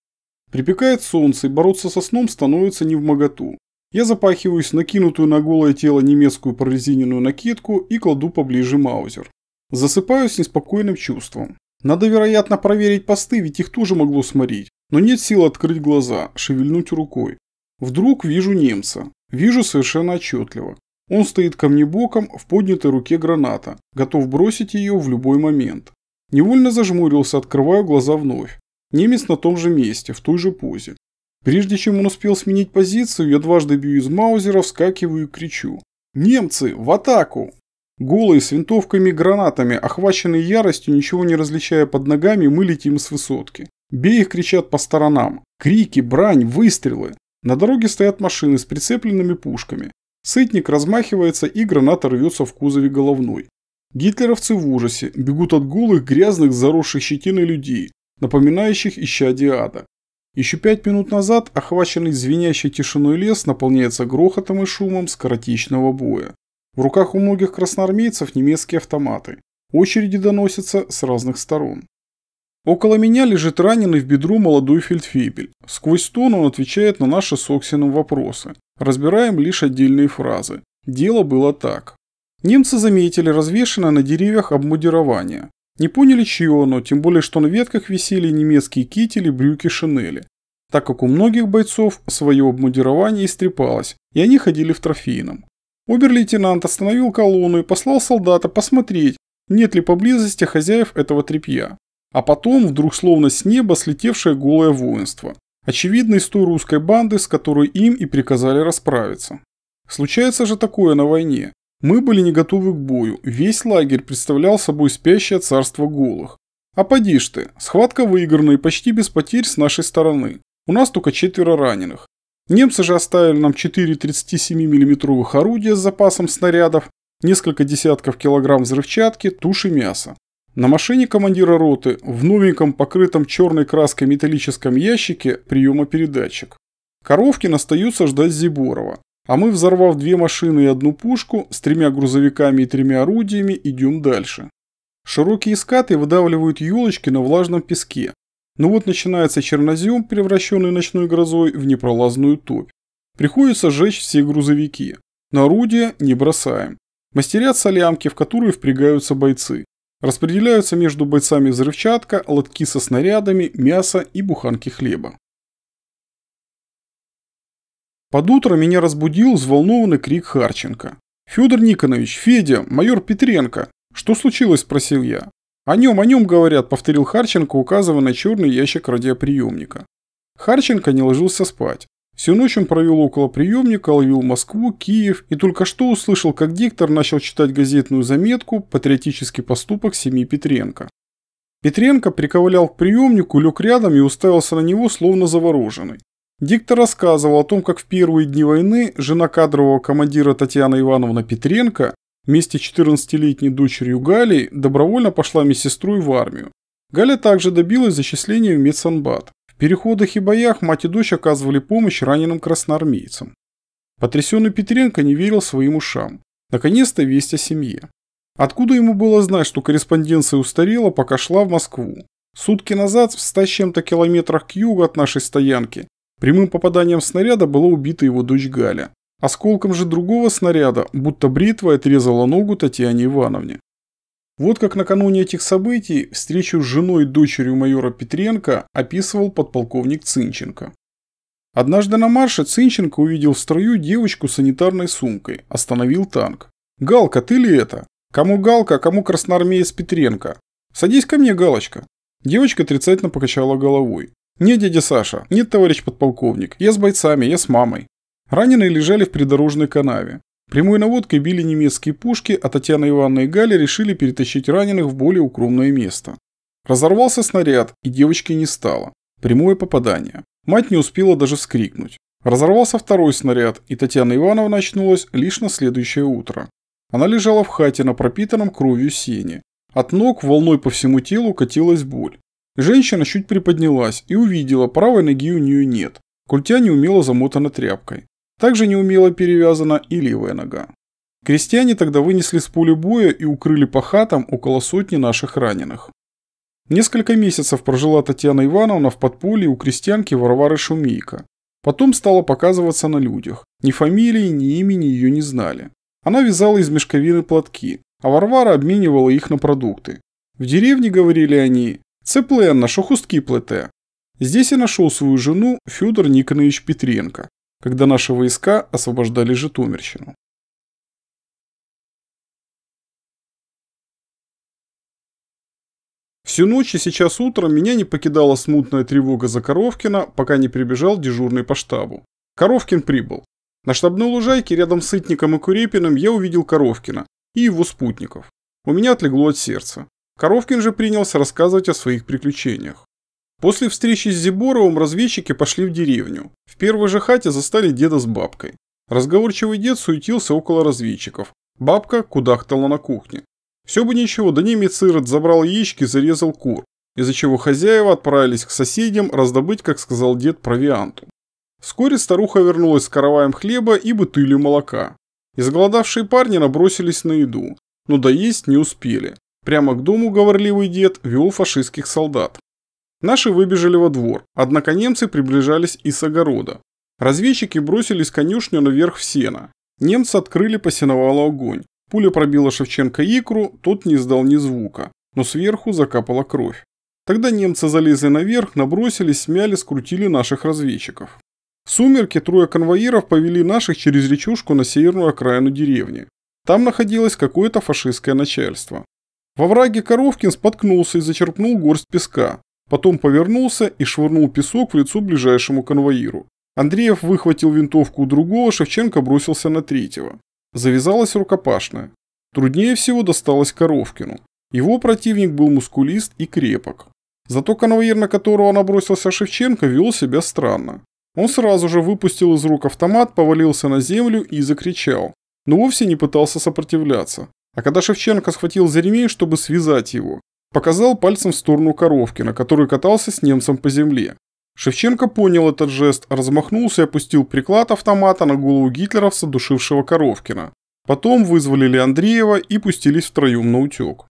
Припекает солнце, и бороться со сном становится не в моготу. Я запахиваюсь накинутую на голое тело немецкую прорезиненную накидку и кладу поближе маузер. Засыпаю с неспокойным чувством. Надо, вероятно, проверить посты, ведь их тоже могло сморить. Но нет сил открыть глаза, шевельнуть рукой. Вдруг вижу немца. Вижу совершенно отчетливо. Он стоит ко мне боком, в поднятой руке граната, готов бросить ее в любой момент. Невольно зажмурился, открываю глаза вновь. Немец на том же месте, в той же позе. Прежде чем он успел сменить позицию, я дважды бью из маузера, вскакиваю и кричу. «Немцы, в атаку!» Голые, с винтовками и гранатами, охваченные яростью, ничего не различая под ногами, мы летим с высотки. Бей их кричат по сторонам. Крики, брань, выстрелы. На дороге стоят машины с прицепленными пушками. Сытник размахивается, и граната рвется в кузове головной. Гитлеровцы в ужасе, бегут от голых, грязных, заросших щетиной людей, напоминающих ища диада. Еще пять минут назад охваченный звенящей тишиной лес наполняется грохотом и шумом скоротечного боя. В руках у многих красноармейцев немецкие автоматы. Очереди доносятся с разных сторон. Около меня лежит раненый в бедро молодой фельдфебель. Сквозь стон он отвечает на наши с Оксином вопросы. Разбираем лишь отдельные фразы. Дело было так. Немцы заметили развешенное на деревьях обмундирование. Не поняли чье оно, тем более что на ветках висели немецкие кители, брюки, шинели, так как у многих бойцов свое обмундирование истрепалось, и они ходили в трофейном. Обер-лейтенант остановил колонну и послал солдата посмотреть, нет ли поблизости хозяев этого тряпья. А потом вдруг словно с неба слетевшее голое воинство. Очевидно, из той русской банды, с которой им и приказали расправиться. Случается же такое на войне. Мы были не готовы к бою, весь лагерь представлял собой спящее царство голых. А поди ж ты, схватка выиграна и почти без потерь с нашей стороны. У нас только четверо раненых. Немцы же оставили нам 4 37 миллиметровых орудия с запасом снарядов, несколько десятков килограмм взрывчатки, туши мяса. На машине командира роты в новеньком покрытом черной краской металлическом ящике приема передатчик. Коровкин остается ждать Зиборова. А мы, взорвав две машины и одну пушку, с тремя грузовиками и тремя орудиями, идем дальше. Широкие скаты выдавливают елочки на влажном песке. Но ну вот начинается чернозем, превращенный ночной грозой в непролазную топь. Приходится сжечь все грузовики. На орудия не бросаем. Мастерят солямки, в которые впрягаются бойцы. Распределяются между бойцами взрывчатка, лотки со снарядами, мясо и буханки хлеба. Под утро меня разбудил взволнованный крик Харченко. «Федор Никонович, Федя, майор Петренко!» «Что случилось?» – спросил я. «О нем, о нем говорят», – повторил Харченко, указывая на черный ящик радиоприемника. Харченко не ложился спать. Всю ночь он провел около приемника, ловил Москву, Киев и только что услышал, как диктор начал читать газетную заметку «Патриотический поступок семьи Петренко». Петренко приковылял к приемнику, лег рядом и уставился на него, словно завороженный. Диктор рассказывал о том, как в первые дни войны жена кадрового командира Татьяна Ивановна Петренко вместе с 14-летней дочерью Галей добровольно пошла медсестрой в армию. Галя также добилась зачисления в медсанбат. В переходах и боях мать и дочь оказывали помощь раненым красноармейцам. Потрясенный Петренко не верил своим ушам. Наконец-то весть о семье. Откуда ему было знать, что корреспонденция устарела, пока шла в Москву? Сутки назад в 100 чем-то километрах к югу от нашей стоянки Прямым попаданием снаряда была убита его дочь Галя. Осколком же другого снаряда, будто бритва, отрезала ногу Татьяне Ивановне. Вот как накануне этих событий встречу с женой и дочерью майора Петренко описывал подполковник Цинченко. Однажды на марше Цинченко увидел в строю девочку с санитарной сумкой, остановил танк. «Галка, ты ли это? Кому Галка, а кому красноармеец Петренко? Садись ко мне, Галочка». Девочка отрицательно покачала головой. «Нет, дядя Саша, нет, товарищ подполковник, я с бойцами, я с мамой». Раненые лежали в придорожной канаве. Прямой наводкой били немецкие пушки, а Татьяна Ивановна и Галя решили перетащить раненых в более укромное место. Разорвался снаряд, и девочки не стало. Прямое попадание. Мать не успела даже вскрикнуть. Разорвался второй снаряд, и Татьяна Ивановна очнулась лишь на следующее утро. Она лежала в хате на пропитанном кровью сене. От ног волной по всему телу катилась боль. Женщина чуть приподнялась и увидела, правой ноги у нее нет. Культя неумело замотана тряпкой. Также неумело перевязана и левая нога. Крестьяне тогда вынесли с поля боя и укрыли по хатам около сотни наших раненых. Несколько месяцев прожила Татьяна Ивановна в подполье у крестьянки Варвары Шумейко. Потом стала показываться на людях. Ни фамилии, ни имени ее не знали. Она вязала из мешковины платки, а Варвара обменивала их на продукты. В деревне, говорили они, Це пленно, що хустки плете. Здесь я нашел свою жену Федор Никонович Петренко, когда наши войска освобождали Житомирщину. Всю ночь и сейчас утром меня не покидала смутная тревога за Коровкина, пока не прибежал дежурный по штабу. Коровкин прибыл. На штабной лужайке рядом с Сытником и Курепиным я увидел Коровкина и его спутников. У меня отлегло от сердца. Коровкин же принялся рассказывать о своих приключениях. После встречи с Зиборовым разведчики пошли в деревню. В первой же хате застали деда с бабкой. Разговорчивый дед суетился около разведчиков. Бабка кудахтала на кухне. Все бы ничего, да немец Ирод забрал яички и зарезал кур, из-за чего хозяева отправились к соседям раздобыть, как сказал дед, провианту. Вскоре старуха вернулась с караваем хлеба и бутылью молока. Изголодавшие парни набросились на еду, но доесть не успели. Прямо к дому говорливый дед вел фашистских солдат. Наши выбежали во двор, однако немцы приближались из с огорода. Разведчики бросились конюшню наверх в сено. Немцы открыли по сеновалу огонь. Пуля пробила Шевченко икру, тот не издал ни звука, но сверху закапала кровь. Тогда немцы залезли наверх, набросились, смяли, скрутили наших разведчиков. В сумерки трое конвоиров повели наших через речушку на северную окраину деревни. Там находилось какое-то фашистское начальство. Во враге Коровкин споткнулся и зачерпнул горсть песка. Потом повернулся и швырнул песок в лицо ближайшему конвоиру. Андреев выхватил винтовку у другого, Шевченко бросился на третьего. Завязалась рукопашная. Труднее всего досталось Коровкину. Его противник был мускулист и крепок. Зато конвоир, на которого набросился Шевченко, вел себя странно. Он сразу же выпустил из рук автомат, повалился на землю и закричал, но вовсе не пытался сопротивляться. А когда Шевченко схватил за ремень, чтобы связать его, показал пальцем в сторону Коровкина, который катался с немцем по земле. Шевченко понял этот жест, размахнулся и опустил приклад автомата на голову Гитлера, содушившего Коровкина. Потом вызволили Андреева и пустились втроем на утек.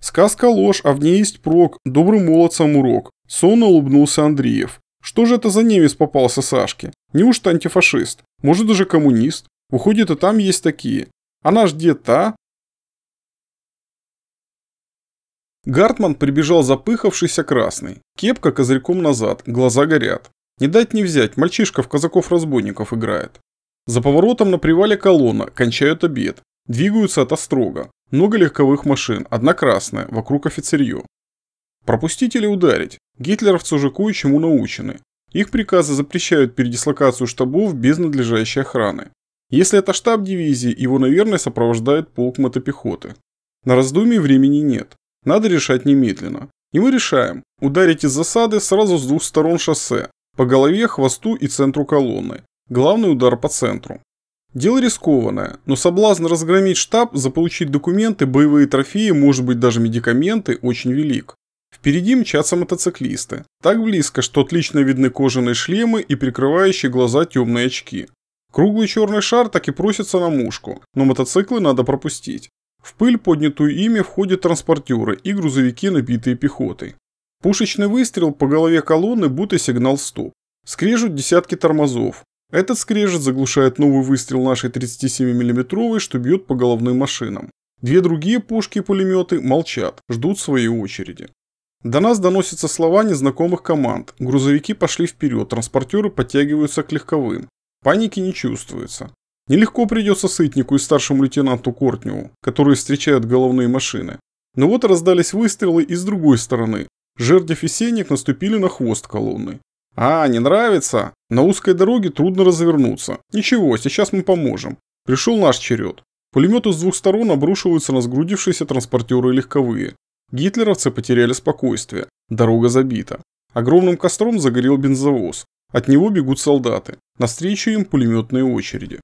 Сказка ложь, а в ней есть прок, добрым молодцам урок. Сонно улыбнулся Андреев. Что же это за немец попался Сашке? Неужто антифашист? Может даже коммунист? Уходит, и там есть такие. А наш дед-то, а? Гартман прибежал запыхавшийся красный. Кепка козырьком назад, глаза горят. Не дать не взять, мальчишка в казаков-разбойников играет. За поворотом на привале колонна, кончают обед. Двигаются от острога. Много легковых машин, одна красная, вокруг офицерье. Пропустить или ударить? Гитлеровцы уже кое-чему научены. Их приказы запрещают передислокацию штабов без надлежащей охраны. Если это штаб дивизии, его, наверное, сопровождает полк мотопехоты. На раздумье времени нет. Надо решать немедленно. И мы решаем. Ударить из засады сразу с двух сторон шоссе. По голове, хвосту и центру колонны. Главный удар по центру. Дело рискованное, но соблазн разгромить штаб, заполучить документы, боевые трофеи, может быть даже медикаменты, очень велик. Впереди мчатся мотоциклисты. Так близко, что отлично видны кожаные шлемы и прикрывающие глаза темные очки. Круглый черный шар так и просится на мушку, но мотоциклы надо пропустить. В пыль, поднятую ими, входят транспортеры и грузовики, набитые пехотой. Пушечный выстрел по голове колонны будто сигнал «стоп». Скрежут десятки тормозов. Этот скрежет заглушает новый выстрел нашей 37 миллиметровой что бьет по головным машинам. Две другие пушки и пулеметы молчат, ждут своей очереди. До нас доносятся слова незнакомых команд. Грузовики пошли вперед, транспортеры подтягиваются к легковым. Паники не чувствуется. Нелегко придется Сытнику и старшему лейтенанту Кортневу, которые встречают головные машины. Но вот раздались выстрелы и с другой стороны. Жердев и Сенник наступили на хвост колонны. «А, не нравится? На узкой дороге трудно развернуться. Ничего, сейчас мы поможем. Пришел наш черед». Пулеметы с двух сторон обрушиваются на сгрудившиеся транспортеры и легковые. Гитлеровцы потеряли спокойствие. Дорога забита. Огромным костром загорел бензовоз. От него бегут солдаты. Навстречу им пулеметные очереди.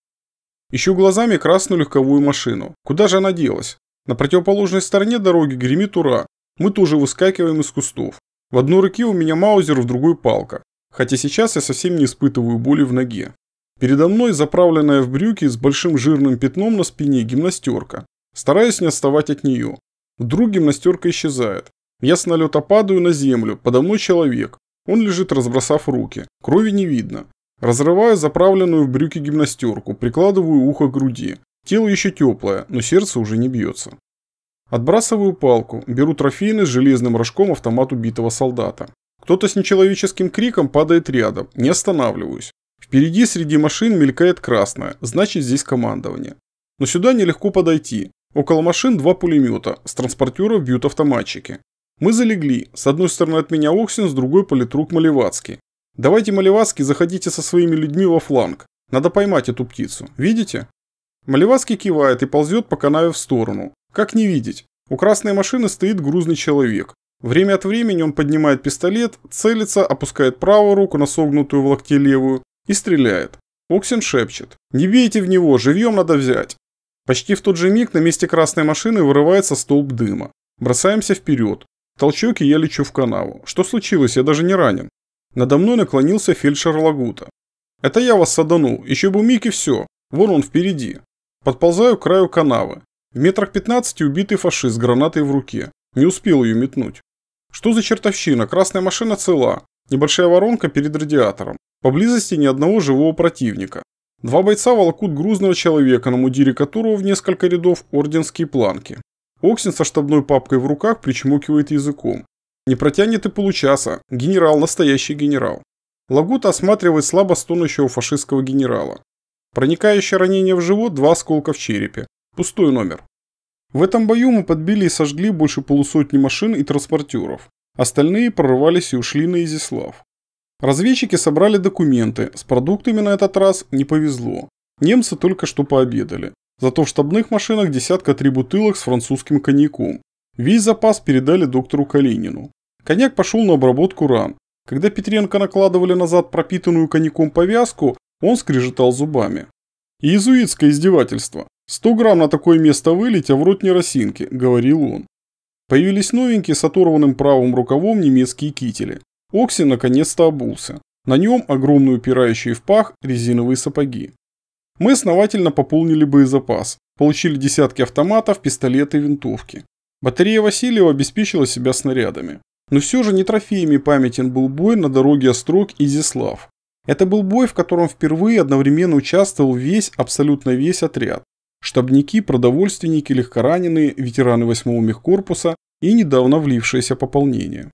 Ищу глазами красную легковую машину. Куда же она делась? На противоположной стороне дороги гремит ура. Мы тоже выскакиваем из кустов. В одну руке у меня маузер, в другую палка. Хотя сейчас я совсем не испытываю боли в ноге. Передо мной заправленная в брюки с большим жирным пятном на спине гимнастерка. Стараюсь не отставать от нее. Вдруг гимнастерка исчезает. Я с налета падаю на землю, подо мной человек. Он лежит, разбросав руки. Крови не видно. Разрываю заправленную в брюки гимнастерку, прикладываю ухо к груди. Тело еще теплое, но сердце уже не бьется. Отбрасываю палку, беру трофейный с железным рожком автомат убитого солдата. Кто-то с нечеловеческим криком падает рядом, не останавливаюсь. Впереди среди машин мелькает красное, значит здесь командование. Но сюда нелегко подойти. Около машин два пулемета, с транспортера бьют автоматчики. Мы залегли, с одной стороны от меня Оксин, с другой политрук Малевацкий. Давайте, Малевацкий, заходите со своими людьми во фланг. Надо поймать эту птицу. Видите? Малевацкий кивает и ползет по канаве в сторону. Как не видеть? У красной машины стоит грузный человек. Время от времени он поднимает пистолет, целится, опускает правую руку на согнутую в локте левую и стреляет. Оксен шепчет. «Не бейте в него, живьем надо взять!» Почти в тот же миг на месте красной машины вырывается столб дыма. Бросаемся вперед. Толчок, и я лечу в канаву. Что случилось? Я даже не ранен. Надо мной наклонился фельдшер Лагута. «Это я вас саданул, еще бы миг и все. Вон он впереди». Подползаю к краю канавы. В метрах 15 убитый фашист с гранатой в руке. Не успел ее метнуть. Что за чертовщина? Красная машина цела. Небольшая воронка перед радиатором. Поблизости ни одного живого противника. Два бойца волокут грузного человека, на мудире которого в несколько рядов орденские планки. Оксин со штабной папкой в руках причмокивает языком. Не протянет и получаса. Генерал – настоящий генерал. Лагута осматривает слабо стонущего фашистского генерала. Проникающее ранение в живот – два осколка в черепе. Пустой номер. В этом бою мы подбили и сожгли больше полусотни машин и транспортеров. Остальные прорывались и ушли на Изислав. Разведчики собрали документы, с продуктами на этот раз не повезло. Немцы только что пообедали. Зато в штабных машинах десятка три бутылок с французским коньяком. Весь запас передали доктору Калинину. Коньяк пошел на обработку ран. Когда Петренко накладывали назад пропитанную коньяком повязку, он скрежетал зубами. «Иезуитское издевательство. 100 грамм на такое место вылить, а в рот не росинки», – говорил он. Появились новенькие с оторванным правым рукавом немецкие кители. Окси наконец-то обулся. На нем огромные упирающие в пах резиновые сапоги. Мы основательно пополнили боезапас, получили десятки автоматов, пистолеты и винтовки. Батарея Васильева обеспечила себя снарядами. Но все же не трофеями памятен был бой на дороге Острог и Зислав. Это был бой, в котором впервые одновременно участвовал весь, абсолютно весь отряд. Штабники, продовольственники, легкораненые, ветераны 8-го мехкорпуса и недавно влившееся пополнение.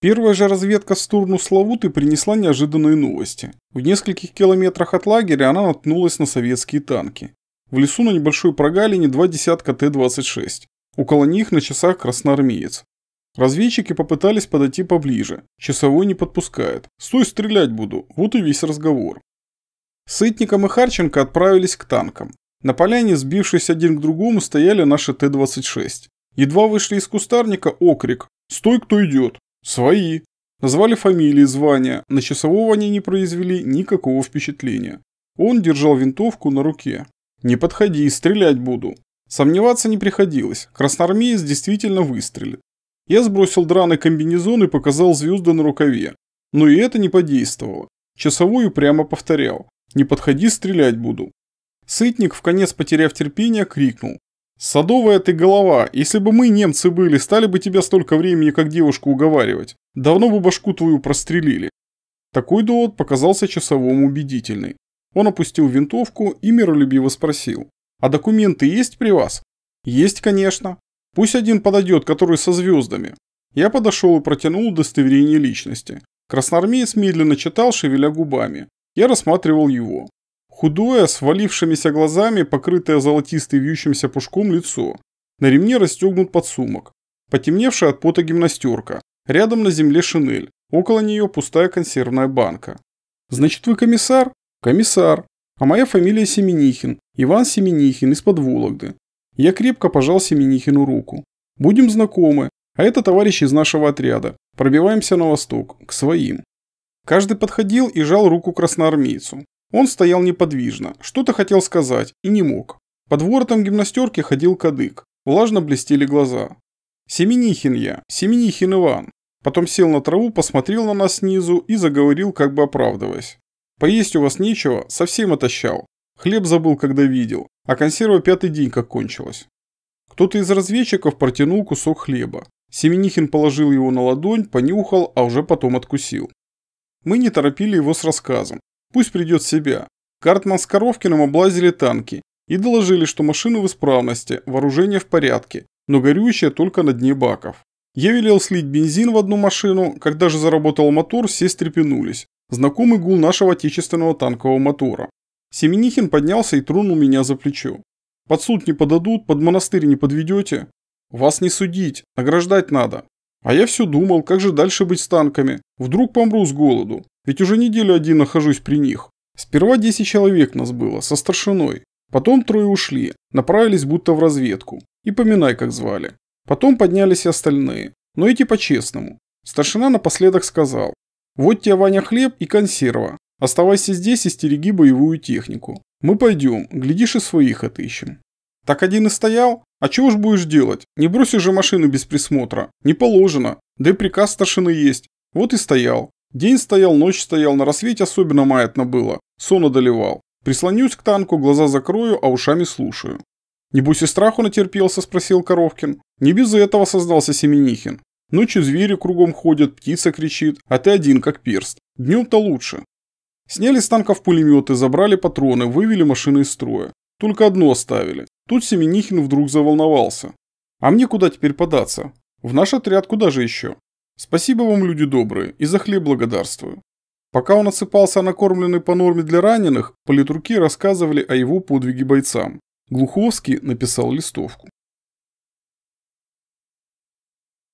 Первая же разведка в сторону Славуты принесла неожиданные новости. В нескольких километрах от лагеря она наткнулась на советские танки. В лесу на небольшой прогалине два десятка Т-26. Около них на часах красноармеец. Разведчики попытались подойти поближе. Часовой не подпускает. «Стой, стрелять буду!» Вот и весь разговор. Сытником и Харченко отправились к танкам. На поляне, сбившись один к другому, стояли наши Т-26. Едва вышли из кустарника, окрик «Стой, кто идет!» «Свои!» Назвали фамилии, звания, на часового они не произвели никакого впечатления. Он держал винтовку на руке. «Не подходи, стрелять буду!» Сомневаться не приходилось, красноармеец действительно выстрелит. Я сбросил драный комбинезон и показал звезды на рукаве. Но и это не подействовало. Часовую прямо повторял. «Не подходи, стрелять буду». Сытник, в конец потеряв терпение, крикнул. «Садовая ты голова! Если бы мы, немцы, были, стали бы тебя столько времени, как девушку, уговаривать. Давно бы башку твою прострелили». Такой довод показался часовому убедительный. Он опустил винтовку и миролюбиво спросил. А документы есть при вас? Есть, конечно. Пусть один подойдет, который со звездами. Я подошел и протянул удостоверение личности. Красноармеец медленно читал, шевеля губами. Я рассматривал его. Худое, с валившимися глазами, покрытое золотистой вьющимся пушком лицо. На ремне расстегнут подсумок. Потемневшая от пота гимнастерка. Рядом на земле шинель. Около нее пустая консервная банка. «Значит, вы комиссар?» «Комиссар. А моя фамилия Семенихин, Иван Семенихин из Подвологды. Я крепко пожал Семенихину руку. Будем знакомы, а это товарищ из нашего отряда. Пробиваемся на восток, к своим. Каждый подходил и жал руку красноармейцу. Он стоял неподвижно, что-то хотел сказать и не мог. Под воротом гимнастерки ходил кадык, влажно блестели глаза. «Семенихин я, Семенихин Иван». Потом сел на траву, посмотрел на нас снизу и заговорил, как бы оправдываясь. Поесть у вас нечего, совсем отощал. Хлеб забыл, когда видел, а консерва пятый день как кончилась. Кто-то из разведчиков протянул кусок хлеба. Семенихин положил его на ладонь, понюхал, а уже потом откусил. Мы не торопили его с рассказом. Пусть придет в себя. Картман с Коровкиным облазили танки и доложили, что машины в исправности, вооружение в порядке, но горючее только на дне баков. Я велел слить бензин в одну машину, когда же заработал мотор, все стрепенулись. Знакомый гул нашего отечественного танкового мотора. Семенихин поднялся и тронул меня за плечо. «Под суд не подадут, под монастырь не подведете. Вас не судить, награждать надо. А я все думал, как же дальше быть с танками. Вдруг помру с голоду, ведь уже неделю один нахожусь при них. Сперва 10 человек нас было, со старшиной. Потом трое ушли, направились будто в разведку. И поминай, как звали. Потом поднялись и остальные, но эти по-честному. Старшина напоследок сказал, «Вот тебе, Ваня, хлеб и консерва. Оставайся здесь и стереги боевую технику. Мы пойдем, глядишь и своих отыщем». Так один и стоял? А чего ж будешь делать? Не бросишь же машину без присмотра. Не положено. Да и приказ старшины есть. Вот и стоял. День стоял, ночь стоял, на рассвете особенно маятно было. Сон одолевал. Прислонюсь к танку, глаза закрою, а ушами слушаю. «Небось и страху натерпелся?» – спросил Коровкин. «Не без этого создался Семенихин. Ночью звери кругом ходят, птица кричит, а ты один, как перст. Днем-то лучше». Сняли с танков пулеметы, забрали патроны, вывели машины из строя. Только одно оставили. Тут Семенихин вдруг заволновался. «А мне куда теперь податься? В наш отряд куда же еще?» «Спасибо вам, люди добрые, и за хлеб благодарствую». Пока он отсыпался накормленный по норме для раненых, политруки рассказывали о его подвиге бойцам. Глуховский написал листовку.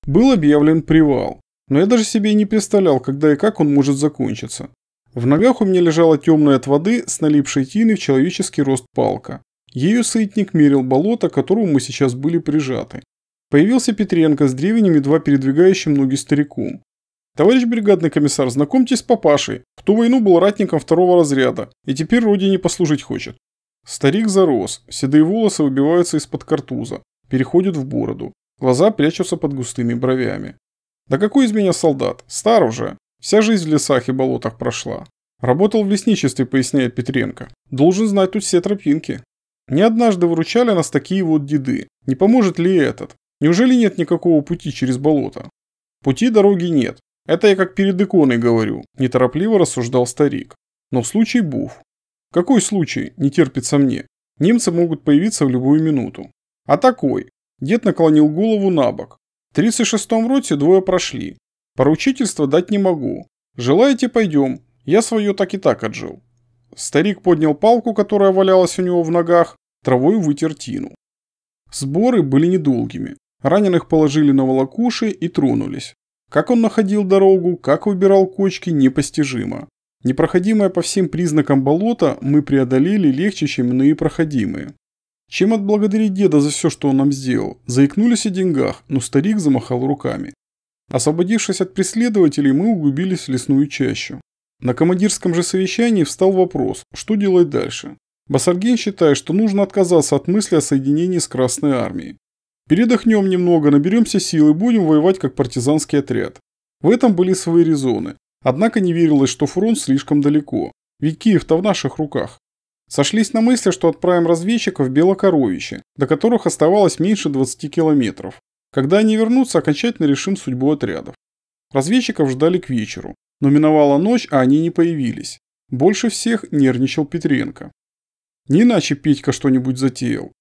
Был объявлен привал, но я даже себе не представлял, когда и как он может закончиться. В ногах у меня лежала темная от воды с налипшей тиной в человеческий рост палка. Ею сытник мерил болото, к которому мы сейчас были прижаты. Появился Петренко с древним, едва передвигающим ноги стариком. «Товарищ бригадный комиссар, знакомьтесь с папашей. В войну был ратником второго разряда и теперь родине послужить хочет. Старик зарос, седые волосы выбиваются из-под картуза, переходят в бороду, глаза прячутся под густыми бровями. Да какой из меня солдат? Стар уже. Вся жизнь в лесах и болотах прошла. Работал в лесничестве, поясняет Петренко. Должен знать тут все тропинки. Не однажды выручали нас такие вот деды. Не поможет ли этот? Неужели нет никакого пути через болото? Пути дороги нет. Это я как перед иконой говорю, неторопливо рассуждал старик. Но в случае буф. Какой случай не терпится мне? Немцы могут появиться в любую минуту. А такой. Дед наклонил голову на бок. В 36-м роте двое прошли. Поручительство дать не могу. Желаете, пойдем. Я свое так и так отжил. Старик поднял палку, которая валялась у него в ногах, травой вытер тину. Сборы были недолгими. Раненых положили на волокуши и тронулись. Как он находил дорогу, как выбирал кочки, непостижимо. Непроходимое по всем признакам болото мы преодолели легче, чем иные проходимые. Чем отблагодарить деда за все, что он нам сделал? Заикнулись о деньгах, но старик замахал руками. Освободившись от преследователей, мы углубились в лесную чащу. На командирском же совещании встал вопрос, что делать дальше. Басарген считает, что нужно отказаться от мысли о соединении с Красной Армией. Передохнем немного, наберемся сил и будем воевать как партизанский отряд. В этом были свои резоны, Однако не верилось, что фурон слишком далеко, ведь Киев-то в наших руках. Сошлись на мысли, что отправим разведчиков в Белокоровище, до которых оставалось меньше 20 километров. Когда они вернутся, окончательно решим судьбу отрядов. Разведчиков ждали к вечеру, но миновала ночь, а они не появились. Больше всех нервничал Петренко. Не иначе Петька что-нибудь затеял.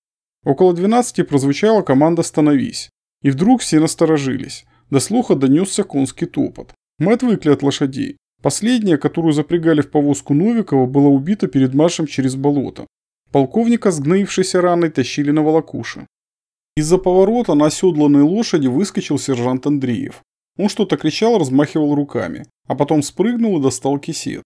Около 12 прозвучала команда «Становись». И вдруг все насторожились. До слуха донесся конский топот. Мы отвыкли от лошадей. Последняя, которую запрягали в повозку Новикова, была убита перед маршем через болото. Полковника с гноившейся раной тащили на волокуши. Из-за поворота на оседланной лошади выскочил сержант Андреев. Он что-то кричал, размахивал руками, а потом спрыгнул и достал кисет.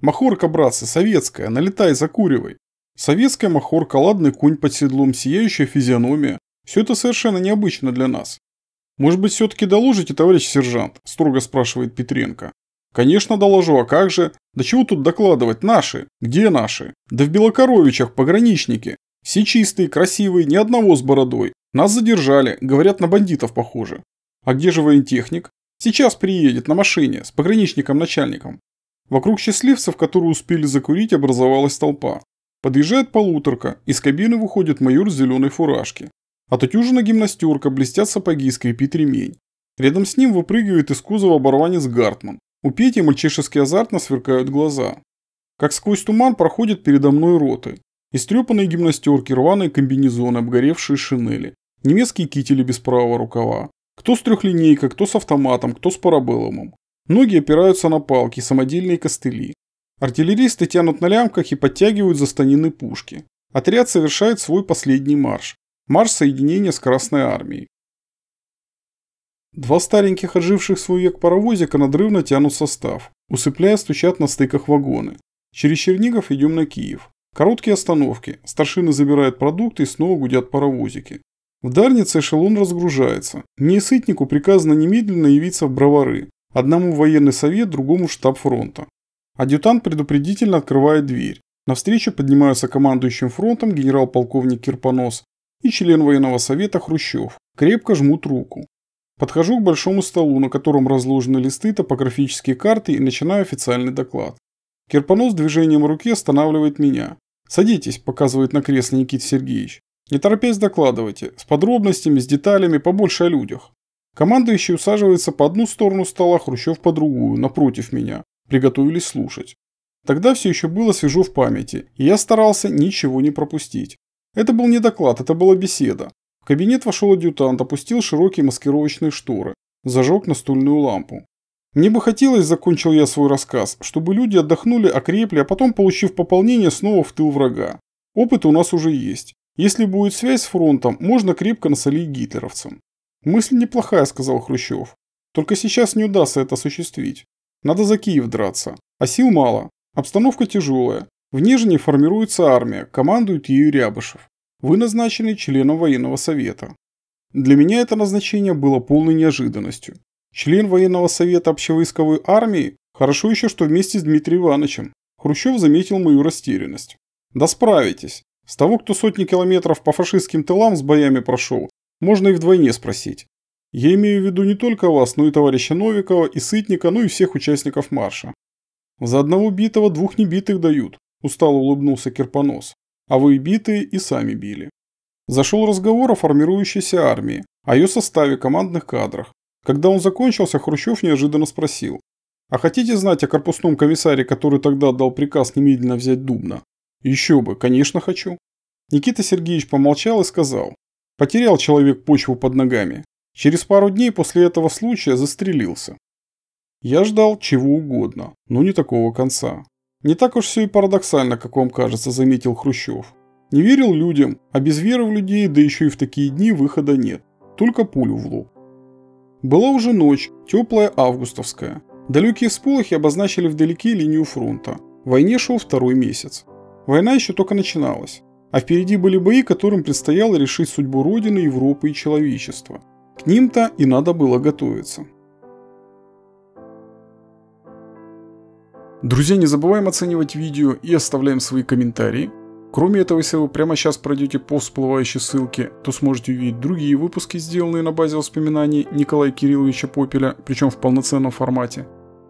«Махорка, братцы, советская, налетай, закуривай!» Советская махорка, ладный конь под седлом, сияющая физиономия. Все это совершенно необычно для нас. «Может быть, все-таки доложите, товарищ сержант?» – строго спрашивает Петренко. «Конечно доложу, а как же? Да чего тут докладывать? Наши? Где наши? Да в Белокоровичах, пограничники. Все чистые, красивые, ни одного с бородой. Нас задержали, говорят, на бандитов похоже. А где же воентехник? Сейчас приедет на машине, с пограничником-начальником». Вокруг счастливцев, которые успели закурить, образовалась толпа. Подъезжает полуторка, из кабины выходит майор в зеленой фуражке. Отутюжена а гимнастерка, блестят сапоги, и скрипит ремень. Рядом с ним выпрыгивает из кузова оборванец Гартман. У Пети мальчишеский азартно сверкают глаза. Как сквозь туман проходят передо мной роты. Истрепанные гимнастерки, рваные комбинезоны, обгоревшие шинели. Немецкие кители без правого рукава. Кто с трехлинейкой, кто с автоматом, кто с парабеллумом. Ноги опираются на палки, самодельные костыли. Артиллеристы тянут на лямках и подтягивают за станины пушки. Отряд совершает свой последний марш. Марш соединения с Красной Армией. Два стареньких, оживших свой век паровозика надрывно тянут состав, усыпляя стучат на стыках вагоны. Через Чернигов идем на Киев. Короткие остановки, старшины забирают продукты и снова гудят паровозики. В Дарнице эшелон разгружается. Несытнику приказано немедленно явиться в Бровары. Одному военный совет, другому штаб фронта. Адъютант предупредительно открывает дверь. Навстречу поднимаются командующим фронтом генерал-полковник Кирпонос и член военного совета Хрущев крепко жмут руку. Подхожу к большому столу, на котором разложены листы, топографические карты и начинаю официальный доклад. Кирпонос движением руки останавливает меня. «Садитесь», – показывает на кресло Никит Сергеевич. «Не торопясь докладывайте, с подробностями, с деталями, побольше о людях». Командующий усаживается по одну сторону стола, Хрущев по другую, напротив меня. Приготовились слушать. Тогда все еще было свежо в памяти, и я старался ничего не пропустить. Это был не доклад, это была беседа. В кабинет вошел адъютант, опустил широкие маскировочные шторы, зажег настольную лампу. Мне бы хотелось, закончил я свой рассказ, чтобы люди отдохнули, окрепли, а потом, получив пополнение, снова в тыл врага. Опыт у нас уже есть. Если будет связь с фронтом, можно крепко насолить гитлеровцам. Мысль неплохая, сказал Хрущев. Только сейчас не удастся это осуществить. Надо за Киев драться. А сил мало. Обстановка тяжелая. В Нижине формируется армия, командует ею Рябышев. Вы назначены членом военного совета. Для меня это назначение было полной неожиданностью. Член военного совета общевойсковой армии, хорошо еще, что вместе с Дмитрием Ивановичем. Хрущев заметил мою растерянность. Да справитесь. С того, кто сотни километров по фашистским тылам с боями прошел, можно и вдвойне спросить. Я имею в виду не только вас, но и товарища Новикова, и Сытника, ну и всех участников марша. За одного битого двух небитых дают. Устало улыбнулся Кирпонос. А вы и битые, и сами били. Зашел разговор о формирующейся армии, о ее составе, командных кадрах. Когда он закончился, Хрущев неожиданно спросил. А хотите знать о корпусном комиссаре, который тогда дал приказ немедленно взять Дубна? Еще бы, конечно хочу. Никита Сергеевич помолчал и сказал. Потерял человек почву под ногами. Через пару дней после этого случая застрелился. Я ждал чего угодно, но не такого конца. Не так уж все и парадоксально, как вам кажется, заметил Хрущев. Не верил людям, а без веры в людей, да еще и в такие дни выхода нет. Только пулю в лоб. Была уже ночь, теплая августовская. Далекие всполохи обозначили вдалеке линию фронта. В войне шел второй месяц. Война еще только начиналась. А впереди были бои, которым предстояло решить судьбу Родины, Европы и человечества. К ним-то и надо было готовиться. Друзья, не забываем оценивать видео и оставляем свои комментарии. Кроме этого, если вы прямо сейчас пройдете по всплывающей ссылке, то сможете увидеть другие выпуски, сделанные на базе воспоминаний Николая Кирилловича Попеля, причем в полноценном формате.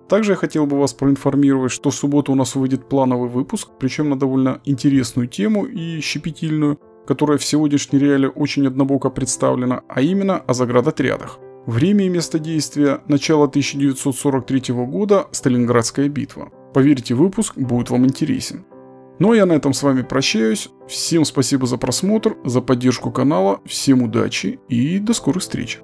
Также я хотел бы вас проинформировать, что в субботу у нас выйдет плановый выпуск, причем на довольно интересную тему и щепетильную, которая в сегодняшней реале очень однобоко представлена, а именно о заградотрядах. Время и место действия – начало 1943 года, Сталинградская битва. Поверьте, выпуск будет вам интересен. Ну а я на этом с вами прощаюсь. Всем спасибо за просмотр, за поддержку канала, всем удачи и до скорых встреч.